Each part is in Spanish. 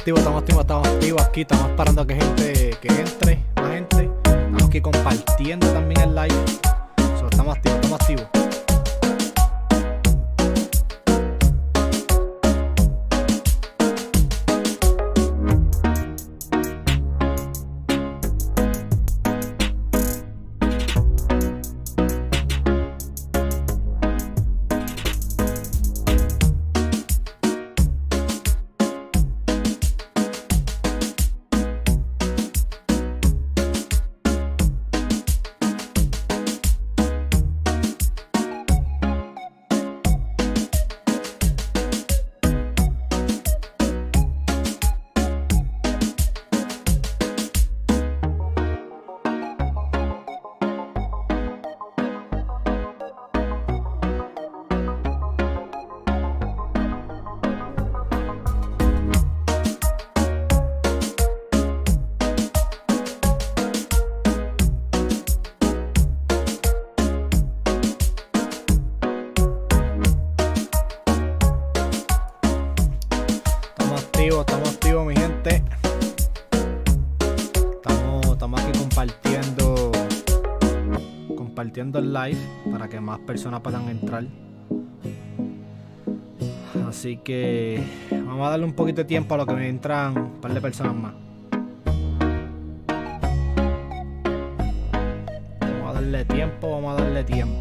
activos, estamos activos, estamos activos aquí. Estamos parando a que gente que entre, más gente. Estamos aquí compartiendo también el live. estamos activos, estamos activos. el el live para que más personas puedan entrar. Así que vamos a darle un poquito de tiempo a lo que me entran un par de personas más. Vamos a darle tiempo, vamos a darle tiempo.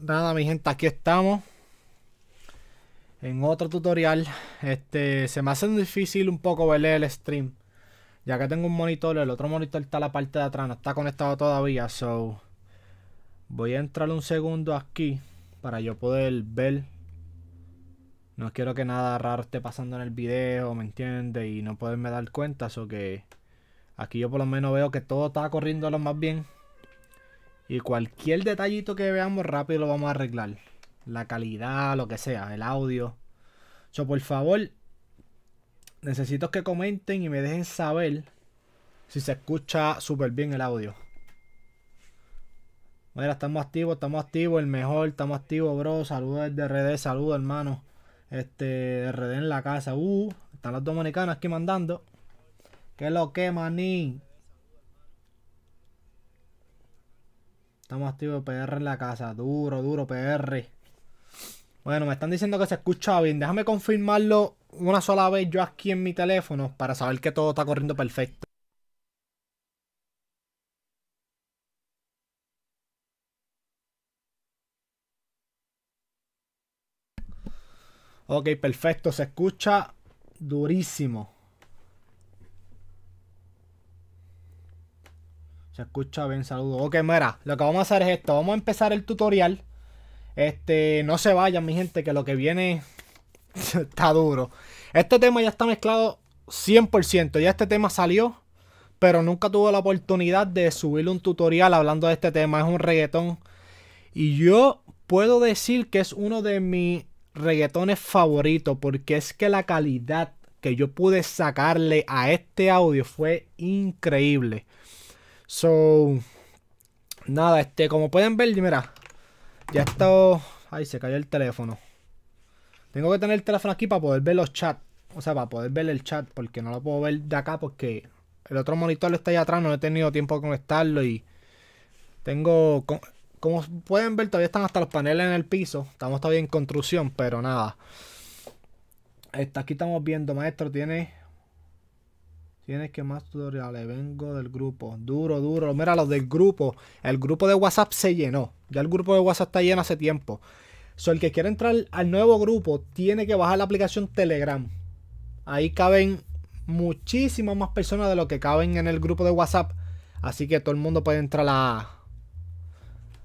nada, mi gente, aquí estamos. En otro tutorial. Este, se me hace difícil un poco ver el stream. Ya que tengo un monitor, el otro monitor está la parte de atrás, no está conectado todavía. So, voy a entrar un segundo aquí para yo poder ver. No quiero que nada raro esté pasando en el video, ¿me entiende Y no poderme dar cuenta, so que aquí yo por lo menos veo que todo está corriendo lo más bien. Y cualquier detallito que veamos rápido lo vamos a arreglar. La calidad, lo que sea, el audio. Yo, por favor, necesito que comenten y me dejen saber si se escucha súper bien el audio. Mira, estamos activos, estamos activos, el mejor, estamos activos, bro. Saludos desde RD, saludos, hermano. Este, RD en la casa. Uh, están las dominicanas aquí mandando. ¿Qué lo que, manín? Estamos activos PR en la casa. Duro, duro, PR. Bueno, me están diciendo que se escucha bien. Déjame confirmarlo una sola vez yo aquí en mi teléfono para saber que todo está corriendo perfecto. Ok, perfecto. Se escucha durísimo. Se escucha bien, saludos. Ok, mira, lo que vamos a hacer es esto. Vamos a empezar el tutorial. Este, no se vayan, mi gente, que lo que viene está duro. Este tema ya está mezclado 100%. Ya este tema salió, pero nunca tuve la oportunidad de subirle un tutorial hablando de este tema. Es un reggaetón. Y yo puedo decir que es uno de mis reggaetones favoritos, porque es que la calidad que yo pude sacarle a este audio fue increíble. So, nada, este, como pueden ver, mira, ya está... Ay, se cayó el teléfono. Tengo que tener el teléfono aquí para poder ver los chats. O sea, para poder ver el chat, porque no lo puedo ver de acá porque el otro monitor está allá atrás, no he tenido tiempo de conectarlo y tengo... Como pueden ver, todavía están hasta los paneles en el piso. Estamos todavía en construcción, pero nada. Este, aquí estamos viendo, maestro, tiene Tienes que más tutoriales. Vengo del grupo. Duro, duro. Mira, los del grupo. El grupo de WhatsApp se llenó. Ya el grupo de WhatsApp está lleno hace tiempo. So, el que quiera entrar al nuevo grupo tiene que bajar la aplicación Telegram. Ahí caben muchísimas más personas de lo que caben en el grupo de WhatsApp. Así que todo el mundo puede entrar a,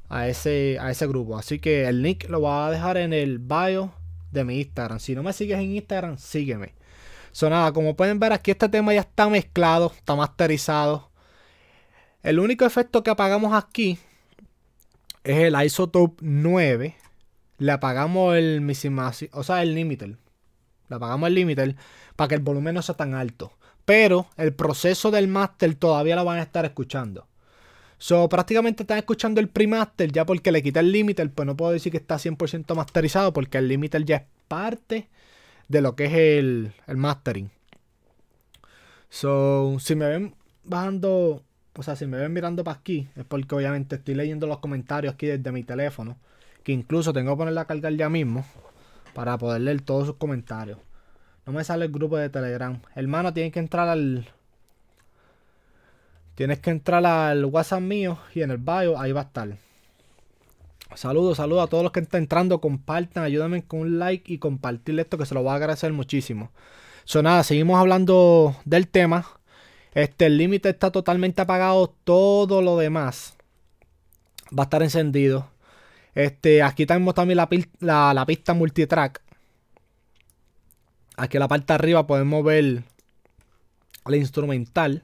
a, ese, a ese grupo. Así que el nick lo voy a dejar en el bio de mi Instagram. Si no me sigues en Instagram, sígueme. So, nada, como pueden ver aquí este tema ya está mezclado, está masterizado. El único efecto que apagamos aquí es el Isotope 9. Le apagamos el o sea, el limiter. Le apagamos el limiter para que el volumen no sea tan alto. Pero el proceso del master todavía lo van a estar escuchando. So, prácticamente están escuchando el pre-master ya porque le quita el limiter. Pues no puedo decir que está 100% masterizado porque el limiter ya es parte de lo que es el, mastering. So, si me ven bajando, o sea, si me ven mirando para aquí, es porque obviamente estoy leyendo los comentarios aquí desde mi teléfono, que incluso tengo que ponerla a cargar ya mismo para poder leer todos sus comentarios. No me sale el grupo de Telegram. Hermano, tienes que entrar al tienes que entrar al WhatsApp mío y en el bio ahí va a estar. Saludos, saludos a todos los que están entrando. Compartan, ayúdenme con un like y compartir esto que se lo va a agradecer muchísimo. So, nada, seguimos hablando del tema. Este, el límite está totalmente apagado. Todo lo demás va a estar encendido. Este, aquí tenemos también la, pista multitrack. Aquí en la parte de arriba podemos ver el instrumental.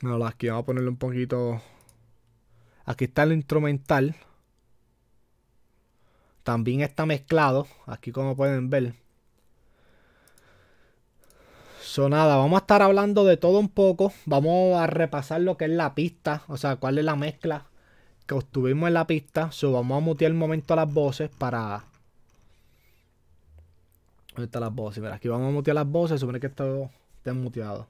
no aquí vamos a ponerle un poquito Aquí está el instrumental. También está mezclado. Aquí como pueden ver. Sonada. vamos a estar hablando de todo un poco. Vamos a repasar lo que es la pista. O sea, cuál es la mezcla que obtuvimos en la pista. So, vamos a mutear un momento las voces para... ¿Dónde están las voces? Mira, aquí vamos a mutear las voces. Supone que esto esté muteado.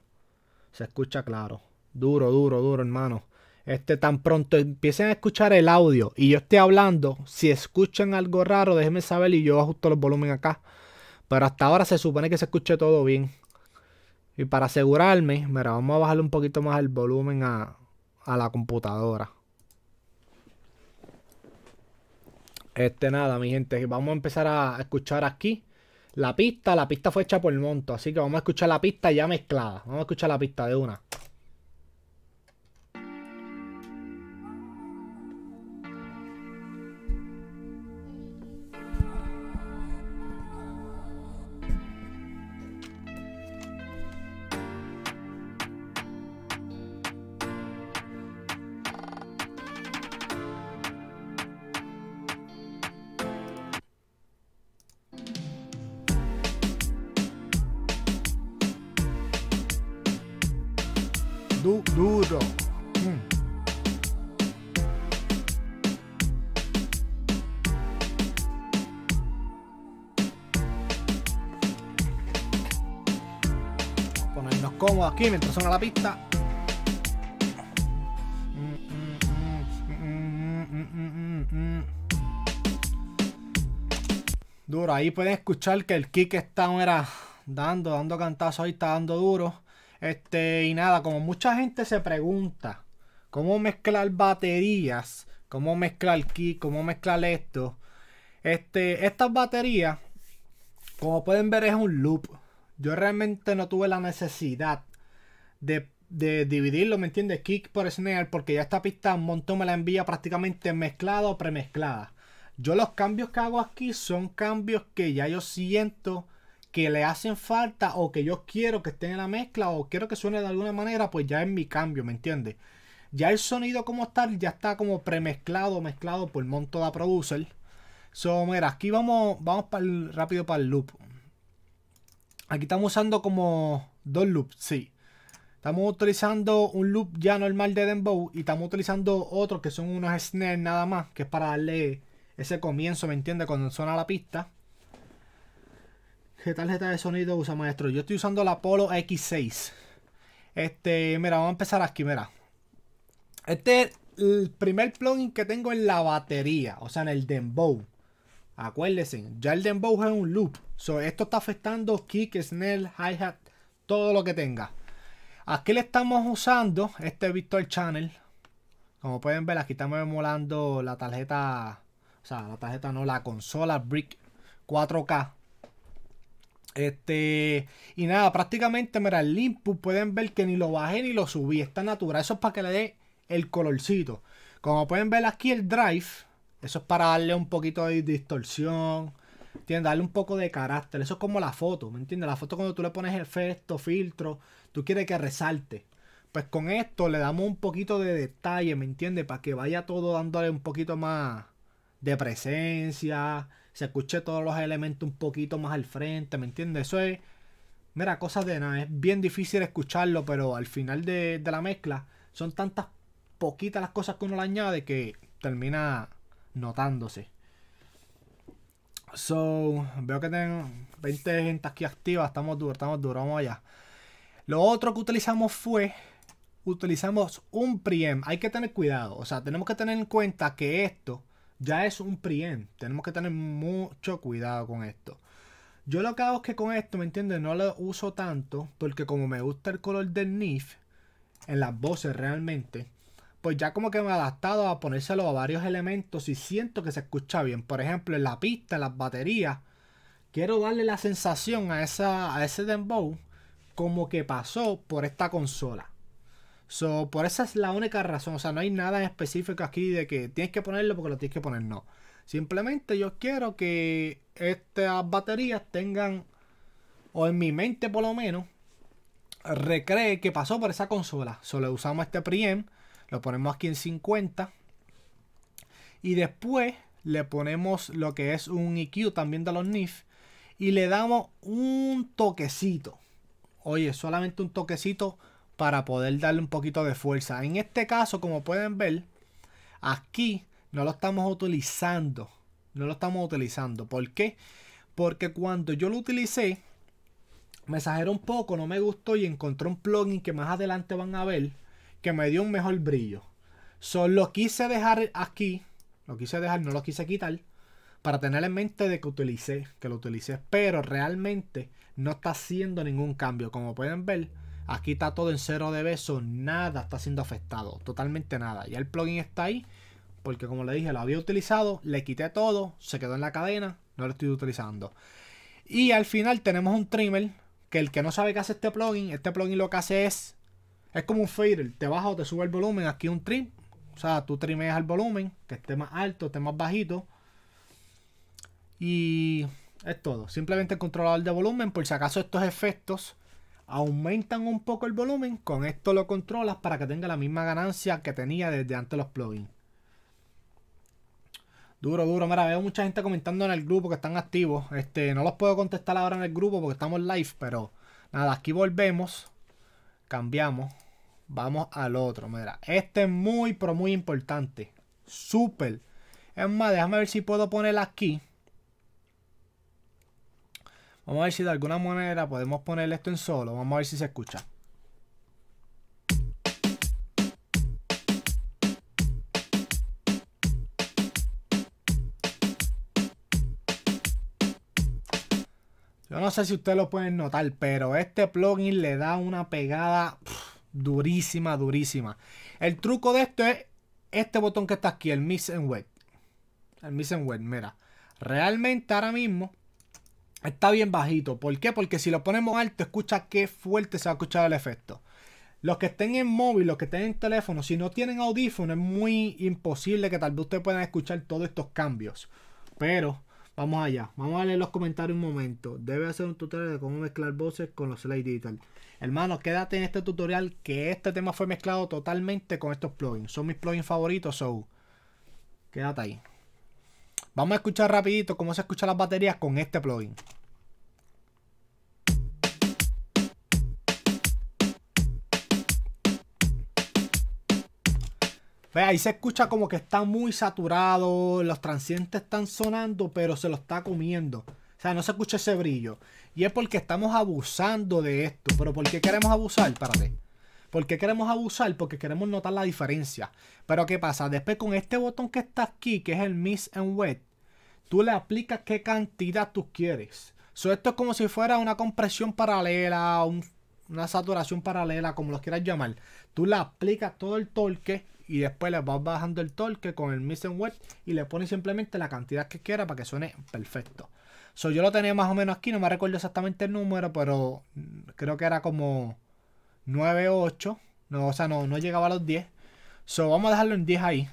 Se escucha claro. Duro, duro, duro, hermano. Este, tan pronto empiecen a escuchar el audio y yo esté hablando, si escuchan algo raro, déjenme saber y yo ajusto los volúmenes acá. Pero hasta ahora se supone que se escuche todo bien. Y para asegurarme, mira, vamos a bajarle un poquito más el volumen a, a la computadora. Este nada, mi gente, vamos a empezar a escuchar aquí la pista. La pista fue hecha por el monto, así que vamos a escuchar la pista ya mezclada. Vamos a escuchar la pista de una. Mientras suena la pista. Duro, ahí pueden escuchar que el kick está era dando, dando cantazo ahí, está dando duro. Este, y nada, como mucha gente se pregunta, ¿cómo mezclar baterías? ¿Cómo mezclar kick? ¿Cómo mezclar esto? Este, estas baterías, como pueden ver, es un loop. Yo realmente no tuve la necesidad de, dividirlo, ¿me entiendes? Kick por snare, porque ya esta pista un montón me la envía prácticamente mezclada o premezclada. Yo los cambios que hago aquí son cambios que ya yo siento que le hacen falta o que yo quiero que estén en la mezcla o quiero que suene de alguna manera, pues ya es mi cambio, ¿me entiendes? Ya el sonido como tal ya está como premezclado, mezclado por Montoda Producer. So, mira, aquí vamos, vamos rápido para el loop. Aquí estamos usando como dos loops, sí. Estamos utilizando un loop ya normal de Dembow y estamos utilizando otros que son unos snares nada más, que es para darle ese comienzo, ¿me entiendes? Cuando suena la pista. ¿Qué tarjeta de sonido usa maestro? Yo estoy usando la Polo X6. Este, mira, vamos a empezar aquí, mira. Este es el primer plugin que tengo en la batería, o sea, en el Dembow. Acuérdense, ya el Dembow es un loop. esto está afectando kick, snare, hi-hat, todo lo que tenga. Aquí le estamos usando este Victor Channel. Como pueden ver, aquí estamos emulando la tarjeta, o sea, la tarjeta no, la consola Brick 4K. Este, y nada, prácticamente, mira, el input pueden ver que ni lo bajé ni lo subí, está natural. Eso es para que le dé el colorcito. Como pueden ver aquí el drive, eso es para darle un poquito de distorsión, ¿entiendes? Darle un poco de carácter. Eso es como la foto, ¿me entiendes? La foto cuando tú le pones efecto, filtro, tú quieres que resalte. Pues con esto le damos un poquito de detalle, ¿me entiendes? Para que vaya todo dándole un poquito más de presencia, se escuche todos los elementos un poquito más al frente, ¿me entiendes? Eso es, mira, cosas de nada, es bien difícil escucharlo, pero al final de, la mezcla son tantas poquitas las cosas que uno le añade que termina notándose. So, veo que tengo 20 gente aquí activa, estamos duros, estamos duros, vamos allá. Lo otro que utilizamos fue, utilizamos un preempt. Hay que tener cuidado, o sea, tenemos que tener en cuenta que esto ya es un preempt. Tenemos que tener mucho cuidado con esto. Yo lo que hago es que con esto, ¿me entiendes? No lo uso tanto porque como me gusta el color del NIF en las voces realmente, pues ya como que me he adaptado a ponérselo a varios elementos y siento que se escucha bien. Por ejemplo, en la pista, en las baterías, quiero darle la sensación a, esa, a ese dembow como que pasó por esta consola. por esa es la única razón. O sea, no hay nada específico aquí de que tienes que ponerlo porque lo tienes que poner, no. Simplemente yo quiero que estas baterías tengan, o en mi mente por lo menos, recree que pasó por esa consola. Solo usamos este preamp, lo ponemos aquí en 50. Y después le ponemos lo que es un EQ también de los NIF. Y le damos un toquecito oye, solamente un toquecito para poder darle un poquito de fuerza. En este caso, como pueden ver, aquí no lo estamos utilizando. No lo estamos utilizando. ¿Por qué? Porque cuando yo lo utilicé, me exageró un poco, no me gustó y encontré un plugin que más adelante van a ver que me dio un mejor brillo. Solo lo quise dejar aquí, lo quise dejar, no lo quise quitar, para tener en mente de que utilicé, que lo utilicé. Pero realmente no está haciendo ningún cambio. Como pueden ver, aquí está todo en cero de beso, nada está siendo afectado, totalmente nada. Ya el plugin está ahí, porque como le dije, lo había utilizado, le quité todo, se quedó en la cadena, no lo estoy utilizando. Y al final tenemos un trimmer, que el que no sabe qué hace este plugin, este plugin lo que hace es, es como un fader, te baja o te sube el volumen, aquí un trim, o sea, tú trimeas el volumen, que esté más alto, esté más bajito. Y es todo. Simplemente el controlador de volumen, por si acaso estos efectos aumentan un poco el volumen, con esto lo controlas para que tenga la misma ganancia que tenía desde antes los plugins. Duro, duro. Mira, veo mucha gente comentando en el grupo que están activos. Este, no los puedo contestar ahora en el grupo porque estamos live, pero nada, aquí volvemos. Cambiamos. Vamos al otro. Mira, este es muy, pero muy importante. Súper. Es más, déjame ver si puedo poner aquí Vamos a ver si de alguna manera podemos ponerle esto en solo. Vamos a ver si se escucha. Yo no sé si ustedes lo pueden notar, pero este plugin le da una pegada durísima, durísima. El truco de esto es este botón que está aquí, el Mix and Wet. El Mix and Wet, mira. Realmente ahora mismo está bien bajito. ¿Por qué? Porque si lo ponemos alto, escucha qué fuerte se va a escuchar el efecto. Los que estén en móvil, los que estén en teléfono, si no tienen audífono, es muy imposible que tal vez ustedes puedan escuchar todos estos cambios. Pero vamos allá. Vamos a leer los comentarios un momento. Debe hacer un tutorial de cómo mezclar voces con los Slide Digital. Hermano, quédate en este tutorial que este tema fue mezclado totalmente con estos plugins. Son mis plugins favoritos, so quédate ahí. Vamos a escuchar rapidito cómo se escuchan las baterías con este plugin. Ve, ahí se escucha como que está muy saturado, los transientes están sonando, pero se lo está comiendo. O sea, no se escucha ese brillo. Y es porque estamos abusando de esto. ¿Pero por qué queremos abusar? Espérate. ¿Por qué queremos abusar? Porque queremos notar la diferencia. Pero ¿qué pasa? Después con este botón que está aquí, que es el Miss and Wet, tú le aplicas qué cantidad tú quieres. esto es como si fuera una compresión paralela, una saturación paralela, como los quieras llamar. Tú le aplicas todo el torque y después le vas bajando el torque con el Miss and Wet y le pones simplemente la cantidad que quieras para que suene perfecto. So, yo lo tenía más o menos aquí, no me recuerdo exactamente el número, pero creo que era como 9, 8. No, o sea, no, no llegaba a los 10. So, vamos a dejarlo en 10 ahí.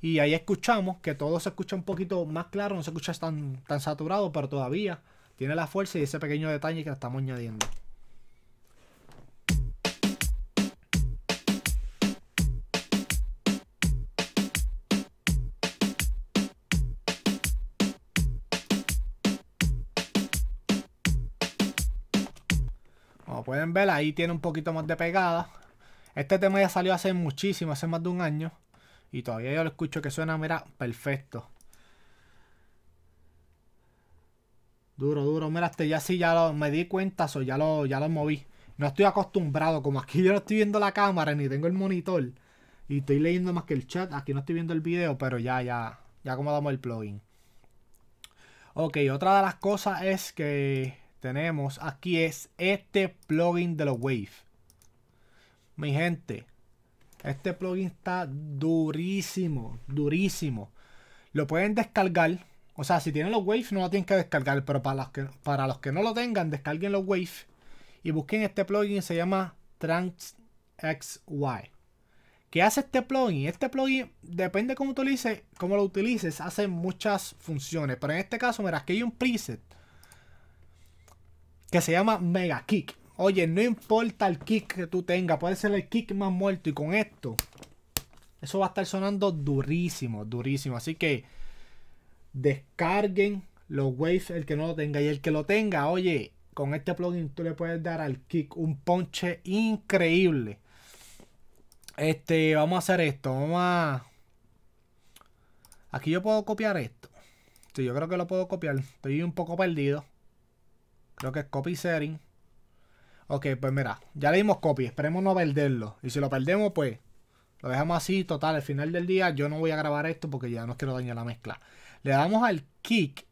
Y ahí escuchamos que todo se escucha un poquito más claro, no se escucha tan, tan saturado, pero todavía tiene la fuerza y ese pequeño detalle que le estamos añadiendo. pueden ver, ahí tiene un poquito más de pegada. Este tema ya salió hace muchísimo, hace más de un año. Y todavía yo lo escucho que suena, mira, perfecto. Duro, duro. Mira, este ya sí, ya lo, me di cuenta, so, ya, lo, ya lo moví. No estoy acostumbrado, como aquí yo no estoy viendo la cámara ni tengo el monitor. Y estoy leyendo más que el chat. Aquí no estoy viendo el video, pero ya, ya, ya acomodamos el plugin. Ok, otra de las cosas es que tenemos aquí es este plugin de los Wave. Mi gente, este plugin está durísimo, durísimo. Lo pueden descargar. O sea, si tienen los Wave no lo tienen que descargar, pero para los que, para los que no lo tengan, descarguen los Wave y busquen este plugin, se llama TransXY. ¿Qué hace este plugin? Este plugin, depende cómo, cómo lo utilices, hace muchas funciones. Pero en este caso, mira, aquí hay un preset que se llama Mega Kick. Oye, no importa el kick que tú tengas, puede ser el kick más muerto y con esto. Eso va a estar sonando durísimo, durísimo. Así que descarguen los waves el que no lo tenga. Y el que lo tenga, oye, con este plugin tú le puedes dar al kick un ponche increíble. Este, vamos a hacer esto. Vamos a... Aquí yo puedo copiar esto. Sí, yo creo que lo puedo copiar. Estoy un poco perdido. Creo que es copy setting. Ok, pues mira, ya le dimos copy, esperemos no perderlo. Y si lo perdemos, pues lo dejamos así, total, al final del día yo no voy a grabar esto porque ya no quiero dañar la mezcla. Le damos al kick.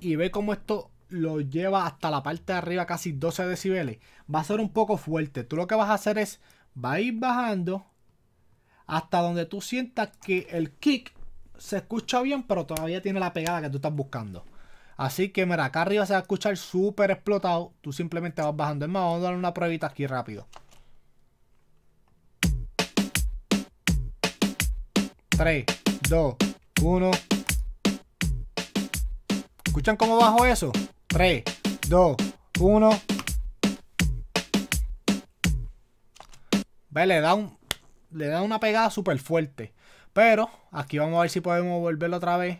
Y ve cómo esto lo lleva hasta la parte de arriba, casi 12 decibeles. Va a ser un poco fuerte. Tú lo que vas a hacer es, va a ir bajando hasta donde tú sientas que el kick se escucha bien, pero todavía tiene la pegada que tú estás buscando. Así que mira, acá arriba se va a escuchar súper explotado. Tú simplemente vas bajando. Es más, vamos a dar una pruebita aquí rápido. 3, 2, 1. ¿Escuchan cómo bajo eso? 3, 2, 1. Ve, le da, un, le da una pegada súper fuerte. Pero aquí vamos a ver si podemos volverlo otra vez.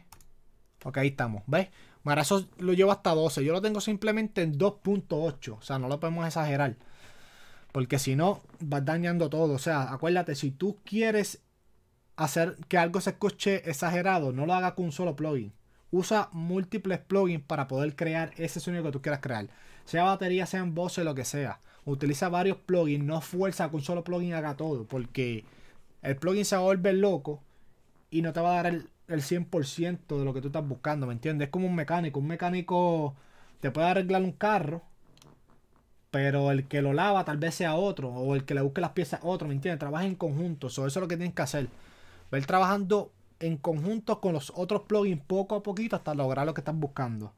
Porque ahí estamos, ¿ves? eso lo llevo hasta 12. Yo lo tengo simplemente en 2.8. O sea, no lo podemos exagerar. Porque si no, vas dañando todo. O sea, acuérdate, si tú quieres hacer que algo se escuche exagerado, no lo hagas con un solo plugin. Usa múltiples plugins para poder crear ese sonido que tú quieras crear. Sea batería, sean voces, lo que sea. Utiliza varios plugins, no fuerza que un solo plugin haga todo. Porque el plugin se va a volver loco y no te va a dar el, el 100% de lo que tú estás buscando, ¿me entiendes? Es como un mecánico. Un mecánico te puede arreglar un carro, pero el que lo lava tal vez sea otro, o el que le busque las piezas a otro, ¿me entiendes? Trabaja en conjunto, eso es lo que tienes que hacer. Ver trabajando en conjunto con los otros plugins poco a poquito hasta lograr lo que estás buscando.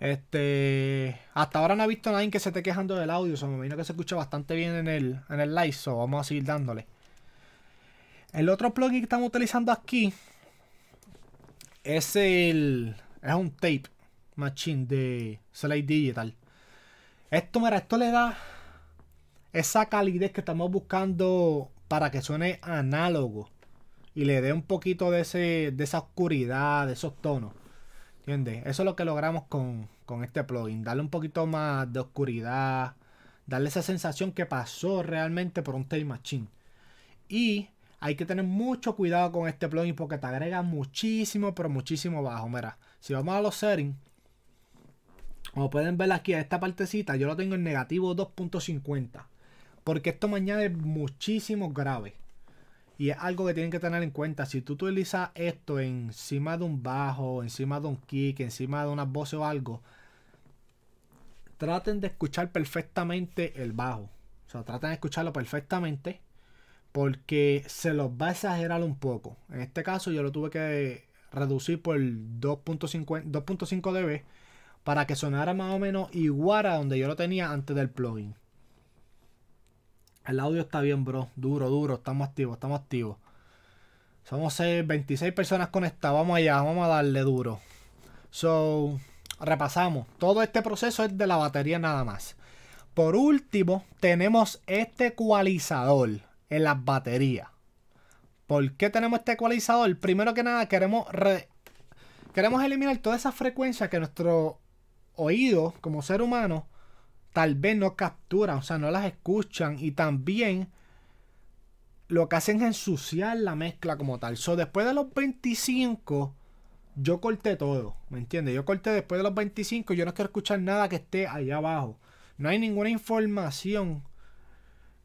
Este, hasta ahora no he visto a nadie que se esté quejando del audio, so, me imagino que se escucha bastante bien en el, en el live, vamos a seguir dándole. El otro plugin que estamos utilizando aquí es el. Es un tape machine de Slide Digital. Esto, mira, esto le da esa calidez que estamos buscando para que suene análogo y le dé un poquito de, de esa oscuridad, de esos tonos. ¿Entiendes? Eso es lo que logramos con, con este plugin. Darle un poquito más de oscuridad. Darle esa sensación que pasó realmente por un tape machine. Y hay que tener mucho cuidado con este plugin porque te agrega muchísimo, pero muchísimo bajo. Mira, si vamos a los settings, como pueden ver aquí, a esta partecita yo lo tengo en negativo 2.50. Porque esto me añade muchísimo grave Y es algo que tienen que tener en cuenta. Si tú utilizas esto encima de un bajo, encima de un kick, encima de una voces o algo, traten de escuchar perfectamente el bajo. O sea, traten de escucharlo perfectamente porque se los va a exagerar un poco. En este caso yo lo tuve que reducir por 2.5 dB para que sonara más o menos igual a donde yo lo tenía antes del plugin. El audio está bien, bro. Duro, duro. Estamos activos, estamos activos. Somos 26 personas conectadas. Vamos allá, vamos a darle duro. So, repasamos. Todo este proceso es de la batería nada más. Por último, tenemos este ecualizador en las baterías. ¿Por qué tenemos este ecualizador? Primero que nada, queremos, queremos eliminar toda esa frecuencia que nuestro oído, como ser humano, tal vez no captura o sea, no las escuchan y también lo que hacen es ensuciar la mezcla como tal. So, después de los 25, yo corté todo, ¿me entiendes? Yo corté después de los 25, yo no quiero escuchar nada que esté allá abajo. No hay ninguna información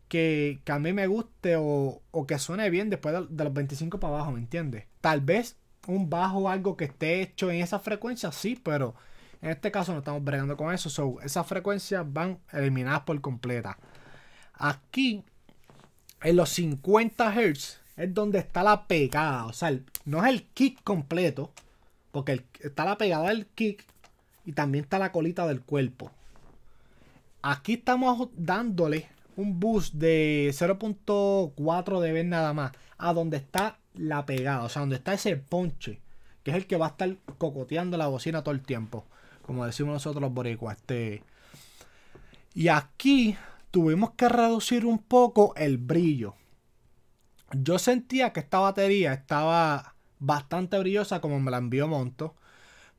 que, a mí me guste o, que suene bien después de, los 25 para abajo, ¿me entiendes? Tal vez un bajo algo que esté hecho en esa frecuencia, sí, pero en este caso no estamos bregando con eso. esas frecuencias van eliminadas por completa. Aquí, en los 50 Hz, es donde está la pegada. O sea, no es el kick completo, porque está la pegada del kick y también está la colita del cuerpo. Aquí estamos dándole un boost de 0.4 dB nada más a donde está la pegada, o sea, donde está ese ponche, que es el que va a estar cocoteando la bocina todo el tiempo, como decimos nosotros los boricuas. Este. Y aquí tuvimos que reducir un poco el brillo. Yo sentía que esta batería estaba bastante brillosa como me la envió Monto,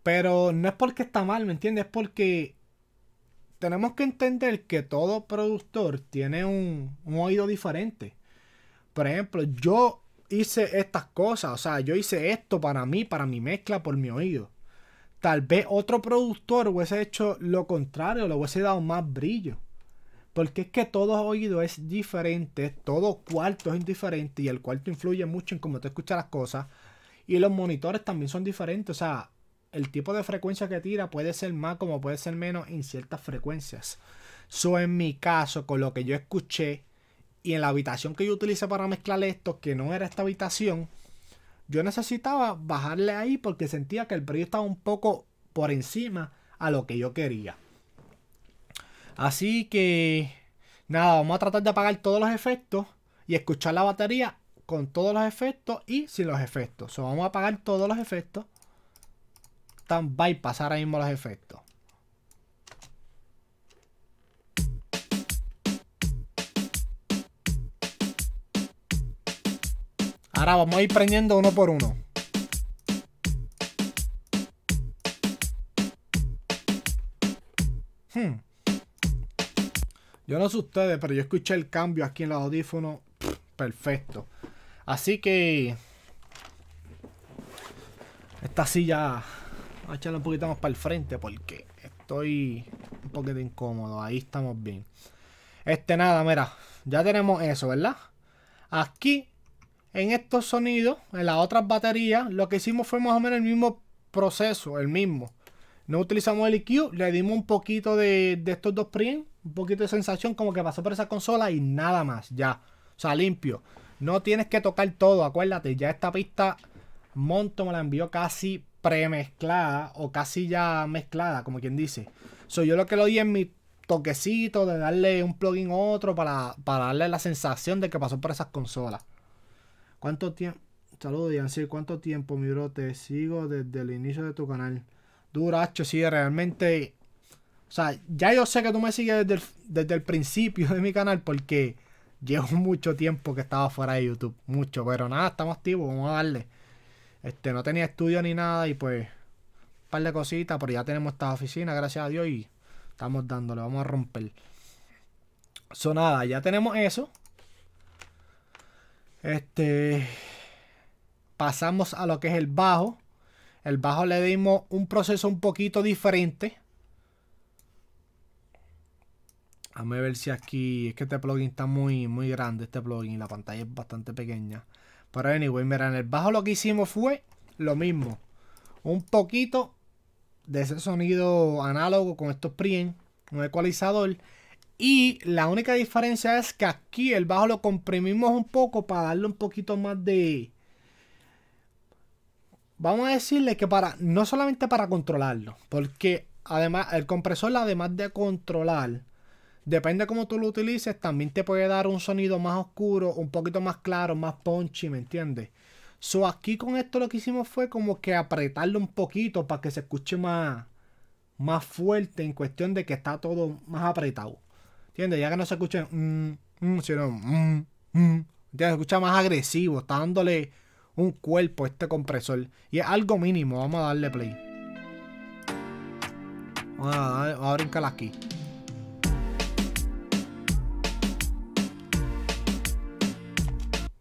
pero no es porque está mal, ¿me entiendes? Es porque tenemos que entender que todo productor tiene un, oído diferente. Por ejemplo, yo hice estas cosas, o sea, yo hice esto para mí, para mi mezcla, por mi oído. Tal vez otro productor hubiese hecho lo contrario, le hubiese dado más brillo. Porque es que todo oído es diferente, todo cuarto es diferente y el cuarto influye mucho en cómo te escuchas las cosas. Y los monitores también son diferentes, o sea, el tipo de frecuencia que tira puede ser más como puede ser menos en ciertas frecuencias. So, en mi caso, con lo que yo escuché y en la habitación que yo utilicé para mezclar esto, que no era esta habitación, yo necesitaba bajarle ahí porque sentía que el brillo estaba un poco por encima a lo que yo quería. Así que, nada, vamos a tratar de apagar todos los efectos y escuchar la batería con todos los efectos y sin los efectos. vamos a apagar todos los efectos están pasar ahora mismo los efectos. Ahora vamos a ir prendiendo uno por uno. Hmm. Yo no sé ustedes, pero yo escuché el cambio aquí en los audífonos. Perfecto. Así que... Esta silla a echarlo un poquito más para el frente porque estoy un poquito incómodo. Ahí estamos bien. Este nada, mira. Ya tenemos eso, ¿verdad? Aquí, en estos sonidos, en las otras baterías, lo que hicimos fue más o menos el mismo proceso, el mismo. No utilizamos el EQ, le dimos un poquito de, estos dos prints, un poquito de sensación como que pasó por esa consola y nada más, ya. O sea, limpio. No tienes que tocar todo, acuérdate, ya esta pista Monto me la envió casi premezclada o casi ya mezclada, como quien dice. soy yo lo que lo di en mi toquecito de darle un plugin a otro para, para darle la sensación de que pasó por esas consolas. ¿Cuánto tiempo? Saludos, Yancy. ¿Cuánto tiempo, mi bro? Te sigo desde el inicio de tu canal. Duracho, sí, realmente. O sea, ya yo sé que tú me sigues desde desde el principio de mi canal porque llevo mucho tiempo que estaba fuera de YouTube. Mucho, pero nada, estamos activos, vamos a darle. Este, no tenía estudio ni nada y pues un par de cositas, pero ya tenemos esta oficina gracias a Dios, y estamos dándole, vamos a romper. So nada, ya tenemos eso. Este. Pasamos a lo que es el bajo. El bajo le dimos un proceso un poquito diferente. a ver si aquí. Es que este plugin está muy, muy grande. Este plugin. La pantalla es bastante pequeña. Pero anyway, en el bajo lo que hicimos fue lo mismo. Un poquito de ese sonido análogo con estos primes. un ecualizador. Y la única diferencia es que aquí el bajo lo comprimimos un poco para darle un poquito más de... Vamos a decirle que para no solamente para controlarlo, porque además el compresor además de controlar Depende cómo tú lo utilices, también te puede dar un sonido más oscuro, un poquito más claro, más punchy, ¿me entiendes? So aquí con esto lo que hicimos fue como que apretarlo un poquito para que se escuche más, más fuerte en cuestión de que está todo más apretado. ¿Entiendes? Ya que no se escuche mm, mm sino mm, mm, ya Se escucha más agresivo, está dándole un cuerpo a este compresor. Y es algo mínimo, vamos a darle play. Vamos a, a brincar aquí.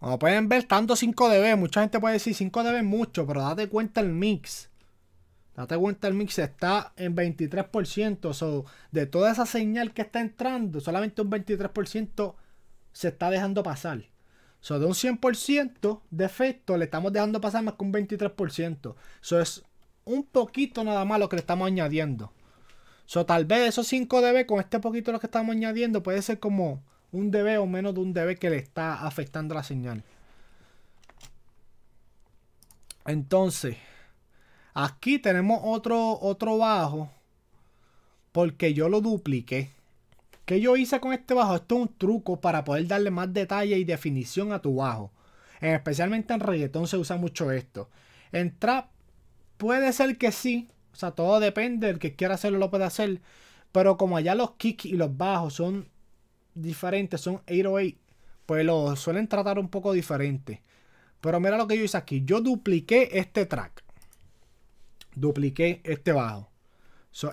Como pueden ver, tanto 5 dB. Mucha gente puede decir 5 dB es mucho, pero date cuenta el mix. Date cuenta el mix está en 23%. So, de toda esa señal que está entrando, solamente un 23% se está dejando pasar. So, de un 100% de efecto, le estamos dejando pasar más que un 23%. Eso es un poquito nada más lo que le estamos añadiendo. So, tal vez esos 5 dB con este poquito lo que estamos añadiendo puede ser como un dB o menos de un dB que le está afectando la señal. Entonces, aquí tenemos otro, otro bajo porque yo lo dupliqué. ¿Qué yo hice con este bajo? Esto es un truco para poder darle más detalle y definición a tu bajo. especialmente en reggaetón se usa mucho esto. En trap puede ser que sí. O sea, todo depende. El que quiera hacerlo lo puede hacer. Pero como allá los kicks y los bajos son diferentes, son 808, pues lo suelen tratar un poco diferente. Pero mira lo que yo hice aquí. Yo dupliqué este track. Dupliqué este bajo.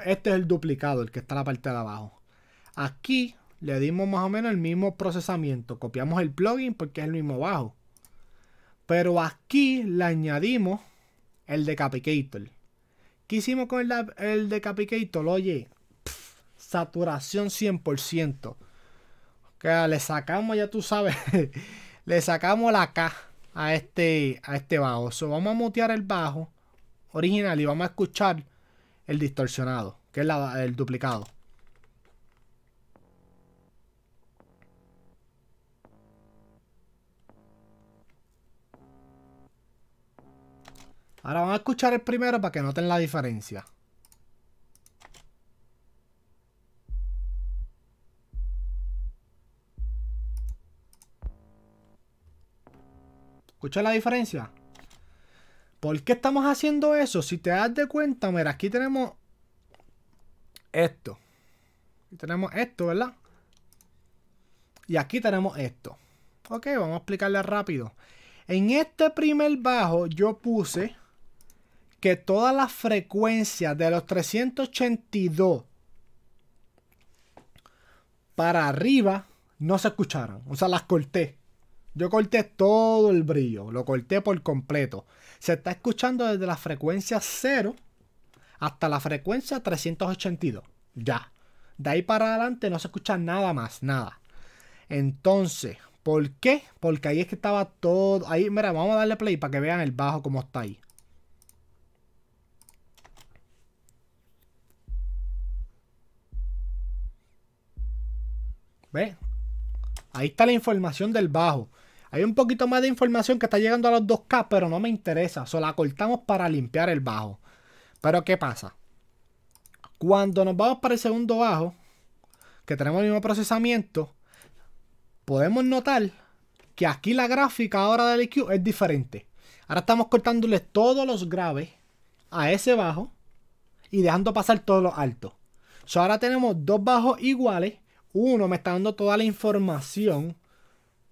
este es el duplicado, el que está en la parte de abajo. Aquí le dimos más o menos el mismo procesamiento. Copiamos el plugin porque es el mismo bajo. Pero aquí le añadimos el decapicator. ¿Qué hicimos con el, el decapicator? Oye, saturación 100% le sacamos, ya tú sabes, le sacamos la K a este, a este bajo. vamos a mutear el bajo original y vamos a escuchar el distorsionado, que es el duplicado. Ahora vamos a escuchar el primero para que noten la diferencia. ¿Escuchas la diferencia? ¿Por qué estamos haciendo eso? Si te das de cuenta, mira, aquí tenemos esto. Aquí tenemos esto, ¿verdad? Y aquí tenemos esto. Ok, vamos a explicarle rápido. En este primer bajo yo puse que todas las frecuencias de los 382 para arriba no se escucharon. O sea, las corté. Yo corté todo el brillo, lo corté por completo. Se está escuchando desde la frecuencia 0 hasta la frecuencia 382. Ya. De ahí para adelante no se escucha nada más, nada. Entonces, ¿por qué? Porque ahí es que estaba todo... Ahí, mira, vamos a darle play para que vean el bajo como está ahí. ¿Ves? Ahí está la información del bajo. Hay un poquito más de información que está llegando a los 2K, pero no me interesa. Solo la cortamos para limpiar el bajo. Pero ¿qué pasa? Cuando nos vamos para el segundo bajo, que tenemos el mismo procesamiento, podemos notar que aquí la gráfica ahora del EQ es diferente. Ahora estamos cortándole todos los graves a ese bajo y dejando pasar todos los altos. ahora tenemos dos bajos iguales. Uno me está dando toda la información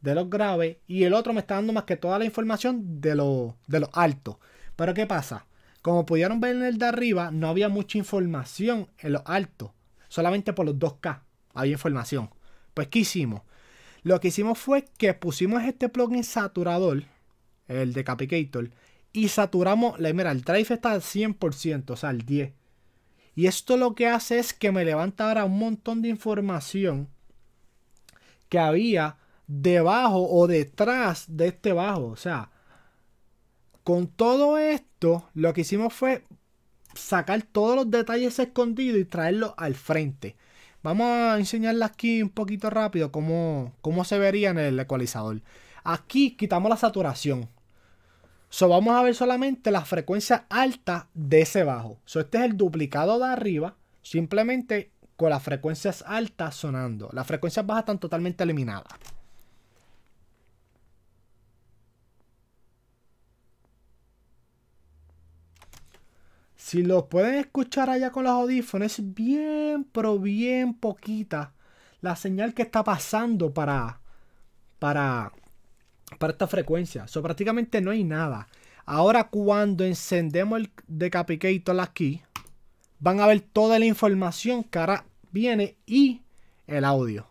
de los graves y el otro me está dando más que toda la información de, de los altos. Pero ¿qué pasa? Como pudieron ver en el de arriba, no había mucha información en los altos. Solamente por los 2K había información. Pues ¿qué hicimos? Lo que hicimos fue que pusimos este plugin saturador, el de Capicator, y saturamos, la, mira, el drive está al 100%, o sea, al 10%. Y esto lo que hace es que me levanta ahora un montón de información que había debajo o detrás de este bajo. O sea, con todo esto, lo que hicimos fue sacar todos los detalles escondidos y traerlos al frente. Vamos a enseñarles aquí un poquito rápido cómo, cómo se vería en el ecualizador. Aquí quitamos la saturación. vamos a ver solamente las frecuencias altas de ese bajo. So, este es el duplicado de arriba, simplemente con las frecuencias altas sonando. Las frecuencias bajas están totalmente eliminadas. Si los pueden escuchar allá con los audífonos, es bien, pero bien poquita la señal que está pasando para, para, para esta frecuencia. So, prácticamente no hay nada. Ahora cuando encendemos el decapicator aquí, van a ver toda la información que ahora viene y el audio.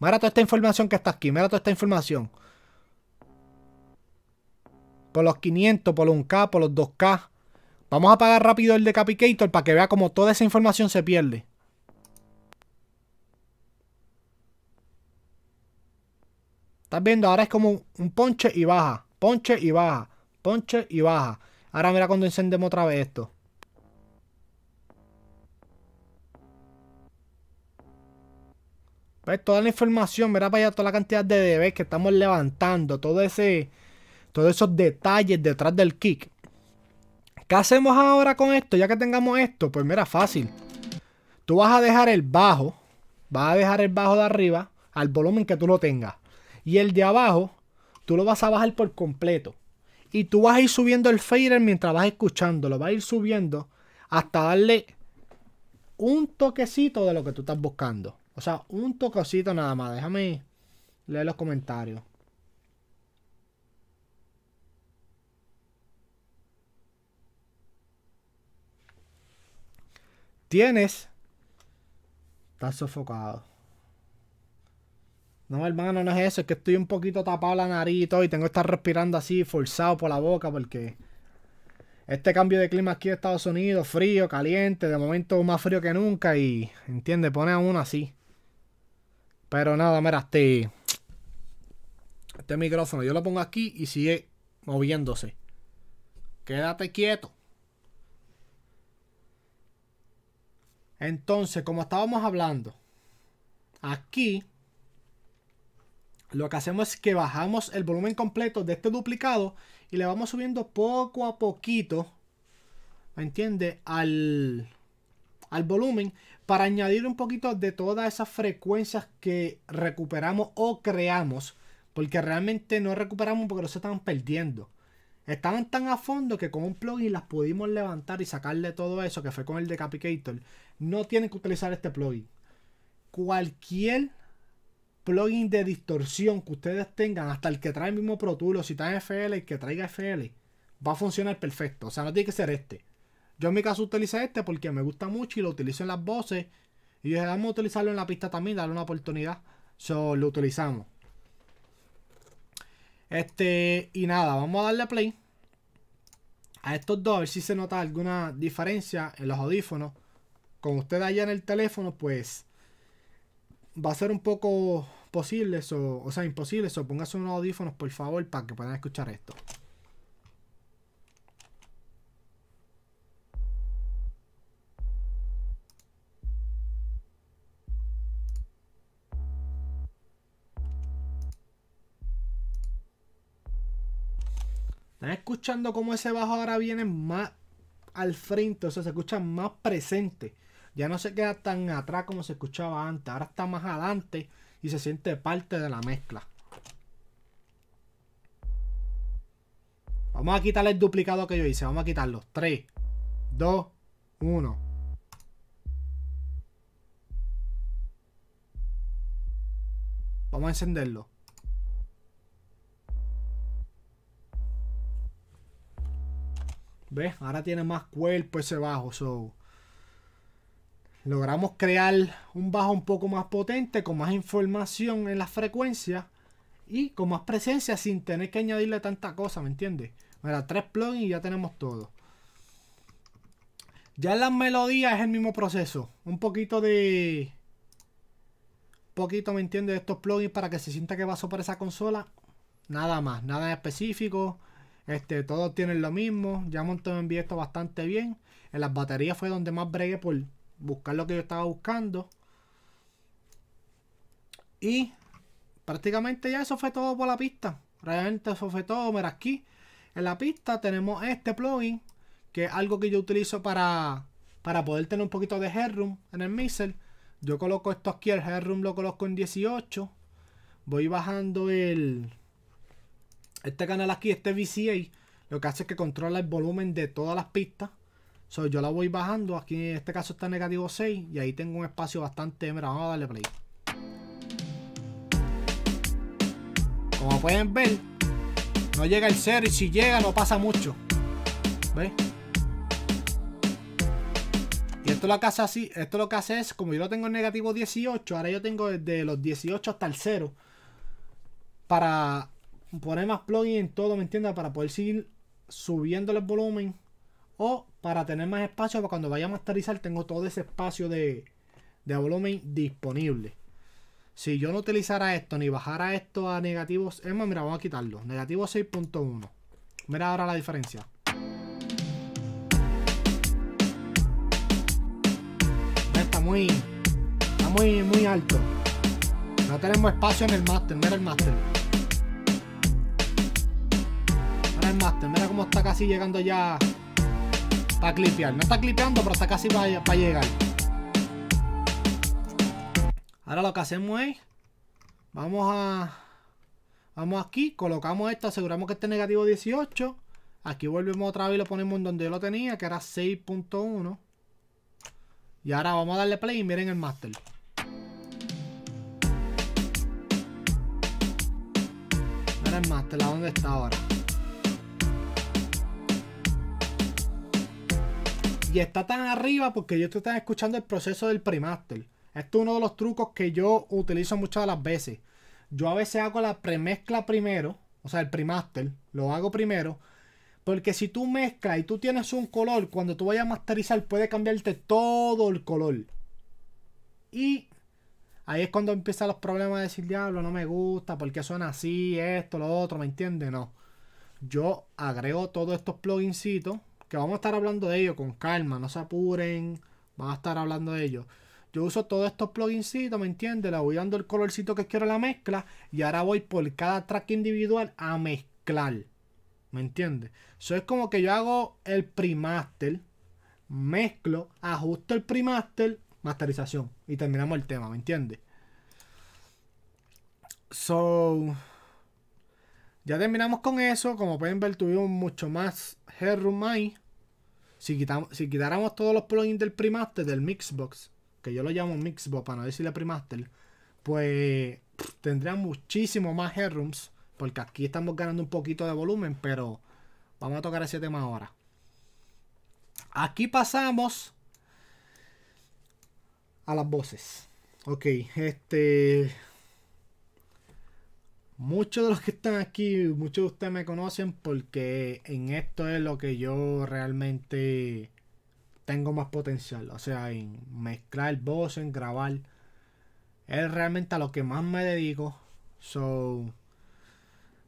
Mira toda esta información que está aquí, mira toda esta información por los 500, por los 1K, por los 2K. Vamos a apagar rápido el Decapicator para que vea cómo toda esa información se pierde. ¿Estás viendo? Ahora es como un ponche y baja, ponche y baja, ponche y baja. Ahora mira cuando encendemos otra vez esto. Ves pues toda la información, mira para allá toda la cantidad de DB que estamos levantando, todo ese todos esos detalles detrás del kick. ¿Qué hacemos ahora con esto? Ya que tengamos esto, pues mira, fácil. Tú vas a dejar el bajo, vas a dejar el bajo de arriba al volumen que tú lo tengas. Y el de abajo, tú lo vas a bajar por completo. Y tú vas a ir subiendo el fader mientras vas escuchando. Lo vas a ir subiendo hasta darle un toquecito de lo que tú estás buscando. O sea, un toquecito nada más. Déjame leer los comentarios. tienes, estás sofocado. No, hermano, no es eso, es que estoy un poquito tapado la nariz y todo y tengo que estar respirando así, forzado por la boca, porque este cambio de clima aquí en Estados Unidos, frío, caliente, de momento más frío que nunca y, entiende, Pone a uno así. Pero nada, mira, este, este micrófono, yo lo pongo aquí y sigue moviéndose. Quédate quieto. Entonces, como estábamos hablando, aquí lo que hacemos es que bajamos el volumen completo de este duplicado y le vamos subiendo poco a poquito, ¿me entiende? Al, volumen para añadir un poquito de todas esas frecuencias que recuperamos o creamos, porque realmente no recuperamos porque se están perdiendo. Estaban tan a fondo que con un plugin las pudimos levantar y sacarle todo eso, que fue con el Decapicator. No tienen que utilizar este plugin. Cualquier plugin de distorsión que ustedes tengan, hasta el que trae el mismo Pro Tools, si está en FL, el que traiga FL, va a funcionar perfecto. O sea, no tiene que ser este. Yo en mi caso utilicé este porque me gusta mucho y lo utilizo en las voces. Y dije, vamos a utilizarlo en la pista también, darle una oportunidad. So, lo utilizamos. Este, y nada, vamos a darle play a estos dos, a ver si se nota alguna diferencia en los audífonos. Con usted allá en el teléfono, pues va a ser un poco posible, eso, o sea, imposible. So, póngase unos audífonos, por favor, para que puedan escuchar esto. escuchando cómo ese bajo ahora viene más al frente, o sea, se escucha más presente. Ya no se queda tan atrás como se escuchaba antes, ahora está más adelante y se siente parte de la mezcla. Vamos a quitar el duplicado que yo hice, vamos a quitarlo. 3, 2, 1. Vamos a encenderlo. ¿Ves? Ahora tiene más cuerpo ese bajo. So, logramos crear un bajo un poco más potente, con más información en las frecuencias y con más presencia sin tener que añadirle tanta cosa, ¿me entiendes? Mira, tres plugins y ya tenemos todo. Ya en las melodías es el mismo proceso. Un poquito de... Un poquito, ¿me entiendes? De estos plugins para que se sienta que va a sopar esa consola. Nada más, nada específico. Este, todos tienen lo mismo. Ya montó me envié esto bastante bien. En las baterías fue donde más bregué por buscar lo que yo estaba buscando. Y prácticamente ya eso fue todo por la pista. Realmente eso fue todo. Mira aquí. En la pista tenemos este plugin. Que es algo que yo utilizo para, para poder tener un poquito de headroom en el mixer. Yo coloco esto aquí. El headroom lo coloco en 18. Voy bajando el este canal aquí, este VCA, lo que hace es que controla el volumen de todas las pistas. yo la voy bajando. Aquí en este caso está negativo 6 y ahí tengo un espacio bastante. Mira, vamos a darle play. Como pueden ver, no llega el 0 y si llega no pasa mucho. ¿Ves? Y esto lo que así, esto lo que hace es, como yo lo tengo en negativo 18, ahora yo tengo desde los 18 hasta el 0. Para poner más plugin en todo, ¿me entiendes? Para poder seguir subiendo el volumen o para tener más espacio para cuando vaya a masterizar tengo todo ese espacio de, volumen disponible. Si yo no utilizara esto ni bajara esto a negativos, es más, mira, vamos a quitarlo. Negativo 6.1. Mira ahora la diferencia. Está muy, está muy, muy alto. No tenemos espacio en el máster, mira el máster. el máster. Mira cómo está casi llegando ya para clipear. No está clipeando, pero está casi para, llegar. Ahora lo que hacemos es, vamos a, vamos aquí, colocamos esto, aseguramos que esté negativo 18. Aquí volvemos otra vez y lo ponemos en donde yo lo tenía, que era 6.1. Y ahora vamos a darle play y miren el máster. Miren el máster, ¿a dónde está ahora? Y está tan arriba porque yo te están escuchando el proceso del premaster. Esto es uno de los trucos que yo utilizo muchas de las veces. Yo a veces hago la premezcla primero, o sea, el premaster, lo hago primero. Porque si tú mezclas y tú tienes un color, cuando tú vayas a masterizar puede cambiarte todo el color. Y ahí es cuando empiezan los problemas de decir, diablo, no me gusta, porque suena así, esto, lo otro, ¿me entiendes? No. Yo agrego todos estos plugincitos que vamos a estar hablando de ello con calma, no se apuren, vamos a estar hablando de ello. Yo uso todos estos plugins. ¿me entiendes? Le voy dando el colorcito que quiero a la mezcla y ahora voy por cada track individual a mezclar. ¿Me entiendes? Eso es como que yo hago el pre mezclo, ajusto el pre masterización y terminamos el tema, ¿me entiendes? So, ya terminamos con eso. Como pueden ver, tuvimos mucho más headroom ahí. Si, quitamos, si quitáramos todos los plugins del Primaster, del Mixbox, que yo lo llamo Mixbox para no decirle Primaster, pues tendrían muchísimo más headrooms, porque aquí estamos ganando un poquito de volumen, pero vamos a tocar ese tema ahora. Aquí pasamos a las voces. Ok, este. Muchos de los que están aquí, muchos de ustedes me conocen porque en esto es lo que yo realmente tengo más potencial. O sea, en mezclar voz, en grabar. Es realmente a lo que más me dedico. So,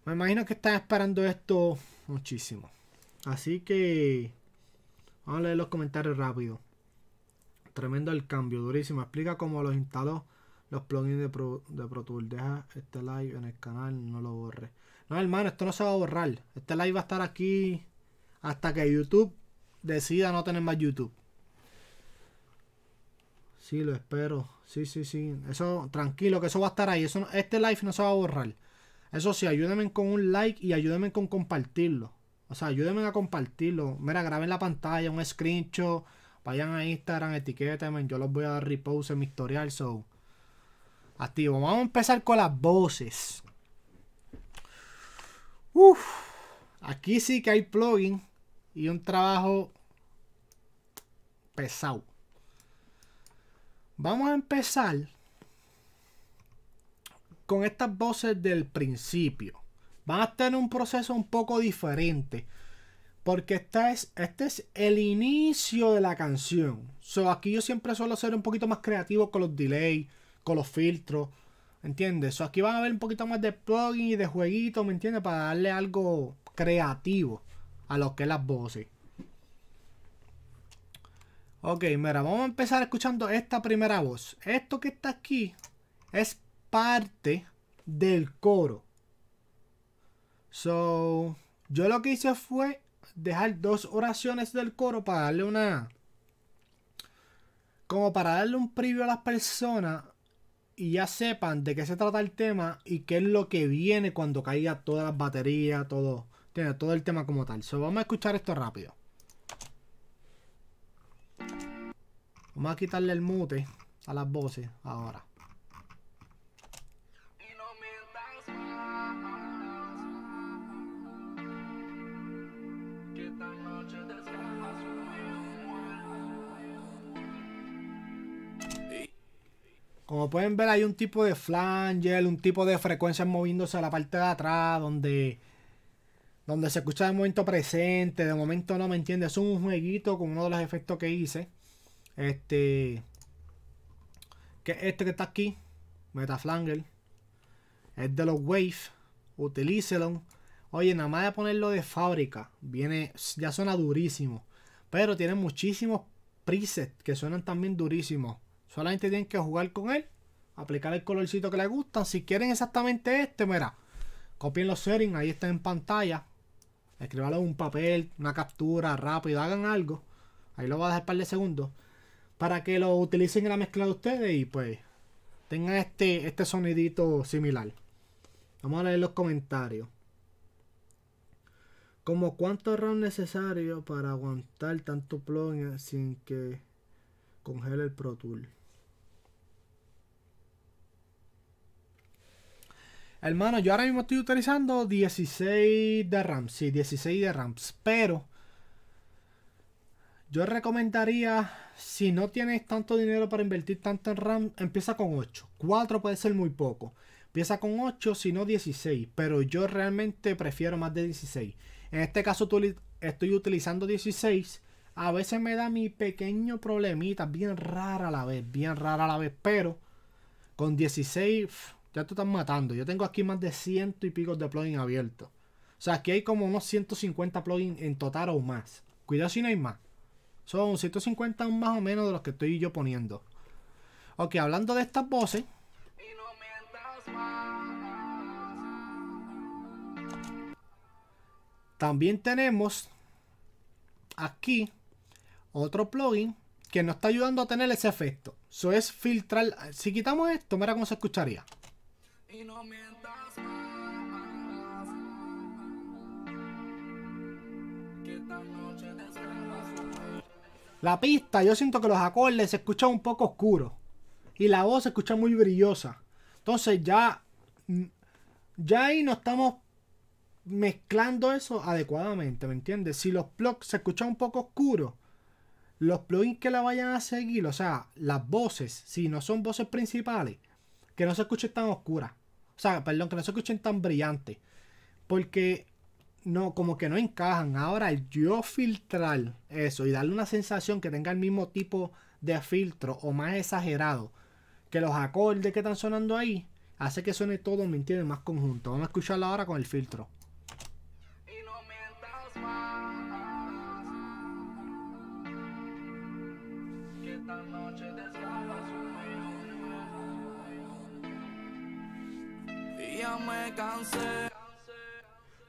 me imagino que están esperando esto muchísimo. Así que vamos a leer los comentarios rápido. Tremendo el cambio, durísimo. Explica cómo los instaló los plugins de Pro, Tool. Deja este live en el canal, no lo borre No, hermano, esto no se va a borrar. Este live va a estar aquí hasta que YouTube decida no tener más YouTube. Sí, lo espero. Sí, sí, sí. Eso, tranquilo, que eso va a estar ahí. Eso, este live no se va a borrar. Eso sí, ayúdenme con un like y ayúdenme con compartirlo. O sea, ayúdenme a compartirlo. Mira, graben la pantalla, un screenshot. Vayan a Instagram, etiquétenme. Yo los voy a dar repost en mi historial. So, activo. Vamos a empezar con las voces. Uf, aquí sí que hay plugin y un trabajo pesado. Vamos a empezar con estas voces del principio. Van a tener un proceso un poco diferente. Porque esta es, este es el inicio de la canción. So, aquí yo siempre suelo ser un poquito más creativo con los delays con los filtros. ¿Entiendes? So, aquí van a ver un poquito más de plugin y de jueguito, ¿me entiendes? Para darle algo creativo a lo que es las voces. Ok, mira, vamos a empezar escuchando esta primera voz. Esto que está aquí es parte del coro. So, yo lo que hice fue dejar dos oraciones del coro para darle una... Como para darle un preview a las personas y ya sepan de qué se trata el tema y qué es lo que viene cuando caiga todas las baterías, todo, tiene todo el tema como tal. vamos a escuchar esto rápido. Vamos a quitarle el mute a las voces ahora. Como pueden ver, hay un tipo de flanger, un tipo de frecuencias moviéndose a la parte de atrás, donde, donde se escucha el momento presente, de momento no, ¿me entiendes? Es un jueguito con uno de los efectos que hice. Este. Que este que está aquí, Metaflanger, es de los Wave. Utilícelo. Oye, nada más de ponerlo de fábrica, viene, ya suena durísimo. Pero tiene muchísimos presets que suenan también durísimos. Solamente tienen que jugar con él, aplicar el colorcito que les gusta. Si quieren exactamente este, mira, copien los settings, ahí está en pantalla. Escribanlo un papel, una captura rápida, hagan algo. Ahí lo voy a dejar un par de segundos. Para que lo utilicen en la mezcla de ustedes y pues tengan este, este sonidito similar. Vamos a leer los comentarios. Como cuánto RAM necesario para aguantar tanto plugin sin que congele el Pro Tool. Hermano, yo ahora mismo estoy utilizando 16 de RAM. Sí, 16 de RAM. Pero yo recomendaría, si no tienes tanto dinero para invertir tanto en RAM, empieza con 8. 4 puede ser muy poco. Empieza con 8, si no 16. Pero yo realmente prefiero más de 16. En este caso estoy utilizando 16. A veces me da mi pequeño problemita, bien rara a la vez, bien rara a la vez. Pero con 16 ya te están matando. Yo tengo aquí más de ciento y pico de plugins abiertos. O sea, aquí hay como unos 150 plugins en total o más. Cuidado si no hay más. Son 150 más o menos de los que estoy yo poniendo. Ok, hablando de estas voces. También tenemos aquí otro plugin que nos está ayudando a tener ese efecto. Eso es filtrar. Si quitamos esto, mira cómo se escucharía la pista, yo siento que los acordes se escuchan un poco oscuros y la voz se escucha muy brillosa. Entonces ya, mm, ya ahí no estamos mezclando eso adecuadamente, ¿me entiendes? Si los plugs se escuchan un poco oscuros, los plugins que la vayan a seguir, o sea, las voces, si no son voces principales, que no se escuchen tan oscuras. O sea, perdón, que no se escuchen tan brillantes. Porque no, como que no encajan. Ahora, yo filtrar eso y darle una sensación que tenga el mismo tipo de filtro o más exagerado que los acordes que están sonando ahí, hace que suene todo, ¿me entiendes? Más conjunto. Vamos a escucharlo ahora con el filtro.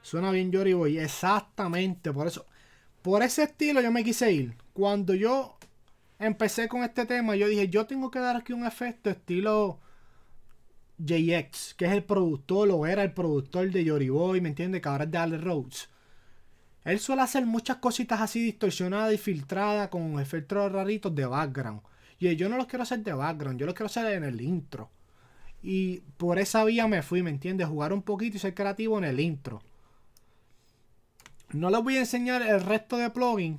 Suena bien Jory Boy, exactamente, por eso. Por ese estilo yo me quise ir. Cuando yo empecé con este tema, yo dije, yo tengo que dar aquí un efecto estilo JX, que es el productor o era el productor de Jory Boy, ¿me entiendes? Que ahora es de Ale Rhodes. Él suele hacer muchas cositas así distorsionadas y filtradas con efectos raritos de background. Y yo no los quiero hacer de background, yo los quiero hacer en el intro. Y por esa vía me fui, ¿me entiendes? Jugar un poquito y ser creativo en el intro. No les voy a enseñar el resto de plugin.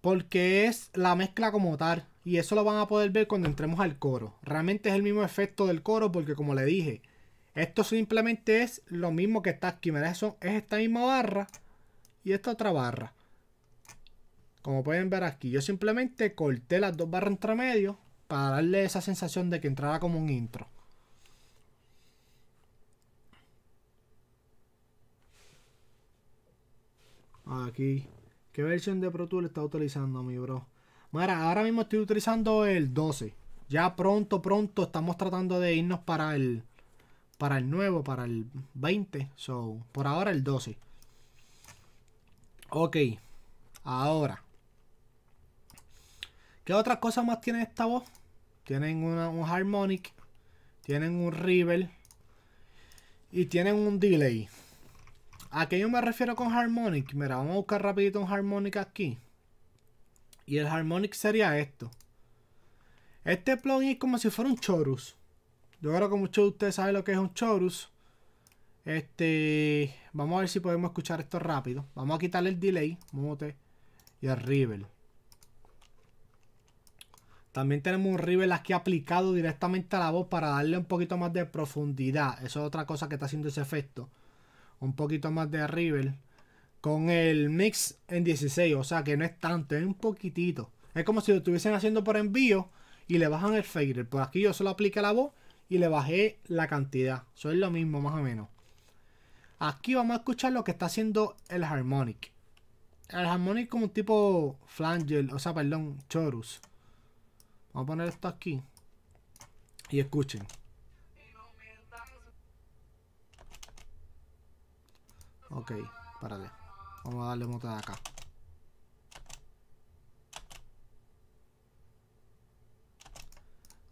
Porque es la mezcla como tal. Y eso lo van a poder ver cuando entremos al coro. Realmente es el mismo efecto del coro porque como le dije, esto simplemente es lo mismo que está aquí. eso? es esta misma barra y esta otra barra. Como pueden ver aquí, yo simplemente corté las dos barras entre medio para darle esa sensación de que entrara como un intro. Aquí. ¿Qué versión de Pro Tool está utilizando, mi bro? Mira, ahora mismo estoy utilizando el 12. Ya pronto, pronto estamos tratando de irnos para el para el nuevo, para el 20. So, por ahora el 12. Ok. Ahora. ¿Qué otras cosas más tiene esta voz? Tienen un harmonic, tienen un river y tienen un delay. ¿A qué yo me refiero con harmonic? Mira, vamos a buscar rapidito un harmonic aquí. Y el harmonic sería esto. Este plugin es como si fuera un chorus. Yo creo que muchos de ustedes saben lo que es un chorus. Este, vamos a ver si podemos escuchar esto rápido. Vamos a quitarle el delay, mute y el river. También tenemos un River aquí aplicado directamente a la voz para darle un poquito más de profundidad. Eso es otra cosa que está haciendo ese efecto. Un poquito más de River. Con el mix en 16. O sea que no es tanto, es un poquitito. Es como si lo estuviesen haciendo por envío y le bajan el fader. Por aquí yo solo apliqué la voz y le bajé la cantidad. Eso es lo mismo más o menos. Aquí vamos a escuchar lo que está haciendo el harmonic. El harmonic como un tipo flanger, o sea, perdón, chorus. Vamos a poner esto aquí. Y escuchen. Ok, espérate. Vamos a darle mote de acá.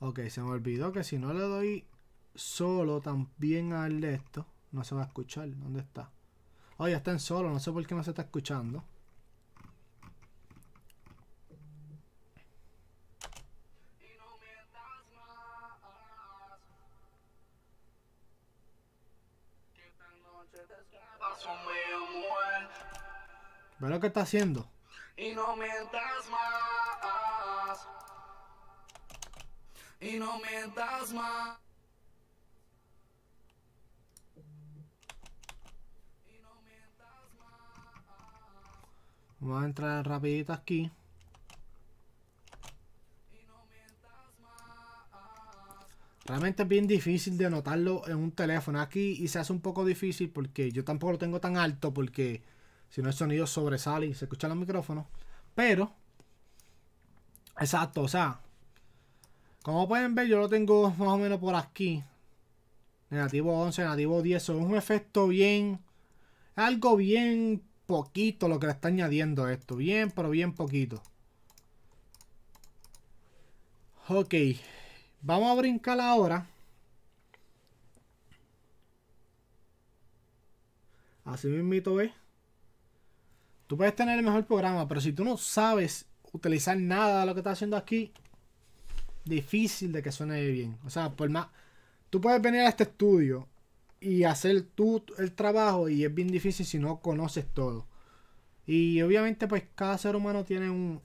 Ok, se me olvidó que si no le doy solo también al de esto, no se va a escuchar. ¿Dónde está? Oye, oh, está en solo, no sé por qué no se está escuchando. Ve lo que está haciendo. Y no mientas más. Y no Y no mientas más. Vamos a entrar rapidito aquí. Realmente es bien difícil de notarlo en un teléfono aquí y se hace un poco difícil porque yo tampoco lo tengo tan alto porque si no el sonido sobresale y se en los micrófonos. Pero, exacto, o sea, como pueden ver yo lo tengo más o menos por aquí. Negativo 11, negativo 10, Es un efecto bien, algo bien poquito lo que le está añadiendo esto. Bien, pero bien poquito. Ok. Vamos a brincar ahora. Así mismo es. Tú puedes tener el mejor programa, pero si tú no sabes utilizar nada de lo que estás haciendo aquí, difícil de que suene bien. O sea, por más. Tú puedes venir a este estudio y hacer tú el trabajo y es bien difícil si no conoces todo. Y obviamente, pues cada ser humano tiene un,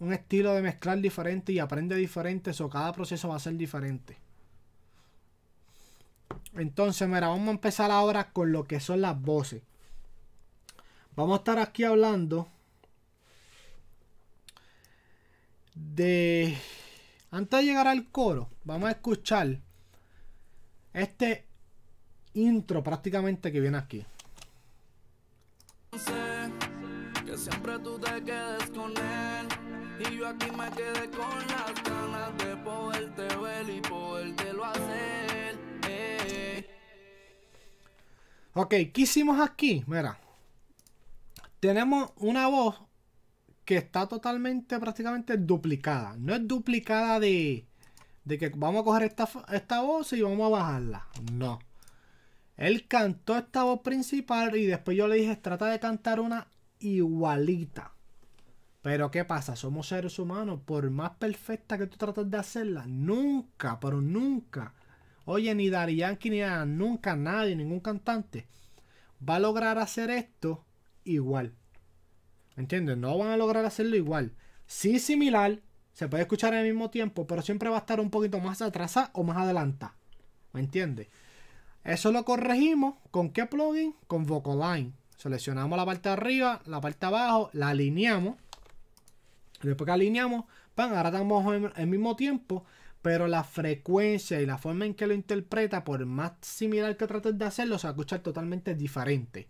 un estilo de mezclar diferente y aprende diferente, o cada proceso va a ser diferente. Entonces, mira, vamos a empezar ahora con lo que son las voces. Vamos a estar aquí hablando de... Antes de llegar al coro, vamos a escuchar este intro prácticamente que viene aquí. que siempre tú te quedes con él. Y yo aquí me quedé con las ganas de poderte ver y podértelo hacer. Eh. Ok, ¿qué hicimos aquí? Mira. Tenemos una voz que está totalmente, prácticamente duplicada. No es duplicada de, que vamos a coger esta, esta voz y vamos a bajarla. No. Él cantó esta voz principal y después yo le dije, trata de cantar una igualita. Pero ¿qué pasa? Somos seres humanos, por más perfecta que tú trates de hacerla, nunca, pero nunca, oye, ni Dari Yankee, ni nunca nadie, ningún cantante, va a lograr hacer esto igual. ¿Entiendes? No van a lograr hacerlo igual. Sí similar, se puede escuchar al mismo tiempo, pero siempre va a estar un poquito más atrasada o más adelantada. ¿Me entiendes? Eso lo corregimos con qué plugin? Con Vocoline. Seleccionamos la parte de arriba, la parte de abajo, la alineamos Después que alineamos, ahora estamos en el mismo tiempo, pero la frecuencia y la forma en que lo interpreta, por más similar que trates de hacerlo, se va a escuchar totalmente diferente.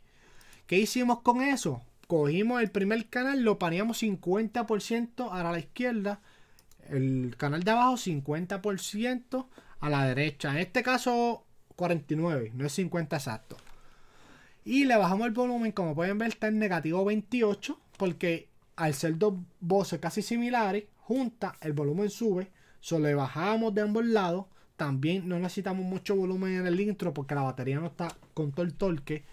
¿Qué hicimos con eso? Cogimos el primer canal, lo paneamos 50% a la izquierda, el canal de abajo 50% a la derecha. En este caso 49, no es 50 exacto. Y le bajamos el volumen, como pueden ver está en negativo 28, porque al ser dos voces casi similares, junta el volumen sube, solo le bajamos de ambos lados. También no necesitamos mucho volumen en el intro porque la batería no está con todo el torque.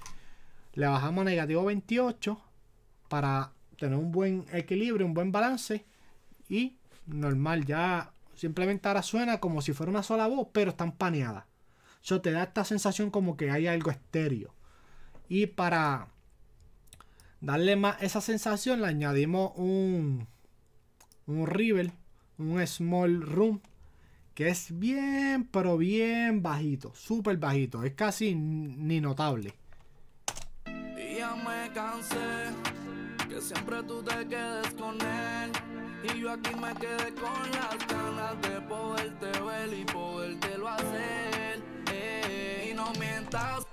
Le bajamos a negativo 28 para tener un buen equilibrio, un buen balance. Y normal, ya simplemente ahora suena como si fuera una sola voz, pero está empaneada. Eso te da esta sensación como que hay algo estéreo. Y para darle más esa sensación, le añadimos un, un river, un small room, que es bien, pero bien bajito, súper bajito, es casi ni notable. ya me cansé, que siempre tú te quedes con él. Y yo aquí me quedé con las ganas de poderte ver y hacer. Eh, y no mientas.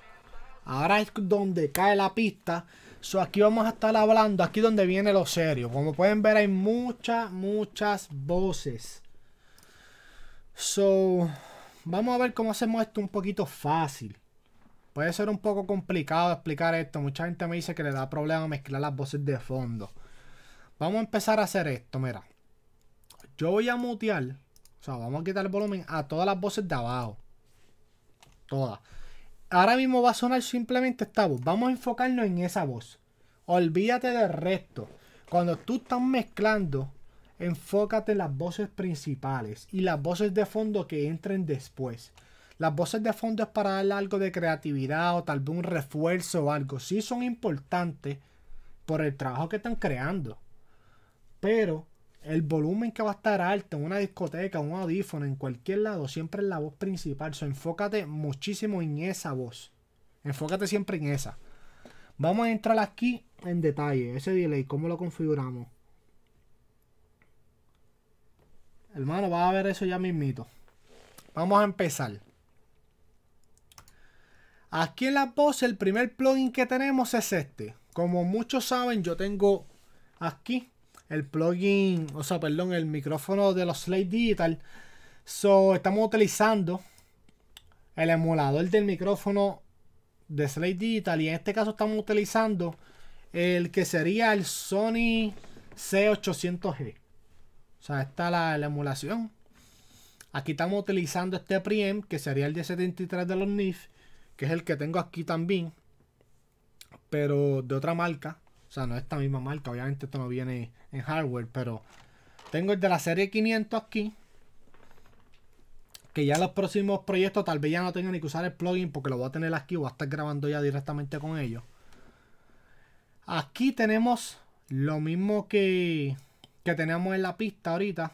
Ahora es donde cae la pista. So, aquí vamos a estar hablando, aquí donde viene lo serio. Como pueden ver, hay muchas, muchas voces. So, vamos a ver cómo hacemos esto un poquito fácil. Puede ser un poco complicado explicar esto. Mucha gente me dice que le da problema mezclar las voces de fondo. Vamos a empezar a hacer esto, mira. Yo voy a mutear, o sea, vamos a quitar el volumen a todas las voces de abajo. Todas ahora mismo va a sonar simplemente esta voz. Vamos a enfocarnos en esa voz. Olvídate del resto. Cuando tú estás mezclando, enfócate en las voces principales y las voces de fondo que entren después. Las voces de fondo es para darle algo de creatividad o tal vez un refuerzo o algo. Sí son importantes por el trabajo que están creando. Pero el volumen que va a estar alto en una discoteca, un audífono, en cualquier lado, siempre es la voz principal. So, enfócate muchísimo en esa voz. Enfócate siempre en esa. Vamos a entrar aquí en detalle. Ese delay, cómo lo configuramos. Hermano, va a ver eso ya mismito. Vamos a empezar. Aquí en la voz, el primer plugin que tenemos es este. Como muchos saben, yo tengo aquí el plugin, o sea, perdón, el micrófono de los Slate Digital. So, estamos utilizando el emulador del micrófono de Slate Digital y en este caso estamos utilizando el que sería el Sony C800G. O sea, está la, emulación. Aquí estamos utilizando este preamp que sería el de 73 de los NIF, que es el que tengo aquí también, pero de otra marca no es esta misma marca. Obviamente esto no viene en hardware, pero tengo el de la serie 500 aquí. Que ya en los próximos proyectos tal vez ya no tenga ni que usar el plugin porque lo voy a tener aquí. Voy a estar grabando ya directamente con ellos. Aquí tenemos lo mismo que, que tenemos en la pista ahorita.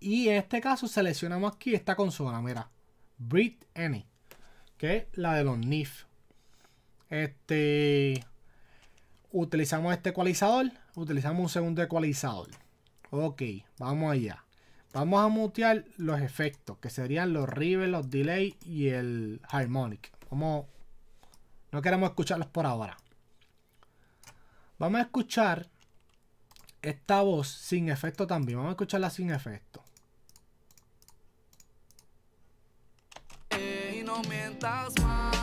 Y en este caso seleccionamos aquí esta consola, mira. Breed Any. Que es la de los NIF. Este utilizamos este ecualizador, utilizamos un segundo ecualizador. Ok, vamos allá. Vamos a mutear los efectos, que serían los river, los delay y el harmonic. como no queremos escucharlos por ahora. Vamos a escuchar esta voz sin efecto también. Vamos a escucharla sin efecto. no más.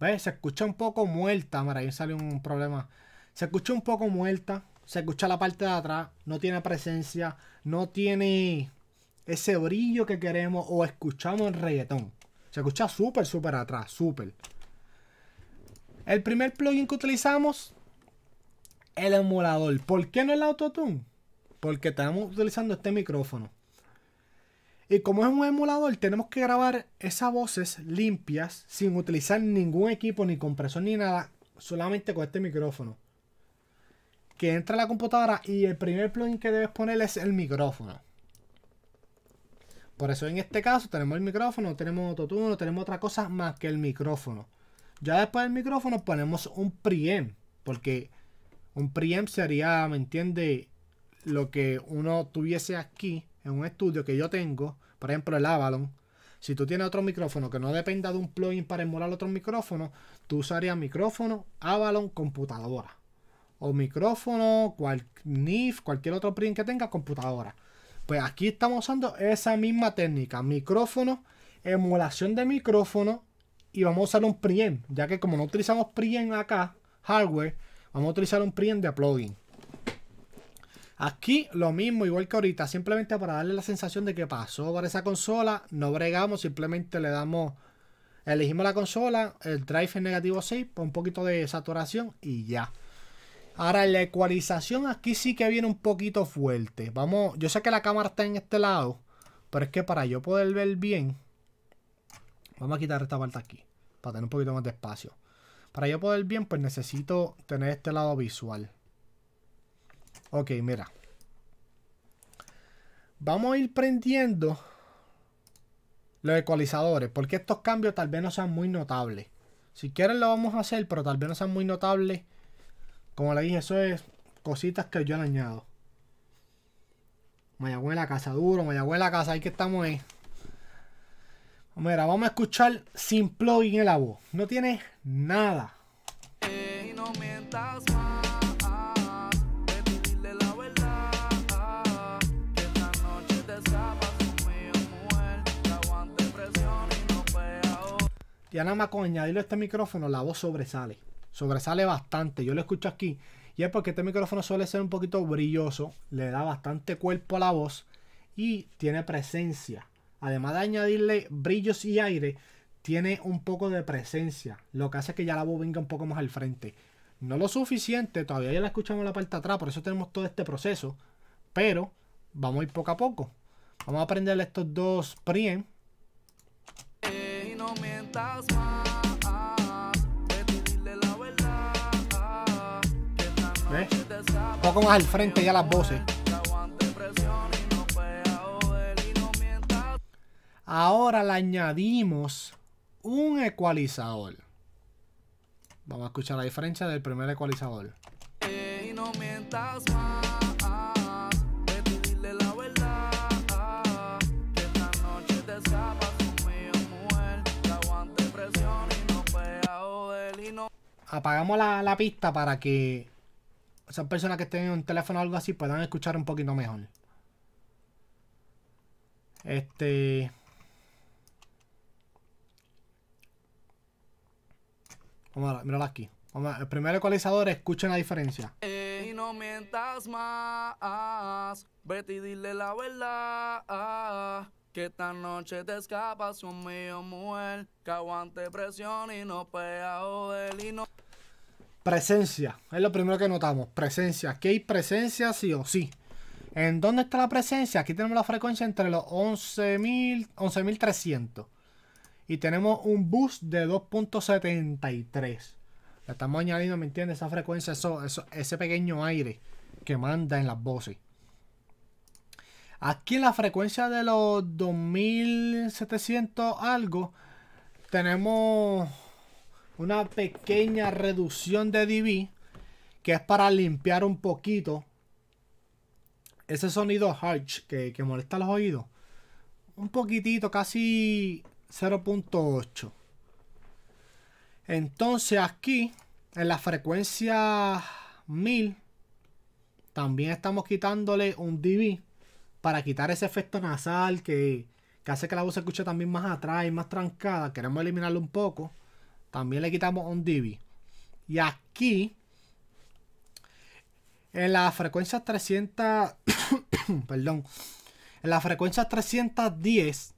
¿Ves? Se escucha un poco muerta. ahí sale un problema. Se escucha un poco muerta. Se escucha la parte de atrás. No tiene presencia. No tiene ese brillo que queremos o escuchamos en reggaetón. Se escucha súper, súper atrás. Súper. El primer plugin que utilizamos, el emulador. ¿Por qué no el autotune? Porque estamos utilizando este micrófono. Y como es un emulador, tenemos que grabar esas voces limpias sin utilizar ningún equipo, ni compresor, ni nada, solamente con este micrófono. Que entra a la computadora y el primer plugin que debes poner es el micrófono. Por eso en este caso tenemos el micrófono, tenemos autotune, no tenemos otra cosa más que el micrófono. Ya después del micrófono ponemos un preamp, porque un preamp sería, ¿me entiende? Lo que uno tuviese aquí en un estudio que yo tengo, por ejemplo el Avalon, si tú tienes otro micrófono que no dependa de un plugin para emular otro micrófono, tú usarías micrófono Avalon computadora. O micrófono, NIF, cualquier otro plugin que tenga computadora. Pues aquí estamos usando esa misma técnica. Micrófono, emulación de micrófono. Y vamos a usar un preamp. Ya que como no utilizamos preamp acá, hardware, vamos a utilizar un preamp de plugin. Aquí lo mismo, igual que ahorita, simplemente para darle la sensación de que pasó para esa consola, no bregamos, simplemente le damos, elegimos la consola, el drive en negativo 6, pues un poquito de saturación y ya. Ahora la ecualización aquí sí que viene un poquito fuerte. Vamos, yo sé que la cámara está en este lado, pero es que para yo poder ver bien, vamos a quitar esta parte aquí, para tener un poquito más de espacio. Para yo poder bien, pues necesito tener este lado visual. Ok, mira. Vamos a ir prendiendo los ecualizadores, porque estos cambios tal vez no sean muy notables. Si quieren lo vamos a hacer, pero tal vez no sean muy notables. Como le dije, eso es cositas que yo le añado. en la casa duro, en la casa, ahí que estamos ahí. Eh. Mira, vamos a escuchar sin plugin en la voz. No tiene nada. más con añadirle este micrófono, la voz sobresale. Sobresale bastante. Yo lo escucho aquí. Y es porque este micrófono suele ser un poquito brilloso. Le da bastante cuerpo a la voz. Y tiene presencia. Además de añadirle brillos y aire, tiene un poco de presencia. Lo que hace que ya la voz venga un poco más al frente. No lo suficiente. Todavía ya la escuchamos en la parte de atrás. Por eso tenemos todo este proceso. Pero vamos a ir poco a poco. Vamos a prenderle estos dos preamps ¿Ves? Un poco más al frente ya las voces. Ahora le añadimos un ecualizador. Vamos a escuchar la diferencia del primer ecualizador. apagamos la, pista para que esas personas que estén en un teléfono o algo así puedan escuchar un poquito mejor. Este. Vamos a ver, aquí. Vamos a ver, el primer ecualizador, escuchen la diferencia. Eh, y mientas la verdad. Que esta noche te escapas mujer. Que aguante presión y no pega joder Presencia, es lo primero que notamos. Presencia, aquí hay presencia sí o sí. ¿En dónde está la presencia? Aquí tenemos la frecuencia entre los 11.300. y tenemos un boost de 2.73. La estamos añadiendo, ¿me entiendes? Esa frecuencia, eso, ese pequeño aire que manda en las voces. Aquí en la frecuencia de los 2700 algo, tenemos una pequeña reducción de dB que es para limpiar un poquito ese sonido harsh que, que molesta los oídos. Un poquitito, casi 0.8. Entonces aquí, en la frecuencia 1000, también estamos quitándole un dB para quitar ese efecto nasal que, hace que la voz se escuche también más atrás y más trancada. Queremos eliminarlo un poco. También le quitamos un dB. Y aquí, en la frecuencia 300, perdón, en la frecuencia 310,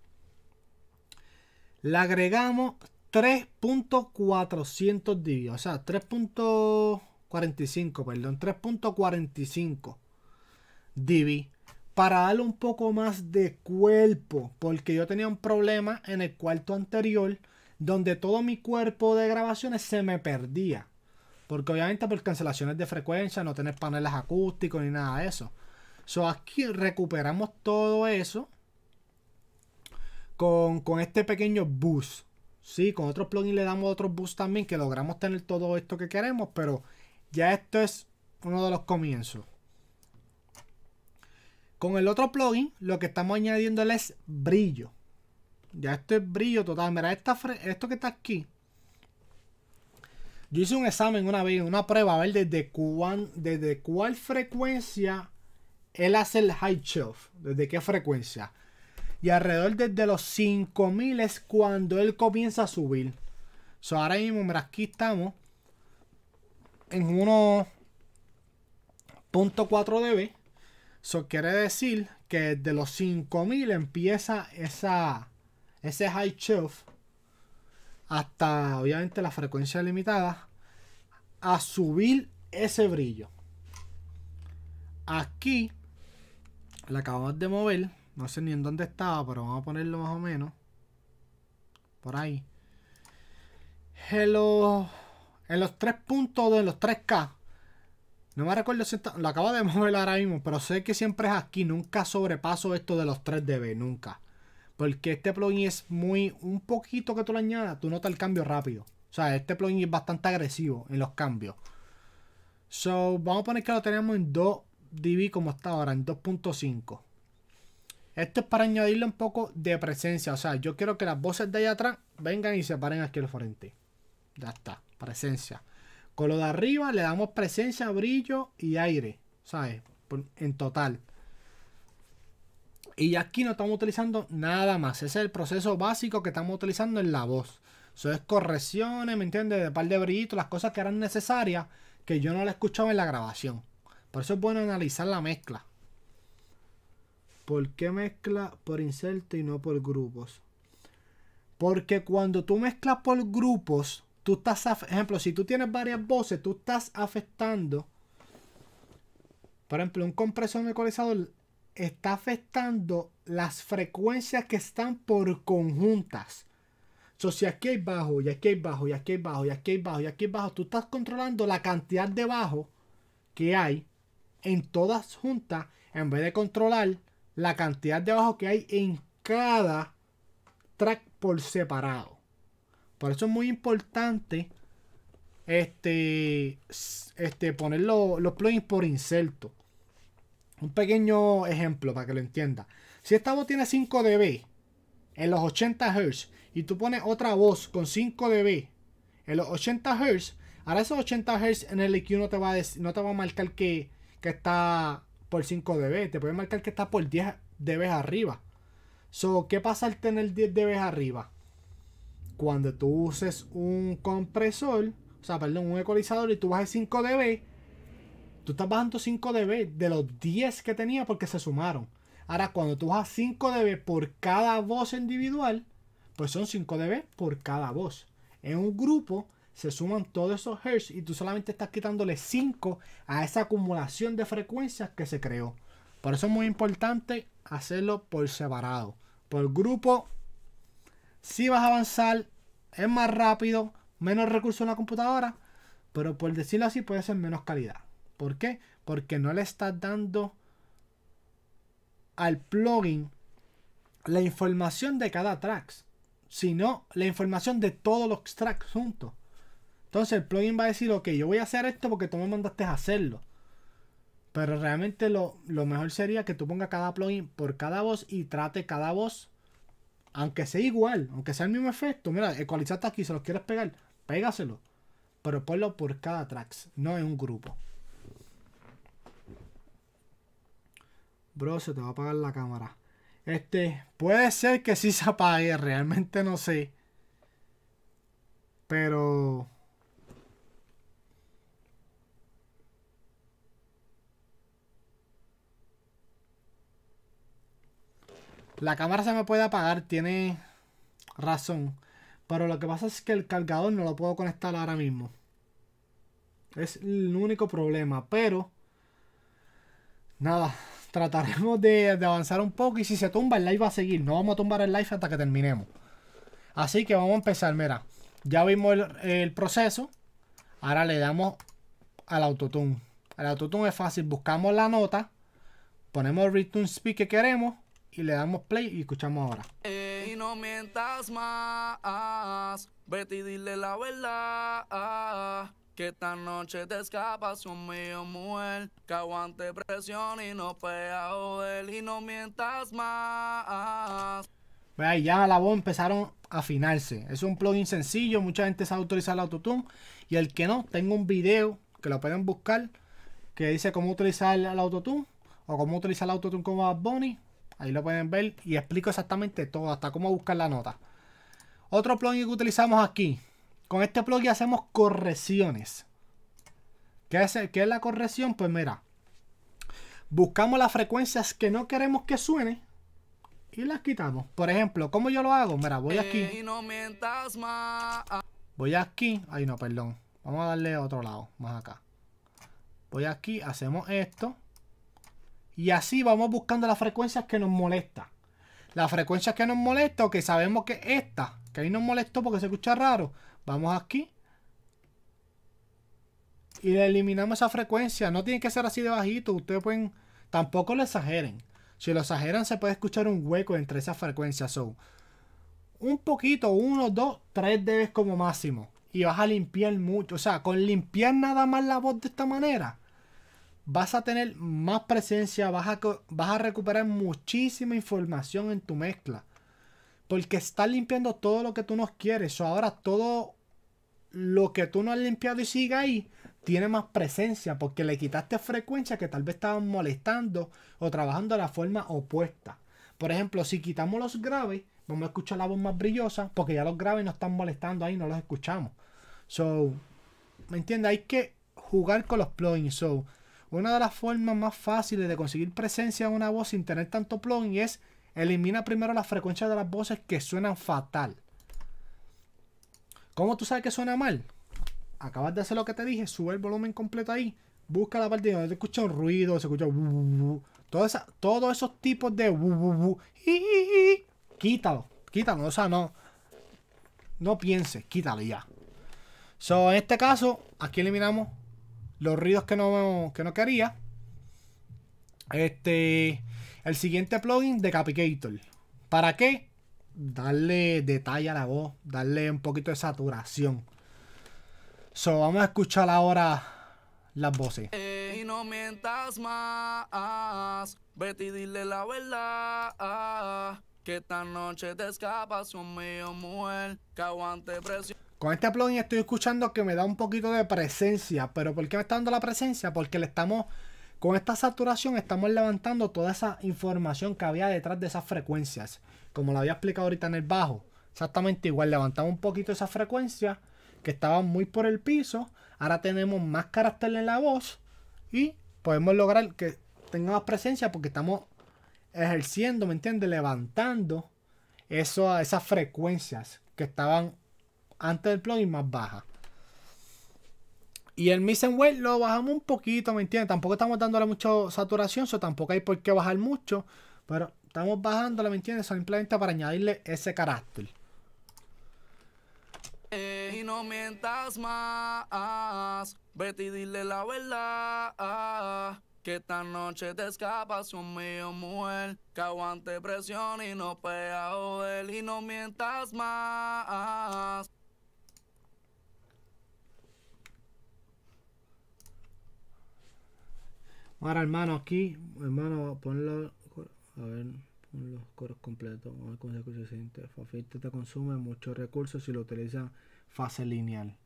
le agregamos 3.400 dB, o sea, 3.45, perdón, 3.45 dB para darle un poco más de cuerpo, porque yo tenía un problema en el cuarto anterior donde todo mi cuerpo de grabaciones se me perdía. Porque obviamente por cancelaciones de frecuencia, no tener paneles acústicos ni nada de eso. So aquí recuperamos todo eso con, este pequeño boost. Sí, con otros plugins le damos otros bus también que logramos tener todo esto que queremos, pero ya esto es uno de los comienzos. Con el otro plugin, lo que estamos añadiendo es brillo. Ya esto es brillo total. Mira, esto que está aquí. Yo hice un examen una vez, una prueba, a ver desde, cuán, desde cuál frecuencia él hace el high shelf. ¿Desde qué frecuencia? Y alrededor desde los 5000 es cuando él comienza a subir. So, ahora mismo, mira, aquí estamos en 1.4 dB. Eso quiere decir que de los 5000 empieza esa, ese high shelf hasta obviamente la frecuencia limitada a subir ese brillo. Aquí la acabamos de mover, no sé ni en dónde estaba, pero vamos a ponerlo más o menos por ahí. En los, en los tres puntos de los 3K no me recuerdo si lo acabo de mover ahora mismo, pero sé que siempre es aquí. Nunca sobrepaso esto de los 3 dB, nunca. Porque este plugin es muy. Un poquito que tú lo añadas, tú notas el cambio rápido. O sea, este plugin es bastante agresivo en los cambios. So, vamos a poner que lo tenemos en 2 dB como está ahora, en 2.5. Esto es para añadirle un poco de presencia. O sea, yo quiero que las voces de allá atrás vengan y se paren aquí al frente. Ya está, presencia. Con lo de arriba le damos presencia, brillo y aire, ¿sabes? En total. Y aquí no estamos utilizando nada más. Ese es el proceso básico que estamos utilizando en la voz. Eso es correcciones, ¿me entiendes? De par de brillitos, las cosas que eran necesarias que yo no la escuchaba en la grabación. Por eso es bueno analizar la mezcla. ¿Por qué mezcla por inserto y no por grupos? Porque cuando tú mezclas por grupos, tú estás, ejemplo, si tú tienes varias voces, tú estás afectando, por ejemplo, un compresor ecualizador está afectando las frecuencias que están por conjuntas. So, si aquí hay bajo, y aquí hay bajo, y aquí hay bajo, y aquí hay bajo, y aquí hay bajo, tú estás controlando la cantidad de bajo que hay en todas juntas, en vez de controlar la cantidad de bajo que hay en cada track por separado. Por eso es muy importante este, este, poner los, plugins por inserto. Un pequeño ejemplo para que lo entienda. Si esta voz tiene 5 dB en los 80 Hz y tú pones otra voz con 5 dB en los 80 Hz, ahora esos 80 Hz en el EQ no te va a, no te va a marcar que, está por 5 dB, te puede marcar que está por 10 dB arriba. So, ¿qué pasa al tener 10 dB arriba? cuando tú uses un compresor, o sea, perdón, un ecualizador y tú bajes 5 dB, tú estás bajando 5 dB de los 10 que tenía porque se sumaron. Ahora, cuando tú bajas 5 dB por cada voz individual, pues son 5 dB por cada voz. En un grupo se suman todos esos hertz y tú solamente estás quitándole 5 a esa acumulación de frecuencias que se creó. Por eso es muy importante hacerlo por separado. Por grupo, si vas a avanzar es más rápido, menos recursos en la computadora, pero por decirlo así puede ser menos calidad. ¿Por qué? Porque no le estás dando al plugin la información de cada track, sino la información de todos los tracks juntos. Entonces el plugin va a decir, ok, yo voy a hacer esto porque tú me mandaste a hacerlo. Pero realmente lo, lo mejor sería que tú pongas cada plugin por cada voz y trate cada voz aunque sea igual, aunque sea el mismo efecto, mira, ecualizaste aquí, se los quieres pegar, pégaselo. Pero ponlo por cada tracks, no en un grupo. Bro, se te va a apagar la cámara. Este, puede ser que sí se apague, realmente no sé. Pero La cámara se me puede apagar, tiene razón. Pero lo que pasa es que el cargador no lo puedo conectar ahora mismo. Es el único problema. Pero, nada, trataremos de, avanzar un poco. Y si se tumba, el live va a seguir. No vamos a tumbar el live hasta que terminemos. Así que vamos a empezar. Mira, ya vimos el, el proceso. Ahora le damos al autotune. El autotune es fácil. Buscamos la nota. Ponemos el return speed que queremos y le damos play y escuchamos ahora. Eh, y no mientas más, vete dile la verdad. Que esta noche te escapas mío mujer. Que aguante presión y no pega joder. Y no mientas más. Vea, y ya la voz empezaron a afinarse. Es un plugin sencillo, mucha gente sabe utilizar el autotune. Y el que no, tengo un video que lo pueden buscar que dice cómo utilizar el autotune o cómo utilizar el autotune como Bad Bunny Ahí lo pueden ver y explico exactamente todo, hasta cómo buscar la nota. Otro plugin que utilizamos aquí. Con este plugin hacemos correcciones. ¿Qué es, qué es la corrección? Pues mira, buscamos las frecuencias que no queremos que suene y las quitamos. Por ejemplo, ¿cómo yo lo hago? Mira, voy aquí. Voy aquí. Ay, no, perdón. Vamos a darle a otro lado, más acá. Voy aquí, hacemos esto. Y así vamos buscando las frecuencias que nos molestan. Las frecuencias que nos molestan o que sabemos que esta, que ahí nos molestó porque se escucha raro, vamos aquí. Y le eliminamos esa frecuencia. No tiene que ser así de bajito. Ustedes pueden, tampoco lo exageren. Si lo exageran se puede escuchar un hueco entre esas frecuencias. Son un poquito, uno, dos, tres dBs como máximo. Y vas a limpiar mucho. O sea, con limpiar nada más la voz de esta manera, vas a tener más presencia, vas a, recuperar muchísima información en tu mezcla. Porque estás limpiando todo lo que tú no quieres. O ahora todo lo que tú no has limpiado y sigue ahí, tiene más presencia porque le quitaste frecuencia que tal vez estaban molestando o trabajando de la forma opuesta. Por ejemplo, si quitamos los graves, vamos a escuchar la voz más brillosa porque ya los graves nos están molestando ahí, no los escuchamos. So, ¿me entiendes? Hay que jugar con los plugins. So, una de las formas más fáciles de conseguir presencia en una voz sin tener tanto plugin es elimina primero las frecuencias de las voces que suenan fatal. ¿Cómo tú sabes que suena mal? Acabas de hacer lo que te dije, sube el volumen completo ahí, busca la parte donde te escucha un ruido, se escucha todo todos esos tipos de quítalo, quítalo, o sea, no no pienses, quítalo ya. So, en este caso, aquí eliminamos los ruidos que no, que no quería. Este, el siguiente plugin, de capicator ¿Para qué? Darle detalle a la voz, darle un poquito de saturación. So, vamos a escuchar ahora las voces. Y no mientas más, vete y dile la verdad. Que esta noche te escapas mío, mujer, que aguante presión. Con este uploading estoy escuchando que me da un poquito de presencia. ¿Pero por qué me está dando la presencia? Porque le estamos... Con esta saturación estamos levantando toda esa información que había detrás de esas frecuencias. Como lo había explicado ahorita en el bajo. Exactamente igual, levantamos un poquito esas frecuencias que estaban muy por el piso. Ahora tenemos más carácter en la voz y podemos lograr que tenga más presencia porque estamos ejerciendo, ¿me entiendes? Levantando eso, esas frecuencias que estaban antes del plugin más baja. Y el Missing Weight lo bajamos un poquito, ¿me entiendes? Tampoco estamos dándole mucha saturación, eso tampoco hay por qué bajar mucho. Pero estamos la ¿me entiendes? simplemente para añadirle ese carácter. Eh, y no mientas más, vete y dile la verdad. Que esta noche te escapas un mío, mujer. Que aguante presión y no pega joder. Y no mientas más. Ahora hermano aquí, hermano, ponlo, a ver, pon los coros completos, a ver cómo se siente. Este te consume muchos recursos si lo utilizas fase lineal.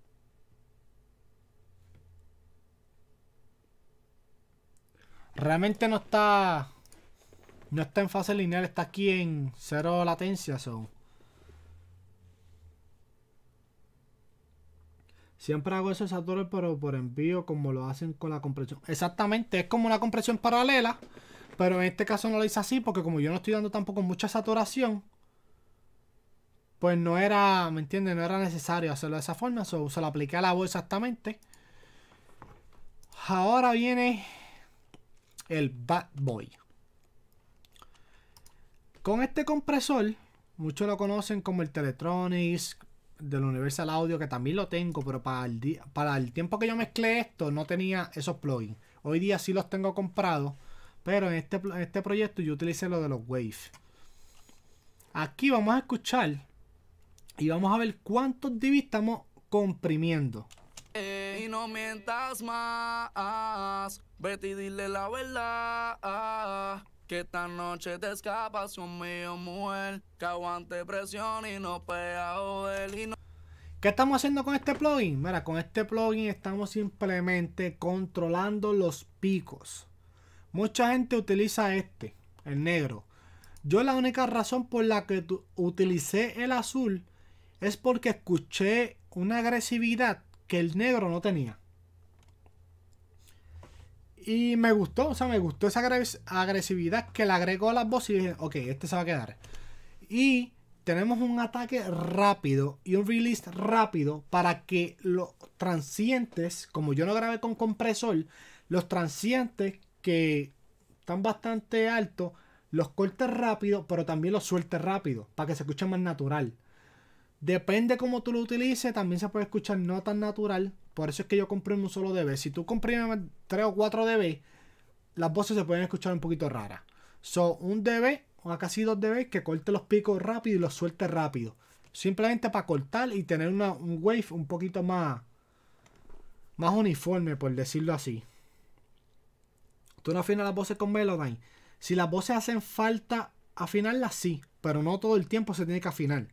Realmente no está no está en fase lineal, está aquí en cero latencia, son Siempre hago esos saturadores, pero por envío, como lo hacen con la compresión. Exactamente, es como una compresión paralela. Pero en este caso no lo hice así, porque como yo no estoy dando tampoco mucha saturación, pues no era, ¿me entiendes? No era necesario hacerlo de esa forma. se lo apliqué a la voz exactamente. Ahora viene el Bad Boy. Con este compresor, muchos lo conocen como el Teletronics, del Universal Audio, que también lo tengo, pero para el, para el tiempo que yo mezclé esto, no tenía esos plugins. Hoy día sí los tengo comprados, pero en este, este proyecto yo utilicé lo de los Wave. Aquí vamos a escuchar y vamos a ver cuántos DB estamos comprimiendo. Eh, y no mientas más, vete y dile la verdad. Que esta noche te escapas mío mujer. Que aguante presión y no pega joder. ¿Qué estamos haciendo con este plugin? Mira, con este plugin estamos simplemente controlando los picos. Mucha gente utiliza este, el negro. Yo la única razón por la que utilicé el azul es porque escuché una agresividad que el negro no tenía. Y me gustó, o sea, me gustó esa agresividad que le agregó a las voces y dije, ok, este se va a quedar. Y tenemos un ataque rápido y un release rápido para que los transientes, como yo no grabé con compresor, los transientes que están bastante altos, los cortes rápido, pero también los sueltes rápido, para que se escuche más natural. Depende cómo tú lo utilices, también se puede escuchar no tan natural, por eso es que yo compré un solo DB. Si tú comprimes 3 o 4 DB, las voces se pueden escuchar un poquito raras. Son un DB o casi dos DB que corte los picos rápido y los suelte rápido. Simplemente para cortar y tener una, un wave un poquito más, más uniforme, por decirlo así. Tú no afinas las voces con Melodyne. Si las voces hacen falta afinarlas, sí, pero no todo el tiempo se tiene que afinar.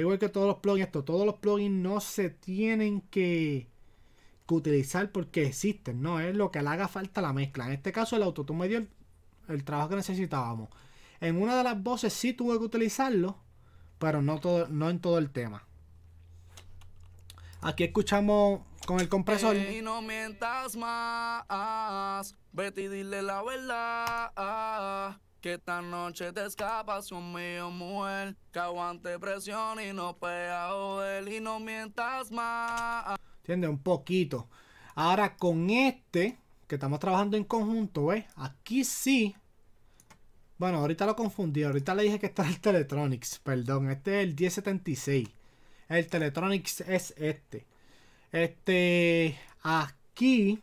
Igual que todos los plugins, todos los plugins no se tienen que, utilizar porque existen, no es lo que le haga falta la mezcla. En este caso, el autotune me dio el, trabajo que necesitábamos. En una de las voces sí tuve que utilizarlo, pero no, todo, no en todo el tema. Aquí escuchamos con el compresor. Y no mientas más, la verdad. Que esta noche te escapas un mío, mujer. Que aguante presión y no pega joder. Y no mientas más. ¿Entiendes? Un poquito. Ahora con este, que estamos trabajando en conjunto, ¿ves? Aquí sí. Bueno, ahorita lo confundí. Ahorita le dije que está el Teletronics. Perdón, este es el 1076. El Teletronics es este. Este. Aquí.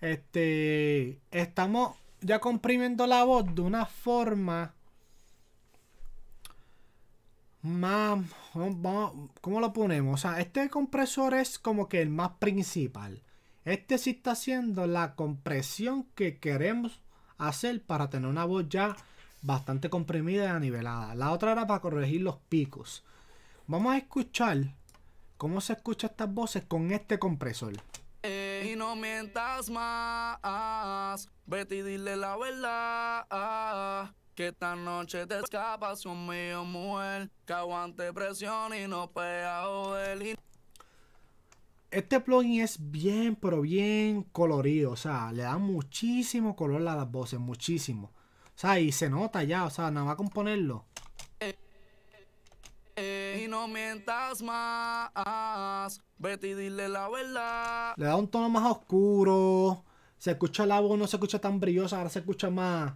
Este. Estamos ya comprimiendo la voz de una forma más... ¿Cómo lo ponemos? O sea, este compresor es como que el más principal. Este sí está haciendo la compresión que queremos hacer para tener una voz ya bastante comprimida y anivelada La otra era para corregir los picos. Vamos a escuchar cómo se escucha estas voces con este compresor. Y no mientas más. Vete y dile la verdad. Que esta noche te escapas un mío mujer. Que aguante presión y no pega joder. Este plugin es bien, pero bien colorido. O sea, le da muchísimo color a las voces, muchísimo. O sea, y se nota ya. O sea, nada más componerlo ponerlo. Le da un tono más oscuro. Se escucha la voz, no se escucha tan brillosa, ahora se escucha más,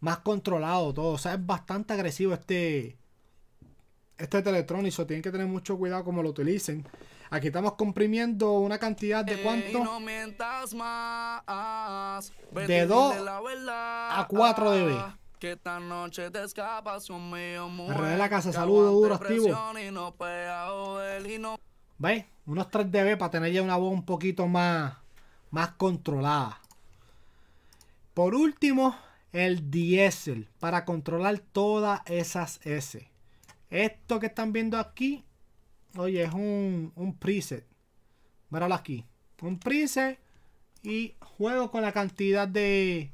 más controlado todo. O sea, es bastante agresivo este, este teletrónico. Tienen que tener mucho cuidado como lo utilicen. Aquí estamos comprimiendo una cantidad de cuánto? De 2 a 4 dB. Que esta noche te escapas mío la casa, saludo duro, activo. ¿Veis? Unos 3 dB para tener ya una voz un poquito más, más controlada. Por último, el diésel para controlar todas esas S. Esto que están viendo aquí, oye, es un, un preset. Míralo aquí. Un preset y juego con la cantidad de,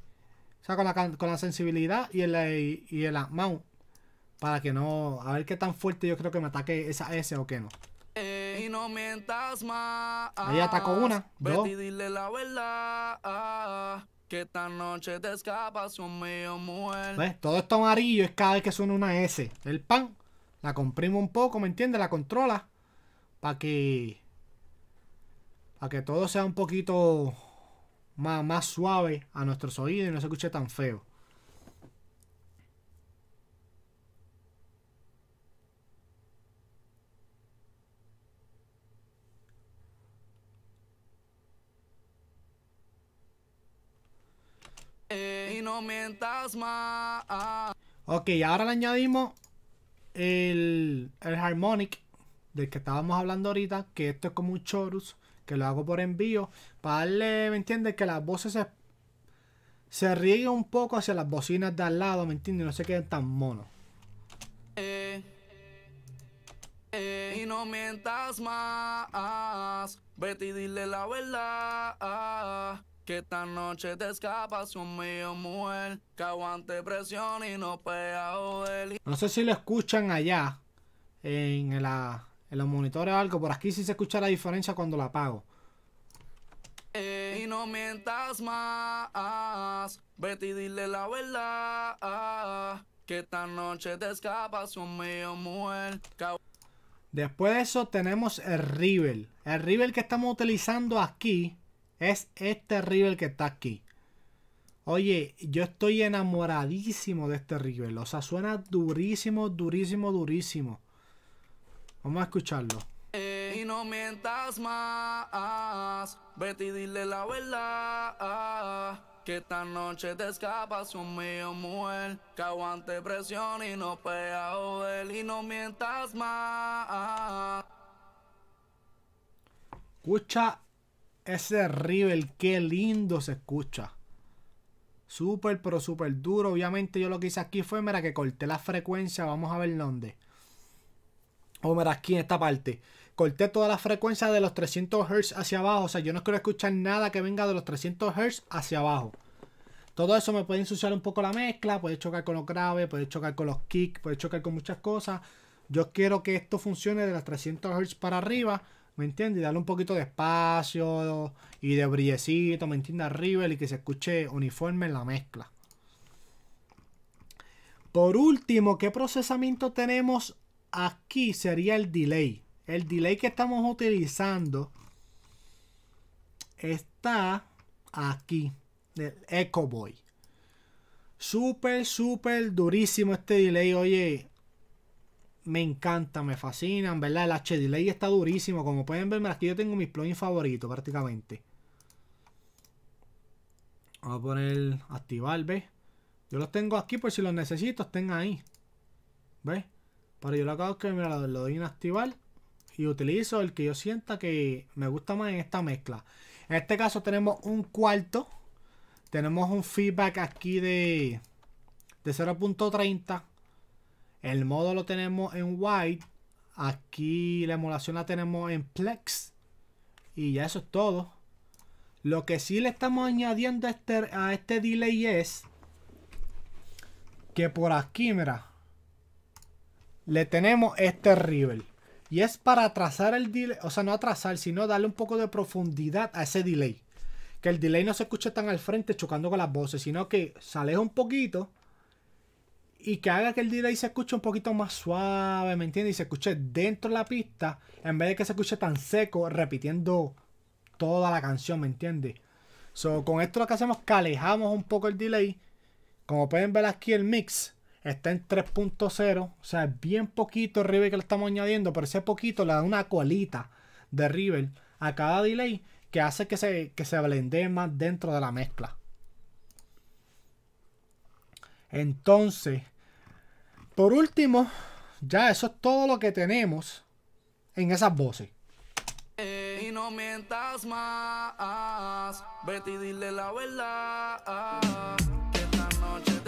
o sea, con la, sensibilidad y el, eh, y el amount Para que no. A ver qué tan fuerte yo creo que me ataque esa S o que no. Eh, Ahí atacó ah, una. Dos. esta noche te escapas ¿Ves? Todo esto amarillo es cada vez que suena una S. El pan. La comprimo un poco, ¿me entiendes? La controla. Para que. Para que todo sea un poquito más, suave a nuestros oídos y no se escuche tan feo. Eh, ok, ahora le añadimos el, el harmonic del que estábamos hablando ahorita, que esto es como un chorus que lo hago por envío, para darle, ¿me entiendes? Que las voces se, se ríen un poco hacia las bocinas de al lado, ¿me entiendes? No se queden tan monos. No sé si lo escuchan allá, en la, en los monitores o algo. Por aquí sí se escucha la diferencia cuando la apago. y más. Que noche Después de eso tenemos el River. El River que estamos utilizando aquí es este River que está aquí. Oye, yo estoy enamoradísimo de este River. O sea, suena durísimo, durísimo, durísimo. Vamos a escucharlo. Eh, y no mientas más, vete y dile la verdad. Que esta noche te escapas mío, mujer. Que aguante presión y no pega joder. Y no mientas más. Escucha ese river, qué lindo se escucha. Súper, pero súper duro. Obviamente yo lo que hice aquí fue, mira, que corté la frecuencia. Vamos a ver dónde aquí en esta parte. Corté toda la frecuencia de los 300 Hz hacia abajo. O sea, yo no quiero escuchar nada que venga de los 300 Hz hacia abajo. Todo eso me puede ensuciar un poco la mezcla, puede chocar con los graves, puede chocar con los kicks, puede chocar con muchas cosas. Yo quiero que esto funcione de los 300 Hz para arriba, ¿me entiende, Y darle un poquito de espacio y de brillecito, ¿me entiende, Arriba y que se escuche uniforme en la mezcla. Por último, ¿qué procesamiento tenemos aquí sería el delay. El delay que estamos utilizando está aquí, el Echo Boy. Súper, súper durísimo este delay. Oye, me encanta, me fascinan, ¿verdad? El H-Delay está durísimo. Como pueden ver, aquí yo tengo mis plugins favoritos prácticamente. Vamos a poner activar, ¿ves? Yo los tengo aquí por si los necesito, estén ahí. ¿Ves? Ahora yo lo acabo de mira, lo doy en activar y utilizo el que yo sienta que me gusta más en esta mezcla. En este caso tenemos un cuarto. Tenemos un feedback aquí de, de 0.30. El modo lo tenemos en white. Aquí la emulación la tenemos en Plex. Y ya eso es todo. Lo que sí le estamos añadiendo este, a este delay es que por aquí, mira, le tenemos este river. Y es para atrasar el delay, o sea, no atrasar, sino darle un poco de profundidad a ese delay. Que el delay no se escuche tan al frente chocando con las voces, sino que se aleje un poquito y que haga que el delay se escuche un poquito más suave, ¿me entiendes? Y se escuche dentro de la pista, en vez de que se escuche tan seco, repitiendo toda la canción, ¿me entiendes? So, con esto lo que hacemos es que alejamos un poco el delay. Como pueden ver aquí el mix, está en 3.0, o sea, es bien poquito River que le estamos añadiendo, pero ese poquito le da una colita de River a cada delay que hace que se, que más dentro de la mezcla. Entonces, por último, ya eso es todo lo que tenemos en esas voces. Eh, y no más, la noche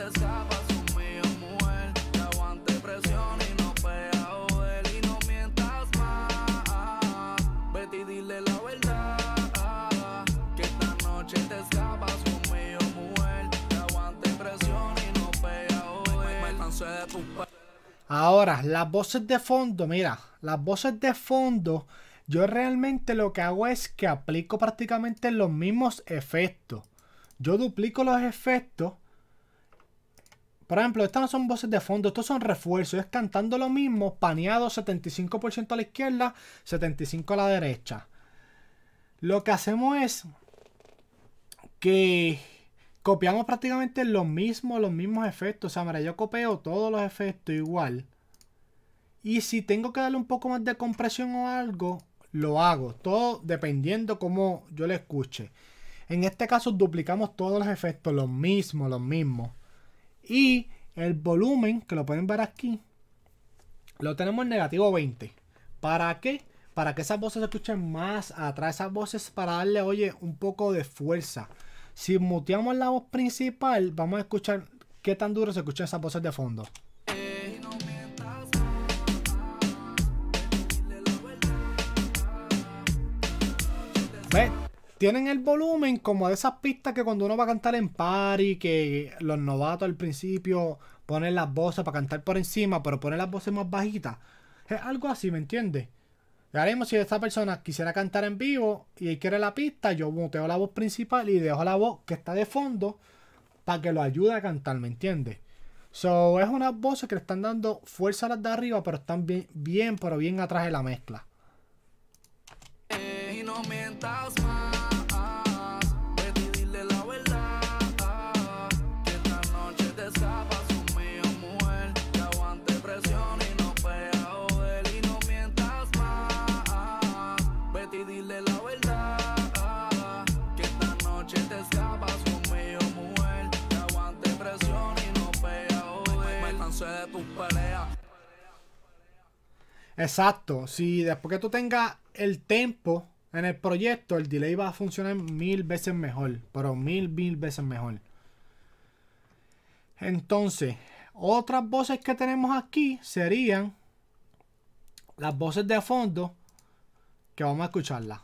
Ahora, las voces de fondo, mira, las voces de fondo, yo realmente lo que hago es que aplico prácticamente los mismos efectos. Yo duplico los efectos. Por ejemplo, estas no son voces de fondo, estos son refuerzos. Es cantando lo mismo, paneado 75% a la izquierda, 75% a la derecha. Lo que hacemos es que copiamos prácticamente los mismos, los mismos efectos. O sea, yo copio todos los efectos igual. Y si tengo que darle un poco más de compresión o algo, lo hago. Todo dependiendo cómo yo le escuche. En este caso duplicamos todos los efectos, los mismos, los mismos. Y el volumen, que lo pueden ver aquí, lo tenemos en negativo 20. ¿Para qué? Para que esas voces se escuchen más atrás. Esas voces para darle, oye, un poco de fuerza. Si muteamos la voz principal, vamos a escuchar qué tan duro se escuchan esas voces de fondo. ¿Ves? Tienen el volumen como de esas pistas que cuando uno va a cantar en party, que los novatos al principio ponen las voces para cantar por encima, pero ponen las voces más bajitas. Es algo así, ¿me entiendes? Y si esta persona quisiera cantar en vivo y quiere la pista, yo muteo la voz principal y dejo la voz que está de fondo para que lo ayude a cantar, ¿me entiendes? So, es unas voces que le están dando fuerza a las de arriba, pero están bien, bien pero bien atrás de la mezcla. Eh, Exacto. Si después que tú tengas el tempo en el proyecto, el delay va a funcionar mil veces mejor. Pero mil, mil veces mejor. Entonces, otras voces que tenemos aquí serían las voces de fondo que vamos a escucharlas.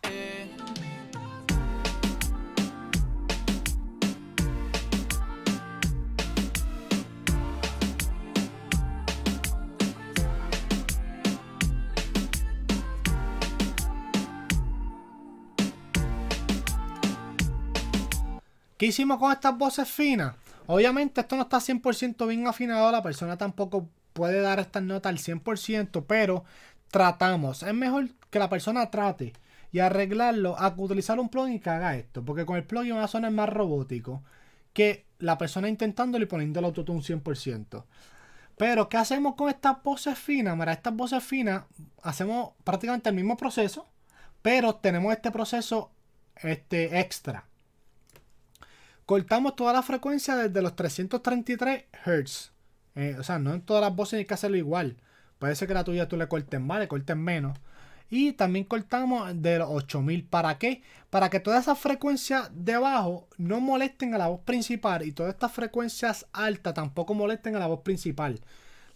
hicimos con estas voces finas? Obviamente esto no está 100% bien afinado, la persona tampoco puede dar estas notas al 100%, pero tratamos. Es mejor que la persona trate y arreglarlo a utilizar un plugin que haga esto, porque con el plugin va a sonar más robótico que la persona intentándolo y poniendo el un 100%. Pero, ¿qué hacemos con estas voces finas? Mira, estas voces finas hacemos prácticamente el mismo proceso, pero tenemos este proceso este, extra cortamos toda la frecuencia desde los 333 Hz. Eh, o sea, no en todas las voces hay que hacerlo igual. Puede ser que la tuya tú le cortes más, le cortes menos. Y también cortamos de los 8000. ¿Para qué? Para que todas esas frecuencias debajo no molesten a la voz principal y todas estas frecuencias altas tampoco molesten a la voz principal.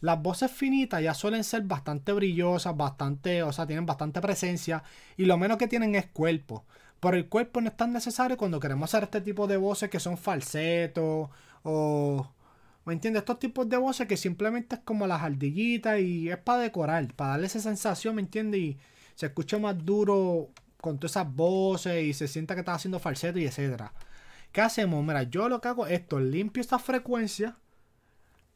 Las voces finitas ya suelen ser bastante brillosas, bastante, o sea, tienen bastante presencia y lo menos que tienen es cuerpo por el cuerpo no es tan necesario cuando queremos hacer este tipo de voces que son falsetos o... ¿Me entiendes? Estos tipos de voces que simplemente es como las ardillitas y es para decorar, para darle esa sensación, ¿me entiendes? Y se escucha más duro con todas esas voces y se sienta que estás haciendo falseto y etcétera. ¿Qué hacemos? Mira, yo lo que hago es esto, limpio esta frecuencia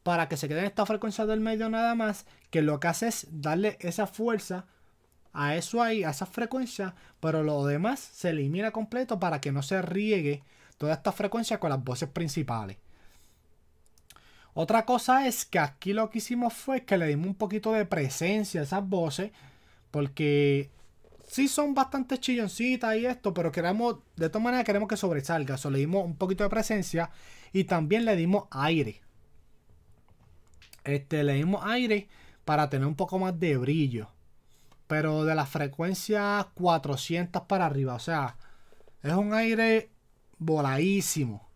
para que se queden estas frecuencias del medio nada más, que lo que hace es darle esa fuerza a eso ahí, a esas frecuencias, pero lo demás se elimina completo para que no se riegue toda esta frecuencia con las voces principales. Otra cosa es que aquí lo que hicimos fue que le dimos un poquito de presencia a esas voces, porque sí son bastante chilloncitas y esto, pero queremos, de todas maneras queremos que sobresalga, eso le dimos un poquito de presencia y también le dimos aire. Este, le dimos aire para tener un poco más de brillo pero de la frecuencia 400 para arriba. O sea, es un aire voladísimo.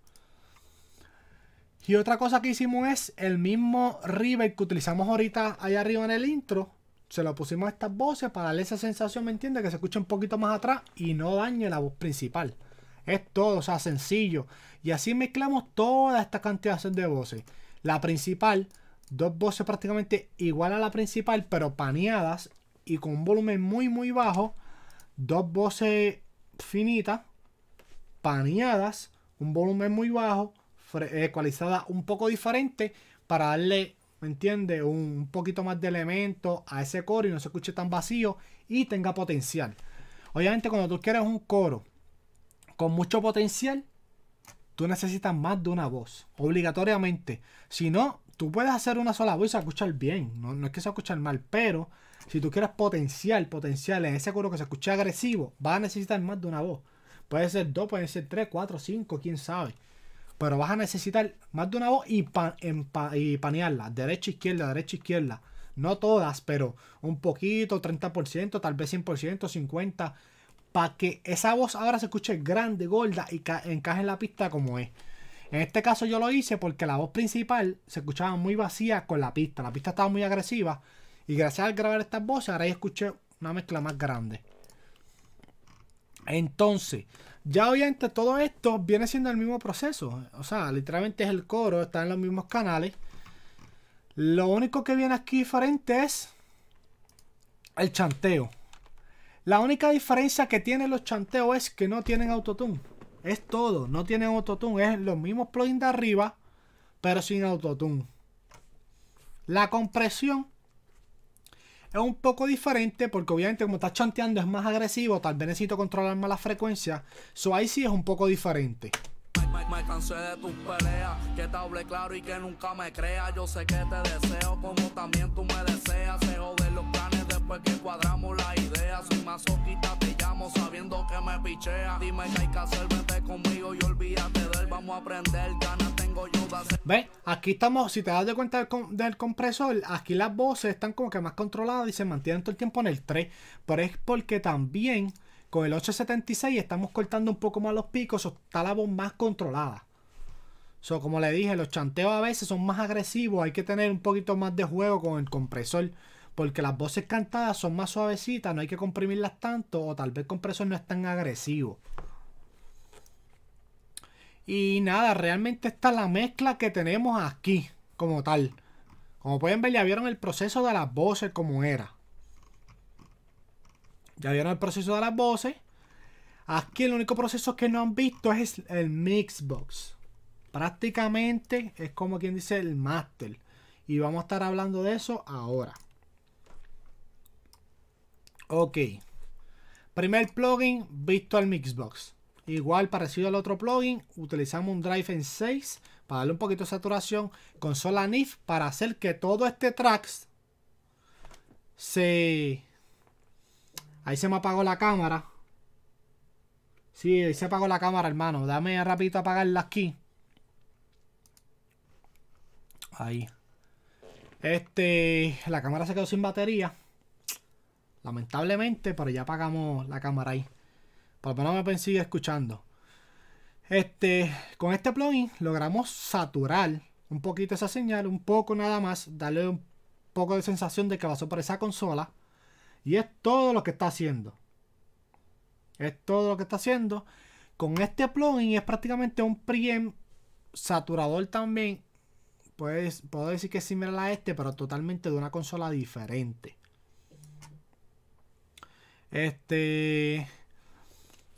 Y otra cosa que hicimos es el mismo river que utilizamos ahorita allá arriba en el intro. Se lo pusimos a estas voces para darle esa sensación, ¿me entiendes? Que se escuche un poquito más atrás y no dañe la voz principal. Es todo, o sea, sencillo. Y así mezclamos toda esta cantidad de voces. La principal, dos voces prácticamente igual a la principal, pero paneadas y con un volumen muy, muy bajo, dos voces finitas, paneadas, un volumen muy bajo, ecualizada un poco diferente para darle, ¿me entiendes? Un poquito más de elemento a ese coro y no se escuche tan vacío y tenga potencial. Obviamente cuando tú quieres un coro con mucho potencial, tú necesitas más de una voz, obligatoriamente. Si no, tú puedes hacer una sola voz y se escuchar bien, no, no es que se escuche escuchar mal, pero si tú quieres potencial, potencial en ese coro que se escucha agresivo, vas a necesitar más de una voz. Puede ser dos, puede ser tres, cuatro, cinco, quién sabe. Pero vas a necesitar más de una voz y, y panearla. Derecha, izquierda, derecha, izquierda. No todas, pero un poquito, 30%, tal vez 100%, 50%. Para que esa voz ahora se escuche grande, gorda y encaje en la pista como es. En este caso yo lo hice porque la voz principal se escuchaba muy vacía con la pista. La pista estaba muy agresiva y gracias al grabar estas voces, ahora ya escuché una mezcla más grande. Entonces, ya obviamente todo esto viene siendo el mismo proceso. O sea, literalmente es el coro, está en los mismos canales. Lo único que viene aquí diferente es el chanteo. La única diferencia que tienen los chanteos es que no tienen autotune. Es todo, no tienen autotune. Es los mismos plugins de arriba, pero sin autotune. La compresión es un poco diferente porque obviamente como estás chanteando es más agresivo, tal vez necesito controlar más la frecuencia. So ahí sí es un poco diferente. Me cansé de tus peleas, que te hable claro y que nunca me crea. Yo sé que te deseo como también tú me deseas. Se joden los planes después que cuadramos la idea. Soy masoquista, te llamo sabiendo que me pichea. Dime que hay que hacer, vete conmigo y olvídate de él. Vamos a aprender, ganar. ¿Ves? Aquí estamos, si te das de cuenta del, compresor, aquí las voces están como que más controladas y se mantienen todo el tiempo en el 3. Pero es porque también con el 876 estamos cortando un poco más los picos, está la voz más controlada. So, como le dije, los chanteos a veces son más agresivos, hay que tener un poquito más de juego con el compresor. Porque las voces cantadas son más suavecitas, no hay que comprimirlas tanto, o tal vez el compresor no es tan agresivo. Y nada, realmente está la mezcla que tenemos aquí como tal. Como pueden ver, ya vieron el proceso de las voces como era. Ya vieron el proceso de las voces. Aquí el único proceso que no han visto es el Mixbox. Prácticamente es como quien dice el Master Y vamos a estar hablando de eso ahora. Ok. Primer plugin visto al Mixbox. Igual parecido al otro plugin, utilizamos un drive en 6 para darle un poquito de saturación. Consola NIF para hacer que todo este tracks se... Ahí se me apagó la cámara. Sí, ahí se apagó la cámara, hermano. Dame rapidito apagarla aquí. Ahí. Este, la cámara se quedó sin batería. Lamentablemente, pero ya apagamos la cámara ahí. Para que no me sigue escuchando. Este, con este plugin logramos saturar un poquito esa señal, un poco nada más, darle un poco de sensación de que pasó por esa consola. Y es todo lo que está haciendo. Es todo lo que está haciendo. Con este plugin es prácticamente un preamp saturador también. Pues puedo decir que es similar a este, pero totalmente de una consola diferente. Este.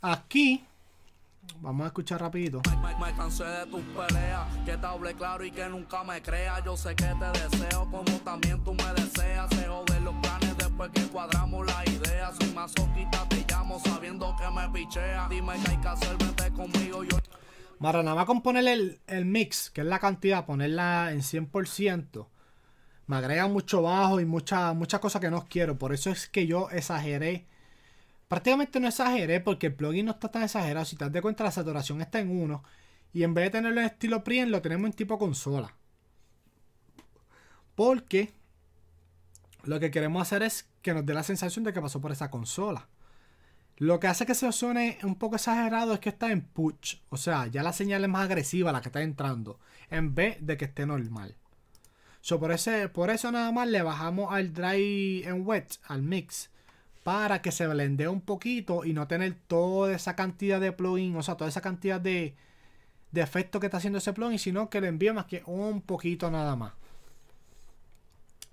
Aquí Vamos a escuchar rapidito. de tus peleas, que te hable claro y que nunca me crea Yo sé que te deseo como también tú me deseas. Se joden los planes después que cuadramos la idea. Soy masoquita, te llamo sabiendo que me pichea. Dime que hay que hacer, vete conmigo. Yo... Mara, nada más con poner el, el, mix, que es la cantidad, ponerla en 100%. Me agrega mucho bajo y muchas muchas cosas que no quiero. Por eso es que yo exageré prácticamente no exageré porque el plugin no está tan exagerado. Si te das de cuenta, la saturación está en 1. Y en vez de tenerlo en estilo print, lo tenemos en tipo consola. Porque lo que queremos hacer es que nos dé la sensación de que pasó por esa consola. Lo que hace que se suene un poco exagerado es que está en push. O sea, ya la señal es más agresiva la que está entrando. En vez de que esté normal. por, ese, por eso nada más le bajamos al dry en wet, al mix para que se blende un poquito y no tener toda esa cantidad de plugin, o sea, toda esa cantidad de, de efecto que está haciendo ese plugin, sino que le envíe más que un poquito nada más.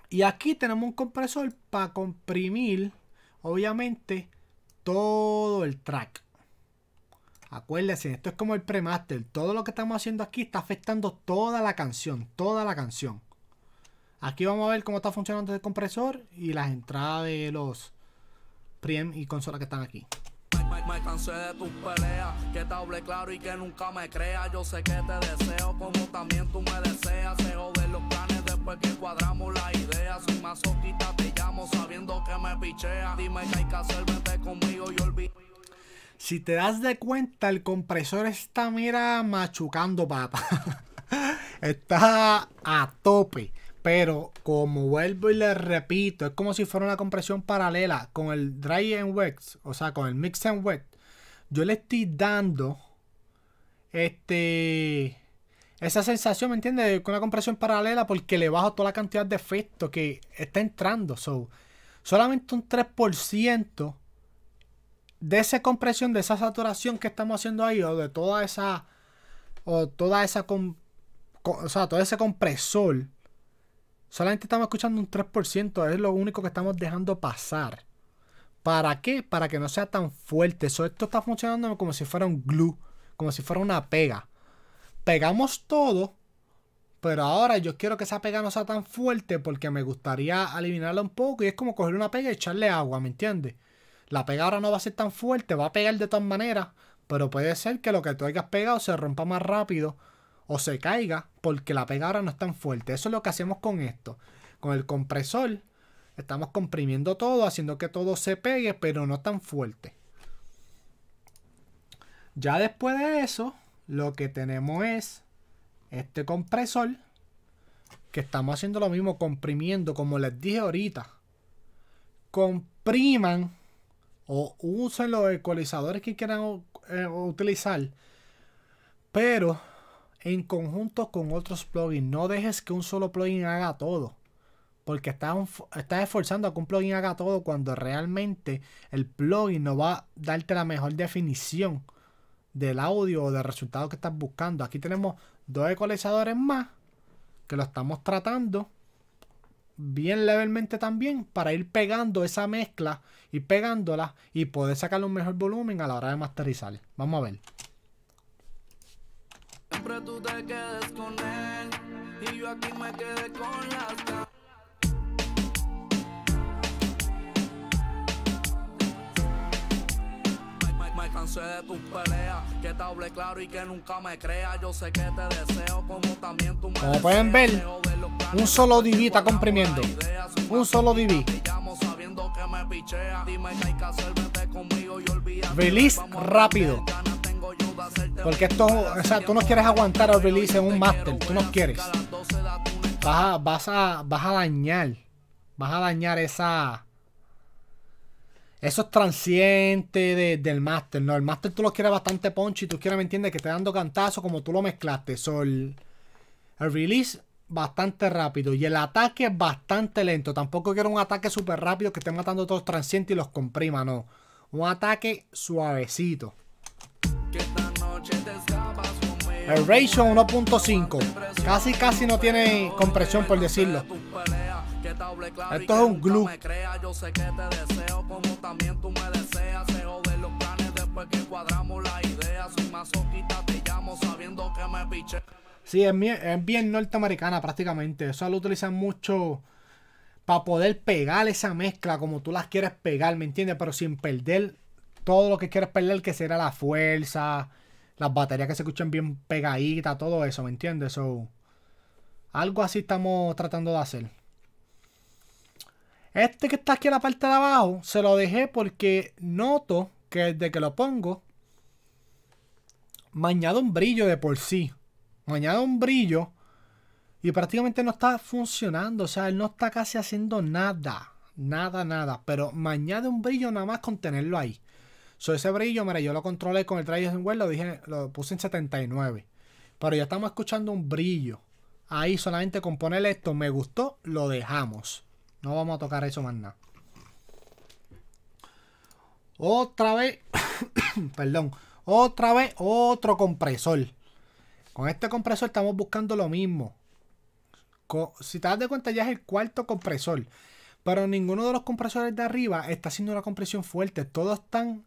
Y aquí tenemos un compresor para comprimir, obviamente, todo el track. Acuérdense, esto es como el premaster. Todo lo que estamos haciendo aquí está afectando toda la canción, toda la canción. Aquí vamos a ver cómo está funcionando el compresor y las entradas de los Priem y Consola que están aquí. Me, me, cansé de tus peleas, que te hable claro y que nunca me creas. Yo sé que te deseo como también tú me deseas. Se joden los planes después que cuadramos la idea. Soy masoquista, te llamo sabiendo que me pichea. Dime que hay que hacer, vete conmigo y olvidé. Si te das de cuenta, el compresor está, mira, machucando papa. está a tope. Pero como vuelvo y le repito, es como si fuera una compresión paralela con el dry and wet, o sea, con el mix and wet. Yo le estoy dando este esa sensación, ¿me entiendes? Con una compresión paralela porque le bajo toda la cantidad de efecto que está entrando. So, solamente un 3% de esa compresión, de esa saturación que estamos haciendo ahí, o de toda esa, o toda esa, o sea, todo ese compresor Solamente estamos escuchando un 3%, es lo único que estamos dejando pasar. ¿Para qué? Para que no sea tan fuerte. esto está funcionando como si fuera un glue, como si fuera una pega. Pegamos todo, pero ahora yo quiero que esa pega no sea tan fuerte porque me gustaría eliminarla un poco y es como coger una pega y echarle agua, ¿me entiendes? La pega ahora no va a ser tan fuerte, va a pegar de todas maneras, pero puede ser que lo que tú hayas pegado se rompa más rápido o se caiga porque la pegada no es tan fuerte. Eso es lo que hacemos con esto. Con el compresor estamos comprimiendo todo, haciendo que todo se pegue, pero no tan fuerte. Ya después de eso, lo que tenemos es este compresor que estamos haciendo lo mismo, comprimiendo, como les dije ahorita. Compriman o usen los ecualizadores que quieran eh, utilizar, pero en conjunto con otros plugins. No dejes que un solo plugin haga todo. Porque estás, esforzando a que un plugin haga todo cuando realmente el plugin no va a darte la mejor definición del audio o del resultado que estás buscando. Aquí tenemos dos ecualizadores más que lo estamos tratando bien levemente también para ir pegando esa mezcla y pegándola y poder sacarle un mejor volumen a la hora de masterizar. Vamos a ver siempre tú te quedes con él y yo aquí me quedé con las me cansé de tus peleas. Que te hable claro y que nunca me crea. Yo sé que te deseo como también tú me Como pueden ver, un solo DV está comprimiendo. Un solo DV. Feliz rápido. Porque esto, o sea, tú no quieres aguantar el release en un máster, tú no quieres. Vas a, vas a, dañar, vas a dañar esa... Esos transientes del máster, ¿no? El máster tú lo quieres bastante ponchi y tú quieres, ¿me entiendes? Que esté dando cantazo como tú lo mezclaste. el, release bastante rápido y el ataque bastante lento. Tampoco quiero un ataque súper rápido que esté matando todos los transientes y los comprima, no. Un ataque suavecito. El ratio 1.5. Casi, casi no tiene compresión, por decirlo. Esto es un glue. Sí, es bien, es bien norteamericana prácticamente. Eso lo utilizan mucho para poder pegar esa mezcla como tú las quieres pegar, ¿me entiendes? Pero sin perder todo lo que quieres perder, que será la fuerza, las baterías que se escuchan bien pegaditas, todo eso, ¿me entiendes? algo así estamos tratando de hacer. Este que está aquí en la parte de abajo, se lo dejé porque noto que desde que lo pongo, me un brillo de por sí. Me un brillo y prácticamente no está funcionando. O sea, él no está casi haciendo nada. Nada, nada. Pero me un brillo nada más con tenerlo ahí. So, ese brillo, mira, yo lo controlé con el en lo dije, lo puse en 79. Pero ya estamos escuchando un brillo. Ahí solamente con ponerle esto, me gustó, lo dejamos. No vamos a tocar eso más nada. Otra vez, perdón, otra vez otro compresor. Con este compresor estamos buscando lo mismo. si te das de cuenta ya es el cuarto compresor. Pero ninguno de los compresores de arriba está haciendo una compresión fuerte. Todos están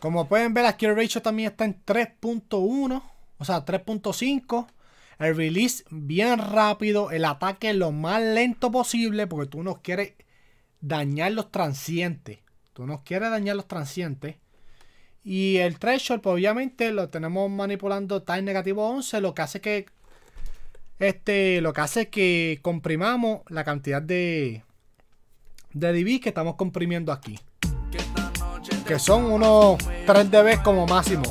Como pueden ver, aquí el ratio también está en 3.1, o sea, 3.5. El release bien rápido, el ataque lo más lento posible, porque tú no quieres dañar los transientes. Tú no quieres dañar los transientes. Y el threshold, pues, obviamente lo tenemos manipulando time negativo 11, lo que hace que este lo que hace que comprimamos la cantidad de de DB que estamos comprimiendo aquí que son unos 3 dB como máximo.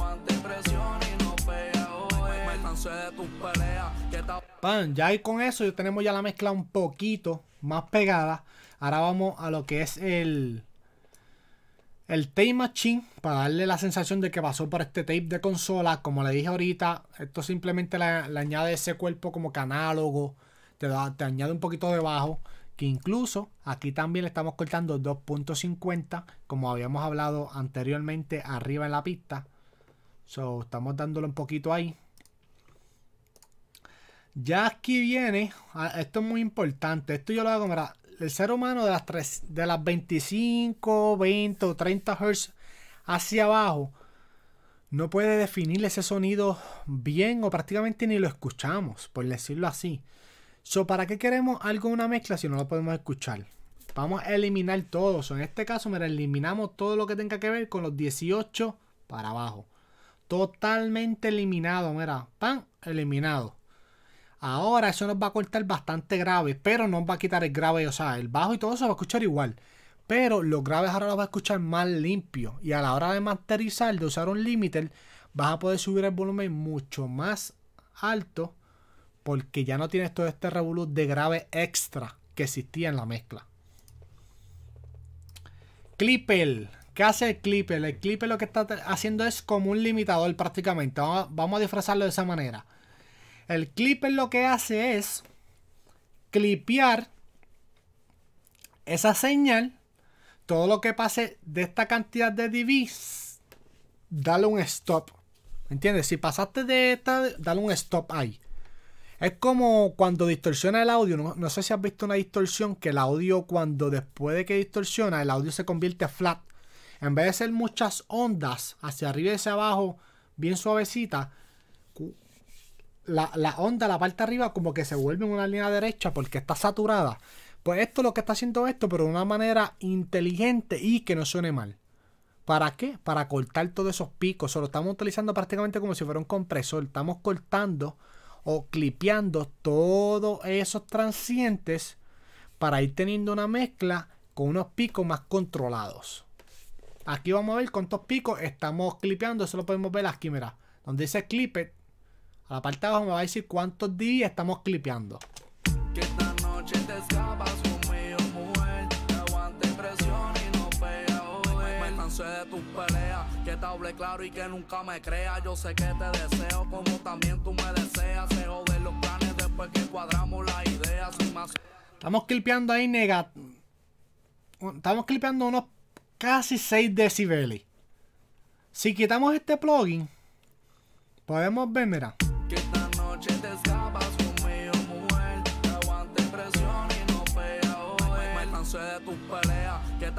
ya y con eso ya tenemos ya la mezcla un poquito más pegada. Ahora vamos a lo que es el, el tape machine para darle la sensación de que pasó por este tape de consola. Como le dije ahorita, esto simplemente le, añade ese cuerpo como canálogo. Te, te añade un poquito de bajo que incluso aquí también le estamos cortando 2.50 como habíamos hablado anteriormente arriba en la pista so estamos dándolo un poquito ahí ya aquí viene ah, esto es muy importante esto yo lo hago mira el ser humano de las de las 25 20 o 30 Hz hacia abajo no puede definir ese sonido bien o prácticamente ni lo escuchamos por decirlo así ¿para qué queremos algo una mezcla si no lo podemos escuchar? Vamos a eliminar todo. en este caso, mira, eliminamos todo lo que tenga que ver con los 18 para abajo. Totalmente eliminado, mira, pan, eliminado. Ahora eso nos va a cortar bastante grave, pero no nos va a quitar el grave, o sea, el bajo y todo se va a escuchar igual. Pero los graves ahora los va a escuchar más limpio. Y a la hora de masterizar, de usar un limiter, vas a poder subir el volumen mucho más alto porque ya no tienes todo este revolut de grave extra que existía en la mezcla. Clipper. ¿Qué hace el Clipper? El Clipper lo que está haciendo es como un limitador prácticamente. Vamos a, disfrazarlo de esa manera. El Clipper lo que hace es clipear esa señal. Todo lo que pase de esta cantidad de divis, dale un stop. ¿Me entiendes? Si pasaste de esta, dale un stop ahí. Es como cuando distorsiona el audio. No, sé si has visto una distorsión que el audio, cuando después de que distorsiona, el audio se convierte flat. En vez de ser muchas ondas hacia arriba y hacia abajo, bien suavecita, la, onda, la parte de arriba, como que se vuelve en una línea derecha porque está saturada. Pues esto es lo que está haciendo esto, pero de una manera inteligente y que no suene mal. ¿Para qué? Para cortar todos esos picos. O lo estamos utilizando prácticamente como si fuera un compresor. Estamos cortando o clipeando todos esos transientes para ir teniendo una mezcla con unos picos más controlados. Aquí vamos a ver cuántos picos estamos clipeando. Eso lo podemos ver aquí, mira. Donde dice clipet, a la parte de abajo me va a decir cuántos días estamos clipeando. de que te claro y que nunca me crea. Yo sé que te deseo como también tú me deseas. Se joden los planes después que cuadramos las ideas. más... Estamos clipeando ahí negat. Estamos clipeando unos casi 6 decibeles. Si quitamos este plugin, podemos ver, mira.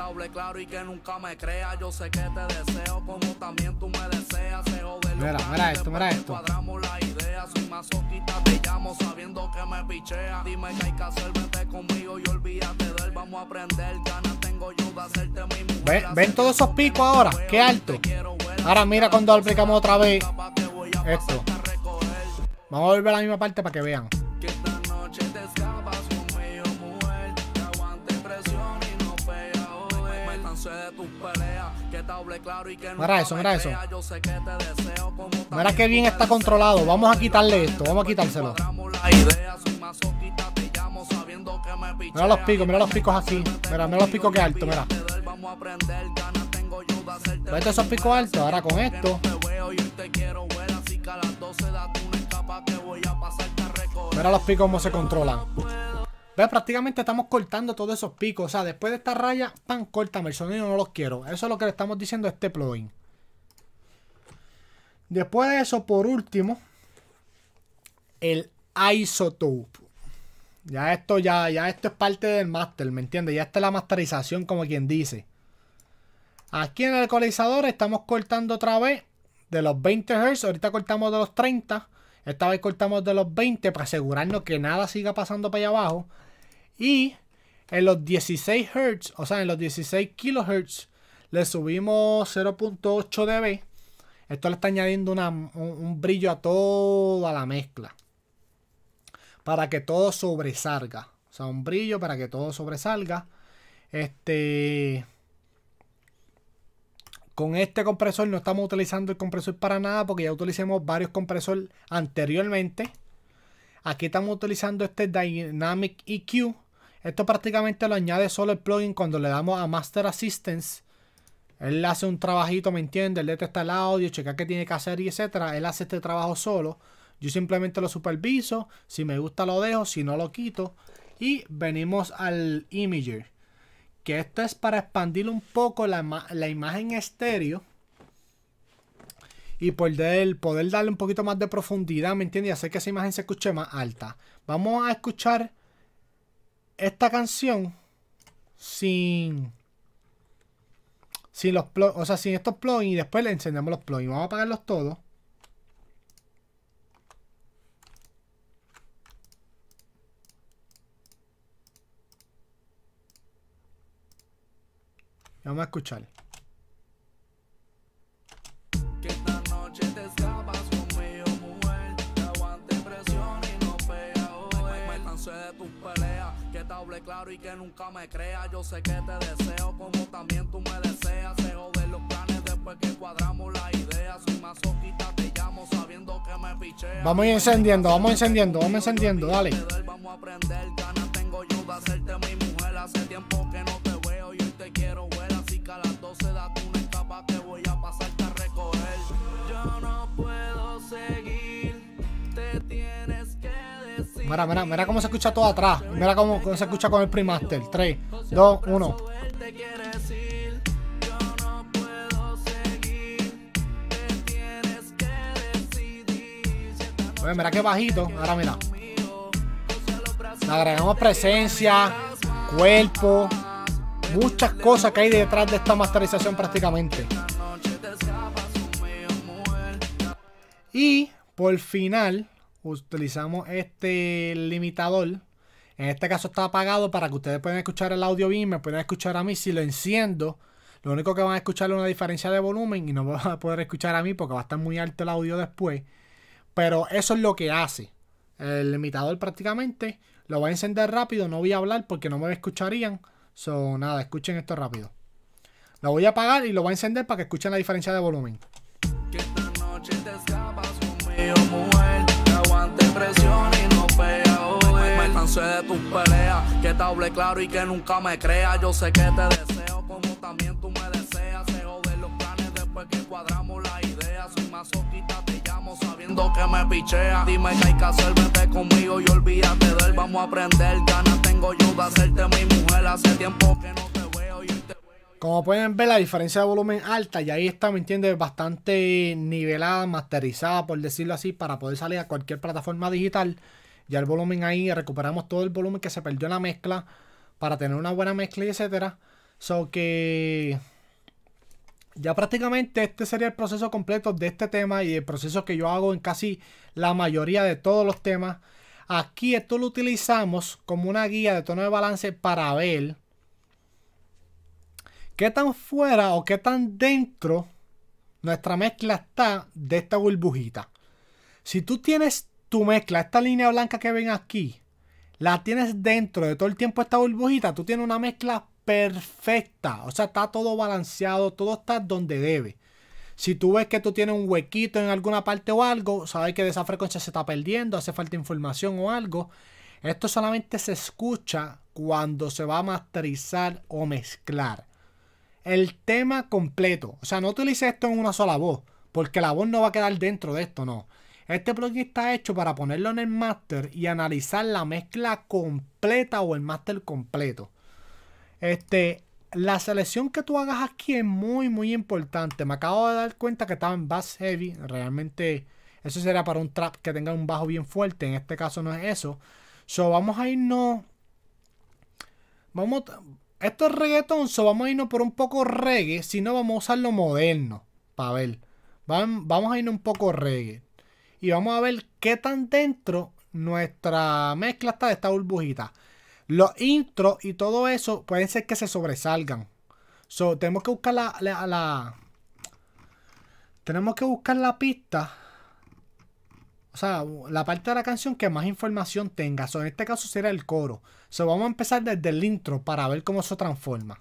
hable claro y que nunca me crea. Yo sé que te deseo como también tú me deseas. Se joder, mira, mira esto, mira esto. Cuadramos la idea, soy masoquita, te llamo sabiendo que me pichea. Dime que hay que hacer, vete conmigo y olvídate de él. Vamos a aprender, ganas tengo yo de hacerte mi mujer. ¿Ven, ven todos esos picos ahora, qué alto. Ahora mira cuando aplicamos otra vez esto. Vamos a volver a la misma parte para que vean. Mira eso, mira eso. Mira que bien está controlado. Vamos a quitarle esto, vamos a quitárselo. Mira los picos, mira los picos aquí. Mira, mira los picos que alto, mira. Vete esos picos altos, ahora con esto. Mira los picos como se controlan prácticamente estamos cortando todos esos picos. O sea, después de esta raya, pan, corta, El sonido no los quiero. Eso es lo que le estamos diciendo a este plugin. Después de eso, por último, el isotope. Ya esto, ya, ya esto es parte del master, ¿me entiendes? Ya esta la masterización, como quien dice. Aquí en el ecualizador estamos cortando otra vez de los 20 Hz. Ahorita cortamos de los 30. Esta vez cortamos de los 20 para asegurarnos que nada siga pasando para allá abajo. Y en los 16 Hz, o sea, en los 16 kHz, le subimos 0.8 dB. Esto le está añadiendo un, brillo a toda la mezcla. Para que todo sobresalga. O sea, un brillo para que todo sobresalga. Este. Con este compresor no estamos utilizando el compresor para nada porque ya utilicemos varios compresores anteriormente. Aquí estamos utilizando este Dynamic EQ esto prácticamente lo añade solo el plugin cuando le damos a Master Assistance. Él hace un trabajito, ¿me entiendes? Él detecta el audio, checa qué tiene que hacer y etcétera. Él hace este trabajo solo. Yo simplemente lo superviso. Si me gusta lo dejo, si no lo quito. Y venimos al Imager. Que esto es para expandir un poco la, imagen estéreo. Y poder, poder darle un poquito más de profundidad, ¿me entiendes? Y hacer que esa imagen se escuche más alta. Vamos a escuchar esta canción sin sin los o sea, sin estos plugins y después le encendemos los plugins. Vamos a apagarlos todos. vamos a escuchar. neta, hable claro y que nunca me crea. Yo sé que te deseo como también tú me deseas. Se joden los planes después que cuadramos idea. ideas. Soy masoquita, te llamo sabiendo que me pichea. Vamos encendiendo, vamos encendiendo, vamos encendiendo, dale. Vamos a aprender, Mira, mira, mira cómo se escucha todo atrás. Mira cómo, se escucha con el Primaster. 3, 2, 1. mira qué bajito. Ahora mira. agregamos presencia, cuerpo, muchas cosas que hay detrás de esta masterización prácticamente. Y por final, utilizamos este limitador. En este caso está apagado para que ustedes puedan escuchar el audio bien, me puedan escuchar a mí. Si lo enciendo, lo único que van a escuchar es una diferencia de volumen y no van a poder escuchar a mí porque va a estar muy alto el audio después. Pero eso es lo que hace. El limitador prácticamente lo voy a encender rápido, no voy a hablar porque no me escucharían. son nada, escuchen esto rápido. Lo voy a apagar y lo voy a encender para que escuchen la diferencia de volumen aguante presión y no pega hoy. Me, cansé de tus peleas, que te hable claro y que nunca me crea Yo sé que te deseo como también tú me deseas. Se joden los planes después que cuadramos la idea. Soy masoquita, te llamo sabiendo que me pichea. Dime que hay que hacer, vete conmigo y olvídate de él. Vamos a aprender, ganas tengo yo de hacerte mi mujer. Hace tiempo que no como pueden ver, la diferencia de volumen alta, y ahí está, ¿me entiendes? Bastante nivelada, masterizada, por decirlo así, para poder salir a cualquier plataforma digital. Ya el volumen ahí, recuperamos todo el volumen que se perdió en la mezcla para tener una buena mezcla y etcétera. So que ya prácticamente este sería el proceso completo de este tema y el proceso que yo hago en casi la mayoría de todos los temas. Aquí esto lo utilizamos como una guía de tono de balance para ver ¿Qué tan fuera o qué tan dentro nuestra mezcla está de esta burbujita? Si tú tienes tu mezcla, esta línea blanca que ven aquí, la tienes dentro de todo el tiempo esta burbujita, tú tienes una mezcla perfecta. O sea, está todo balanceado, todo está donde debe. Si tú ves que tú tienes un huequito en alguna parte o algo, sabes que de esa frecuencia se está perdiendo, hace falta información o algo. Esto solamente se escucha cuando se va a masterizar o mezclar el tema completo. O sea, no utilice esto en una sola voz, porque la voz no va a quedar dentro de esto, no. Este plugin está hecho para ponerlo en el master y analizar la mezcla completa o el master completo. Este, la selección que tú hagas aquí es muy, muy importante. Me acabo de dar cuenta que estaba en bass heavy. Realmente eso será para un trap que tenga un bajo bien fuerte. En este caso no es eso. So, vamos a irnos... Vamos, esto es reggaetón, vamos a irnos por un poco reggae, si no vamos a usar lo moderno, para ver. vamos a irnos un poco reggae. Y vamos a ver qué tan dentro nuestra mezcla está de esta burbujita. Los intros y todo eso pueden ser que se sobresalgan. So, tenemos que buscar la, la tenemos que buscar la pista sea, la parte de la canción que más información tenga. en este caso será el coro. Se vamos a empezar desde el intro para ver cómo se transforma.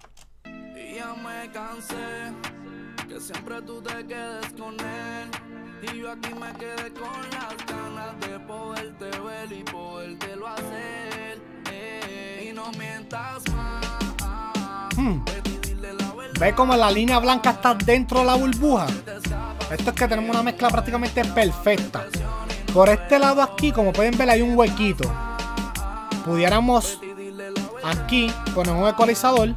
Ve como la línea blanca está dentro de la burbuja. Esto es que tenemos una mezcla prácticamente perfecta. Por este lado aquí, como pueden ver, hay un huequito. Pudiéramos aquí poner un ecualizador,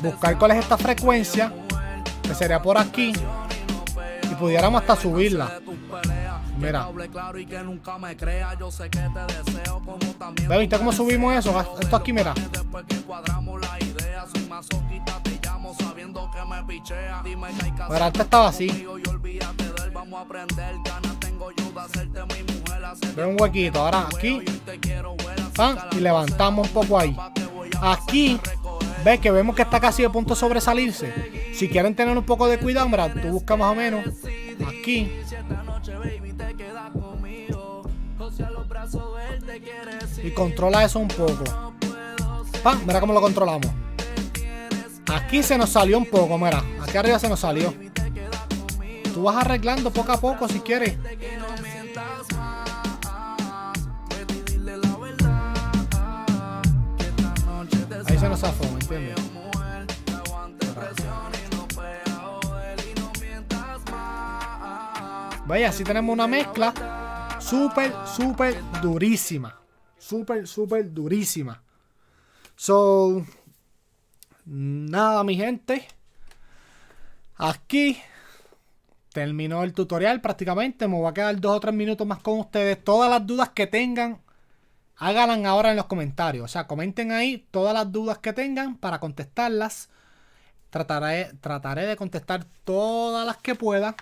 buscar cuál es esta frecuencia, que sería por aquí, y pudiéramos hasta subirla. Mira. ¿Ve, ¿Viste cómo subimos eso? Ah, esto aquí, mira. Pero antes estaba así. Ve un huequito. Ahora aquí. y levantamos un poco ahí. Aquí ves que vemos que está casi de punto de sobresalirse. Si quieren tener un poco de cuidado, mira, tú buscas más o menos aquí. Y controla eso un poco. Pam, mira cómo lo controlamos. Aquí se nos salió un poco, mira. Aquí arriba se nos salió. Tú vas arreglando poco a poco si quieres. Vaya, así tenemos una mezcla súper, súper durísima. Súper, súper durísima. So, nada, mi gente. Aquí terminó el tutorial prácticamente. Me voy a quedar dos o tres minutos más con ustedes. Todas las dudas que tengan, háganlas ahora en los comentarios. O sea, comenten ahí todas las dudas que tengan para contestarlas. Trataré, trataré de contestar todas las que pueda.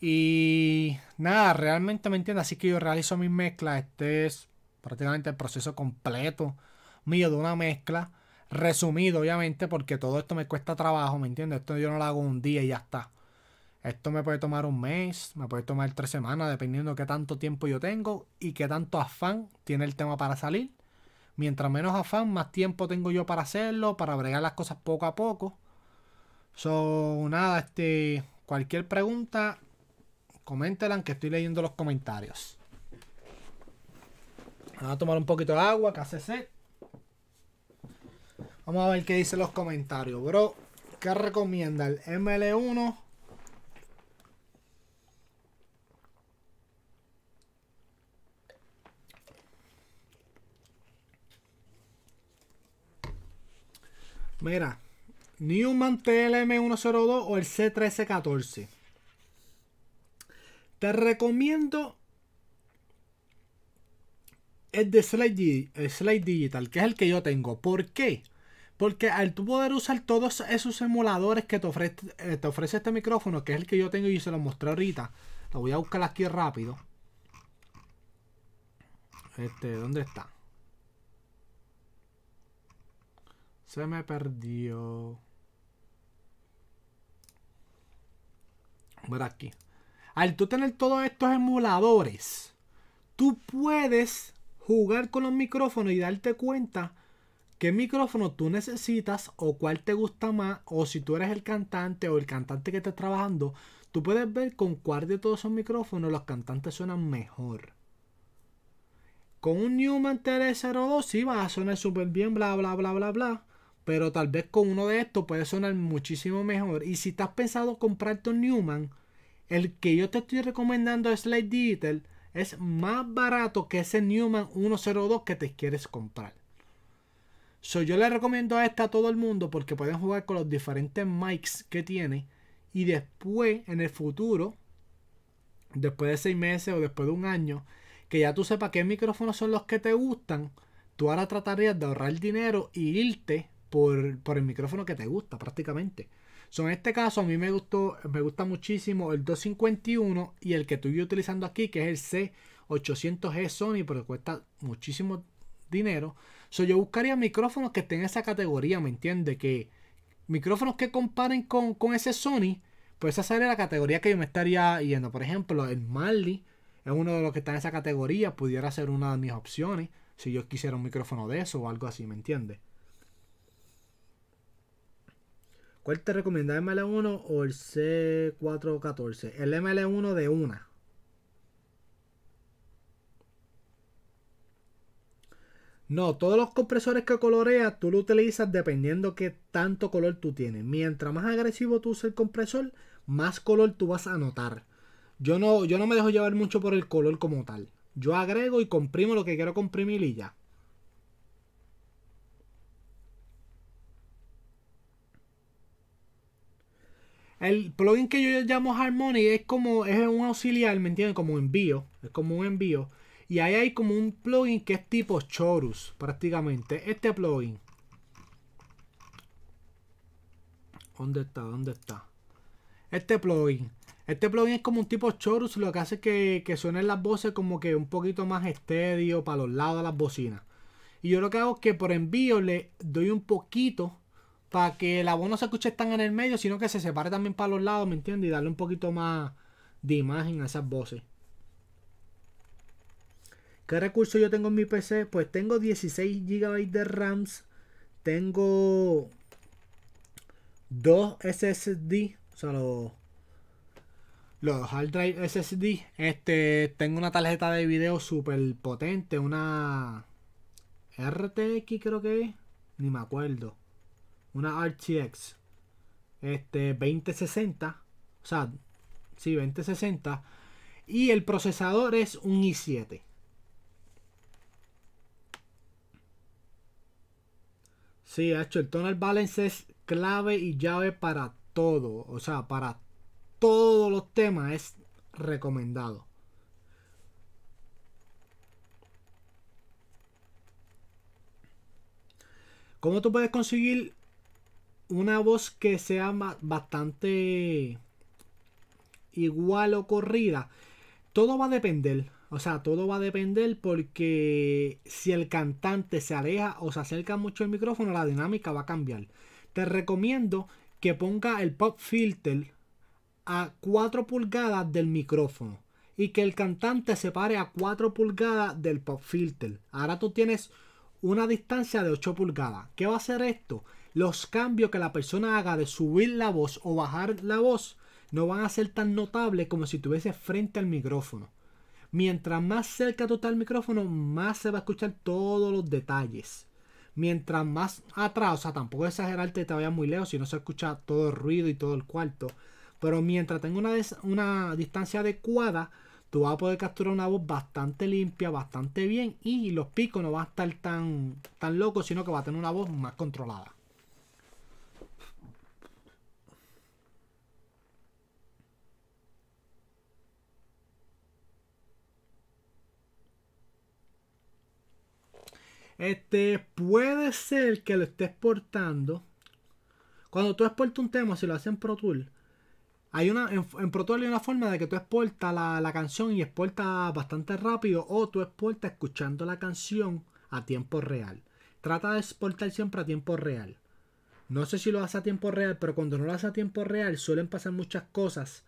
Y nada, realmente me entiendo. Así que yo realizo mis mezclas. Este es prácticamente el proceso completo mío de una mezcla. Resumido, obviamente, porque todo esto me cuesta trabajo, ¿me entiende Esto yo no lo hago un día y ya está. Esto me puede tomar un mes, me puede tomar tres semanas, dependiendo de qué tanto tiempo yo tengo y qué tanto afán tiene el tema para salir. Mientras menos afán, más tiempo tengo yo para hacerlo, para bregar las cosas poco a poco. So, nada, este, cualquier pregunta, coméntela, que estoy leyendo los comentarios. Vamos a tomar un poquito de agua, que hace sed. Vamos a ver qué dicen los comentarios, bro. ¿Qué recomienda el ML1? Mira, Newman TLM102 o el C1314. Te recomiendo el de Slide, Digital, que es el que yo tengo. ¿Por qué? Porque al tú poder usar todos esos emuladores que te ofrece, eh, te ofrece este micrófono, que es el que yo tengo y se lo mostré ahorita, lo voy a buscar aquí rápido. Este, ¿dónde está? Se me perdió. Por aquí. Al tú tener todos estos emuladores, tú puedes jugar con los micrófonos y darte cuenta qué micrófono tú necesitas o cuál te gusta más o si tú eres el cantante o el cantante que estás trabajando, tú puedes ver con cuál de todos esos micrófonos los cantantes suenan mejor. Con un Newman TR-02 sí vas a sonar súper bien, bla, bla, bla, bla, bla. Pero tal vez con uno de estos puede sonar muchísimo mejor. Y si estás pensado comprar un Newman, el que yo te estoy recomendando es Light Digital. Es más barato que ese Newman 102 que te quieres comprar. So, yo le recomiendo a este a todo el mundo porque pueden jugar con los diferentes mics que tiene. Y después, en el futuro, después de seis meses o después de un año, que ya tú sepas qué micrófonos son los que te gustan, tú ahora tratarías de ahorrar dinero y irte por, el micrófono que te gusta prácticamente. en este caso a mí me gustó, me gusta muchísimo el 251 y el que estoy utilizando aquí, que es el C800G e Sony, porque cuesta muchísimo dinero. So, yo buscaría micrófonos que estén en esa categoría, ¿me entiende? Que micrófonos que comparen con, con ese Sony, pues esa sería la categoría que yo me estaría yendo. Por ejemplo, el Marley es uno de los que está en esa categoría, pudiera ser una de mis opciones si yo quisiera un micrófono de eso o algo así, ¿me entiendes? ¿Cuál te recomienda, ML1 o el C414? El ML1 de una. No, todos los compresores que coloreas tú lo utilizas dependiendo qué tanto color tú tienes. Mientras más agresivo tú uses el compresor, más color tú vas a notar. Yo no, yo no me dejo llevar mucho por el color como tal. Yo agrego y comprimo lo que quiero comprimir y ya. El plugin que yo llamo Harmony es como, es un auxiliar, ¿me entienden? Como un envío, es como un envío. Y ahí hay como un plugin que es tipo Chorus, prácticamente. Este plugin. ¿Dónde está? ¿Dónde está? Este plugin. Este plugin es como un tipo chorus, lo que hace que, que suenen las voces como que un poquito más estéreo para los lados de las bocinas. Y yo lo que hago es que por envío le doy un poquito para que la voz no se escuche tan en el medio, sino que se separe también para los lados, ¿me entiendes? Y darle un poquito más de imagen a esas voces. ¿Qué recursos yo tengo en mi PC? Pues tengo 16 GB de RAMs, tengo dos SSD, o sea, los, los hard drive SSD. Este, tengo una tarjeta de video súper potente, una RTX creo que es, ni me acuerdo una RTX este, 2060, o sea, sí, 2060, y el procesador es un i7. Sí, ha hecho el tonal balance es clave y llave para todo, o sea, para todos los temas es recomendado. ¿Cómo tú puedes conseguir una voz que sea bastante igual o corrida. Todo va a depender. O sea, todo va a depender porque si el cantante se aleja o se acerca mucho el micrófono, la dinámica va a cambiar. Te recomiendo que ponga el pop filter a 4 pulgadas del micrófono y que el cantante se pare a 4 pulgadas del pop filter. Ahora tú tienes una distancia de 8 pulgadas. ¿Qué va a hacer esto? los cambios que la persona haga de subir la voz o bajar la voz no van a ser tan notables como si estuviese frente al micrófono. Mientras más cerca tú estás al micrófono, más se va a escuchar todos los detalles. Mientras más atrás, o sea, tampoco exagerarte, te vayas muy lejos, si no se escucha todo el ruido y todo el cuarto. Pero mientras tenga una, una distancia adecuada, tú vas a poder capturar una voz bastante limpia, bastante bien y los picos no van a estar tan, tan locos, sino que va a tener una voz más controlada. Este, puede ser que lo esté exportando. Cuando tú exportas un tema, si lo haces en Pro Tool, hay una, en, Pro Tool hay una forma de que tú exportas la, la canción y exportas bastante rápido, o tú exportas escuchando la canción a tiempo real. Trata de exportar siempre a tiempo real. No sé si lo hace a tiempo real, pero cuando no lo hace a tiempo real suelen pasar muchas cosas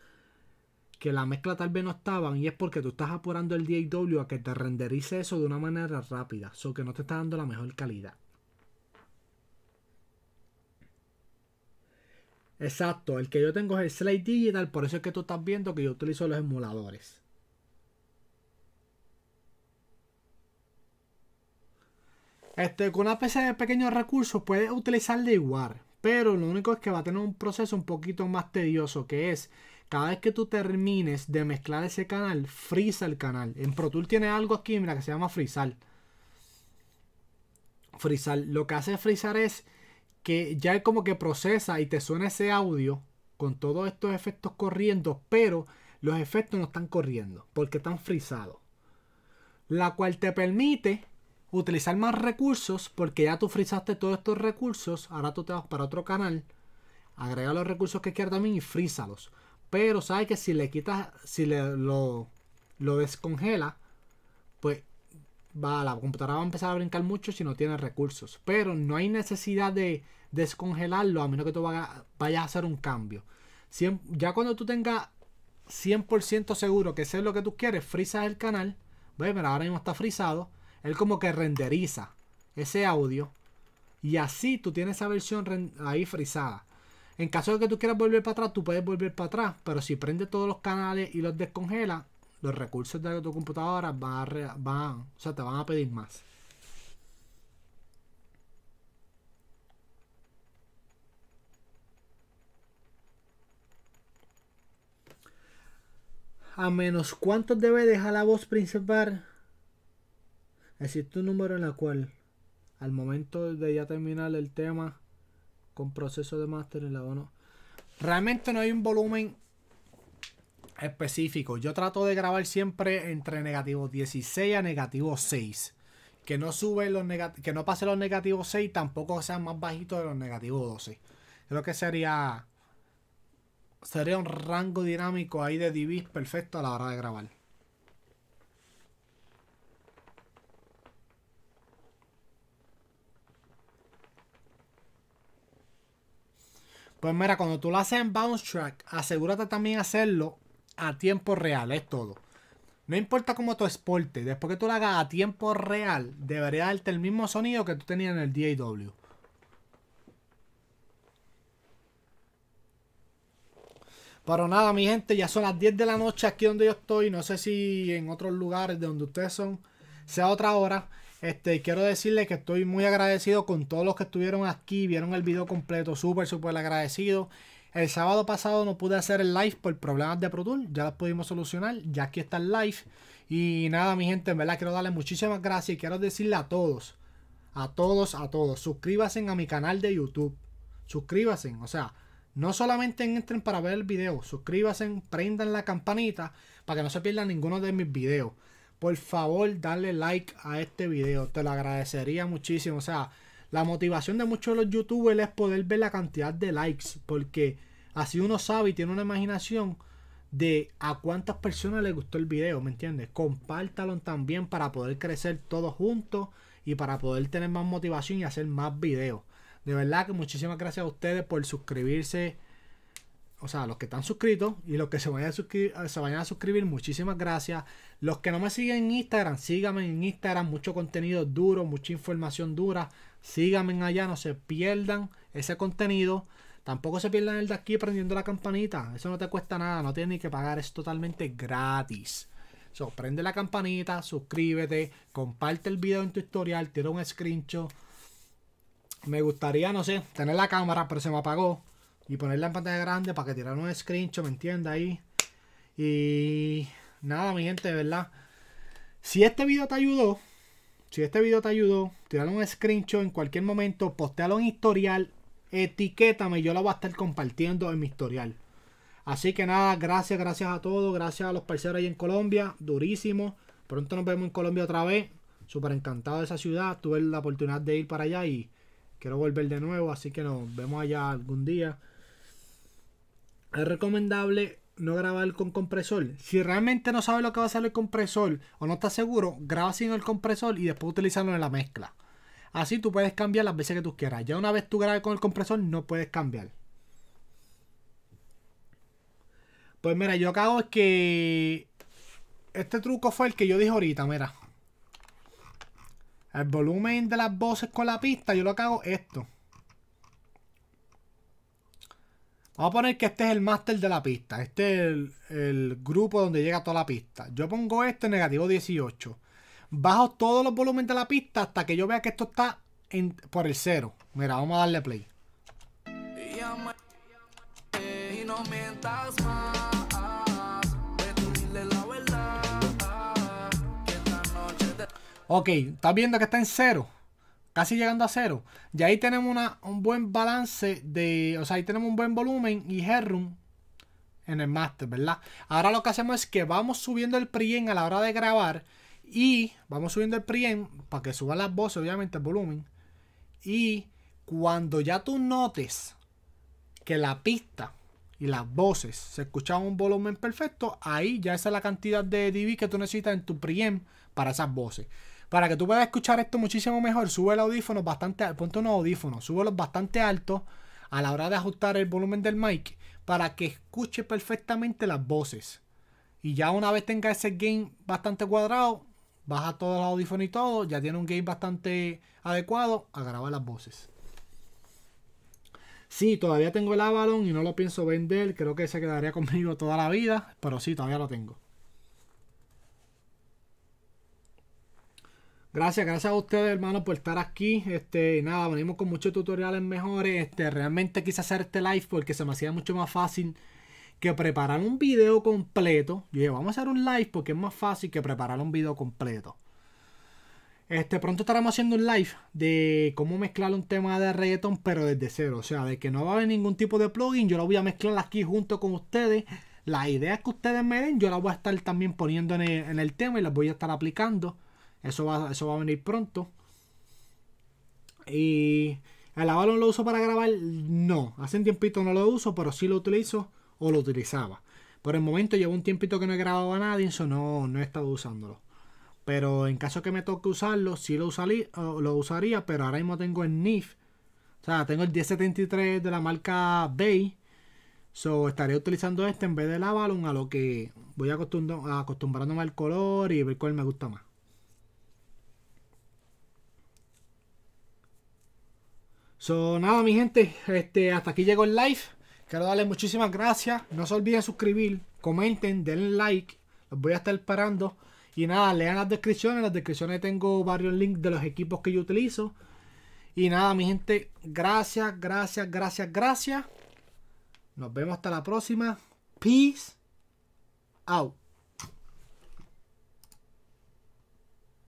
que la mezcla tal vez no estaban y es porque tú estás apurando el DAW a que te renderice eso de una manera rápida, Eso que no te está dando la mejor calidad. Exacto, el que yo tengo es el Slate Digital, por eso es que tú estás viendo que yo utilizo los emuladores. Este, con una PC de pequeños recursos puedes de igual, pero lo único es que va a tener un proceso un poquito más tedioso, que es cada vez que tú termines de mezclar ese canal, frisa el canal. En Pro Tool tiene algo aquí, mira, que se llama frisar. Frisar. Lo que hace frisar es que ya como que procesa y te suena ese audio con todos estos efectos corriendo, pero los efectos no están corriendo porque están frisados. La cual te permite utilizar más recursos porque ya tú frizaste todos estos recursos. Ahora tú te vas para otro canal, agrega los recursos que quieras también y frízalos. Pero sabes que si le quitas, si le, lo, descongela, pues va, la computadora va a empezar a brincar mucho si no tiene recursos. Pero no hay necesidad de descongelarlo a menos que tú vayas a hacer un cambio. ya cuando tú tengas 100% seguro que sé es lo que tú quieres, frizas el canal. Ve, ahora mismo está frizado. Él como que renderiza ese audio. Y así tú tienes esa versión ahí frizada. En caso de que tú quieras volver para atrás, tú puedes volver para atrás, pero si prendes todos los canales y los descongela, los recursos de tu computadora te van a pedir más. A menos cuántos debe dejar la voz principal. Existe un número en el cual, al momento de ya terminar el tema, con proceso de máster en la ONU. Realmente no hay un volumen específico. Yo trato de grabar siempre entre negativos 16 a negativo 6. Que no sube los que no pase los negativos 6, tampoco sean más bajitos de los negativos 12. Creo que sería sería un rango dinámico ahí de divis perfecto a la hora de grabar. Pues mira, cuando tú lo haces en Bounce Track, asegúrate también hacerlo a tiempo real, es todo. No importa cómo tú exportes, después que tú lo hagas a tiempo real, debería darte el mismo sonido que tú tenías en el DAW. Pero nada, mi gente, ya son las 10 de la noche aquí donde yo estoy. No sé si en otros lugares de donde ustedes son sea otra hora. Este, quiero decirles que estoy muy agradecido con todos los que estuvieron aquí, vieron el video completo, súper, súper agradecido. El sábado pasado no pude hacer el live por problemas de Pro Tool, ya los pudimos solucionar, ya aquí está el live. Y nada, mi gente, en verdad quiero darle muchísimas gracias y quiero decirle a todos, a todos, a todos, suscríbanse a mi canal de YouTube, suscríbanse, o sea, no solamente entren para ver el video, suscríbanse, prendan la campanita para que no se pierdan ninguno de mis videos por favor darle like a este video. Te lo agradecería muchísimo. O sea, la motivación de muchos de los youtubers es poder ver la cantidad de likes. Porque así uno sabe y tiene una imaginación de a cuántas personas les gustó el video, ¿me entiendes? Compártalo también para poder crecer todos juntos y para poder tener más motivación y hacer más videos. De verdad que muchísimas gracias a ustedes por suscribirse o sea, los que están suscritos y los que eh, se vayan, a suscribir, muchísimas gracias. Los que no me siguen en Instagram, síganme en Instagram, mucho contenido duro, mucha información dura. Síganme allá, no se pierdan ese contenido. Tampoco se pierdan el de aquí prendiendo la campanita. Eso no te cuesta nada, no tienes ni que pagar, es totalmente gratis. prende la campanita, suscríbete, comparte el video en tu historial, tira un screenshot. Me gustaría, no sé, tener la cámara, pero se me apagó y ponerla en pantalla grande para que tirar un screenshot, ¿me entiendes? Ahí. Y nada, mi gente, ¿verdad? Si este video te ayudó, si este video te ayudó, tirar un screenshot en cualquier momento, postealo en historial, etiquétame, yo la voy a estar compartiendo en mi historial. Así que nada, gracias, gracias a todos, gracias a los parceros ahí en Colombia, durísimo. Pronto nos vemos en Colombia otra vez. Súper encantado de esa ciudad, tuve la oportunidad de ir para allá y quiero volver de nuevo, así que nos vemos allá algún día es recomendable no grabar con compresor. Si realmente no sabes lo que va a hacer el compresor o no estás seguro, graba sin el compresor y después utilizarlo en la mezcla. Así tú puedes cambiar las veces que tú quieras. Ya una vez tú grabes con el compresor, no puedes cambiar. Pues mira, yo cago que es que. Este truco fue el que yo dije ahorita, mira. El volumen de las voces con la pista, yo lo que hago esto. Vamos a poner que este es el máster de la pista. Este es el, grupo donde llega toda la pista. Yo pongo este negativo 18. Bajo todos los volúmenes de la pista hasta que yo vea que esto está por el cero. Mira, vamos a darle play. Ok, ¿estás viendo que está en cero? casi llegando a cero. Y ahí tenemos un buen balance de, o sea, ahí tenemos un buen volumen y headroom en el master, ¿verdad? Ahora lo que hacemos es que vamos subiendo el preamp a la hora de grabar y vamos subiendo el preamp para que suban las voces, obviamente, el volumen. Y cuando ya tú notes que la pista y las voces se escuchan un volumen perfecto, ahí ya esa es la cantidad de dB que tú necesitas en tu preamp para esas voces. Para que tú puedas escuchar esto muchísimo mejor, sube el audífono bastante, ponte unos audífonos, los bastante altos a la hora de ajustar el volumen del mic para que escuche perfectamente las voces. Y ya una vez tenga ese gain bastante cuadrado, baja todos los audífonos y todo, ya tiene un gain bastante adecuado a grabar las voces. Sí, todavía tengo el Avalon y no lo pienso vender, creo que se quedaría conmigo toda la vida, pero sí, todavía lo tengo. Gracias, gracias a ustedes, hermanos, por estar aquí. Este, nada, venimos con muchos tutoriales mejores. Este, realmente quise hacer este live porque se me hacía mucho más fácil que preparar un video completo. Yo dije, vamos a hacer un live porque es más fácil que preparar un video completo. Este, pronto estaremos haciendo un live de cómo mezclar un tema de reggaeton, pero desde cero. O sea, de que no va a haber ningún tipo de plugin. Yo lo voy a mezclar aquí junto con ustedes. Las ideas que ustedes me den, yo las voy a estar también poniendo en el, en el tema y las voy a estar aplicando. Eso va, a venir pronto. Y el Avalon lo uso para grabar. No, hace un tiempito no lo uso, pero sí lo utilizo o lo utilizaba. Por el momento llevo un tiempito que no he grabado a nadie, eso no, no he estado usándolo. Pero en caso que me toque usarlo, sí lo, usaría, lo usaría, pero ahora mismo tengo el NIF. O sea, tengo el 1073 de la marca Bay. So, estaré utilizando este en vez del Avalon, a lo que voy acostumbrándome al color y ver cuál me gusta más. So, nada, mi gente, este, hasta aquí llegó el live. Quiero darles muchísimas gracias. No se olviden suscribir, comenten, den like. Los voy a estar esperando. Y nada, lean las descripciones. En las descripciones tengo varios links de los equipos que yo utilizo. Y nada, mi gente, gracias, gracias, gracias, gracias. Nos vemos hasta la próxima. Peace out.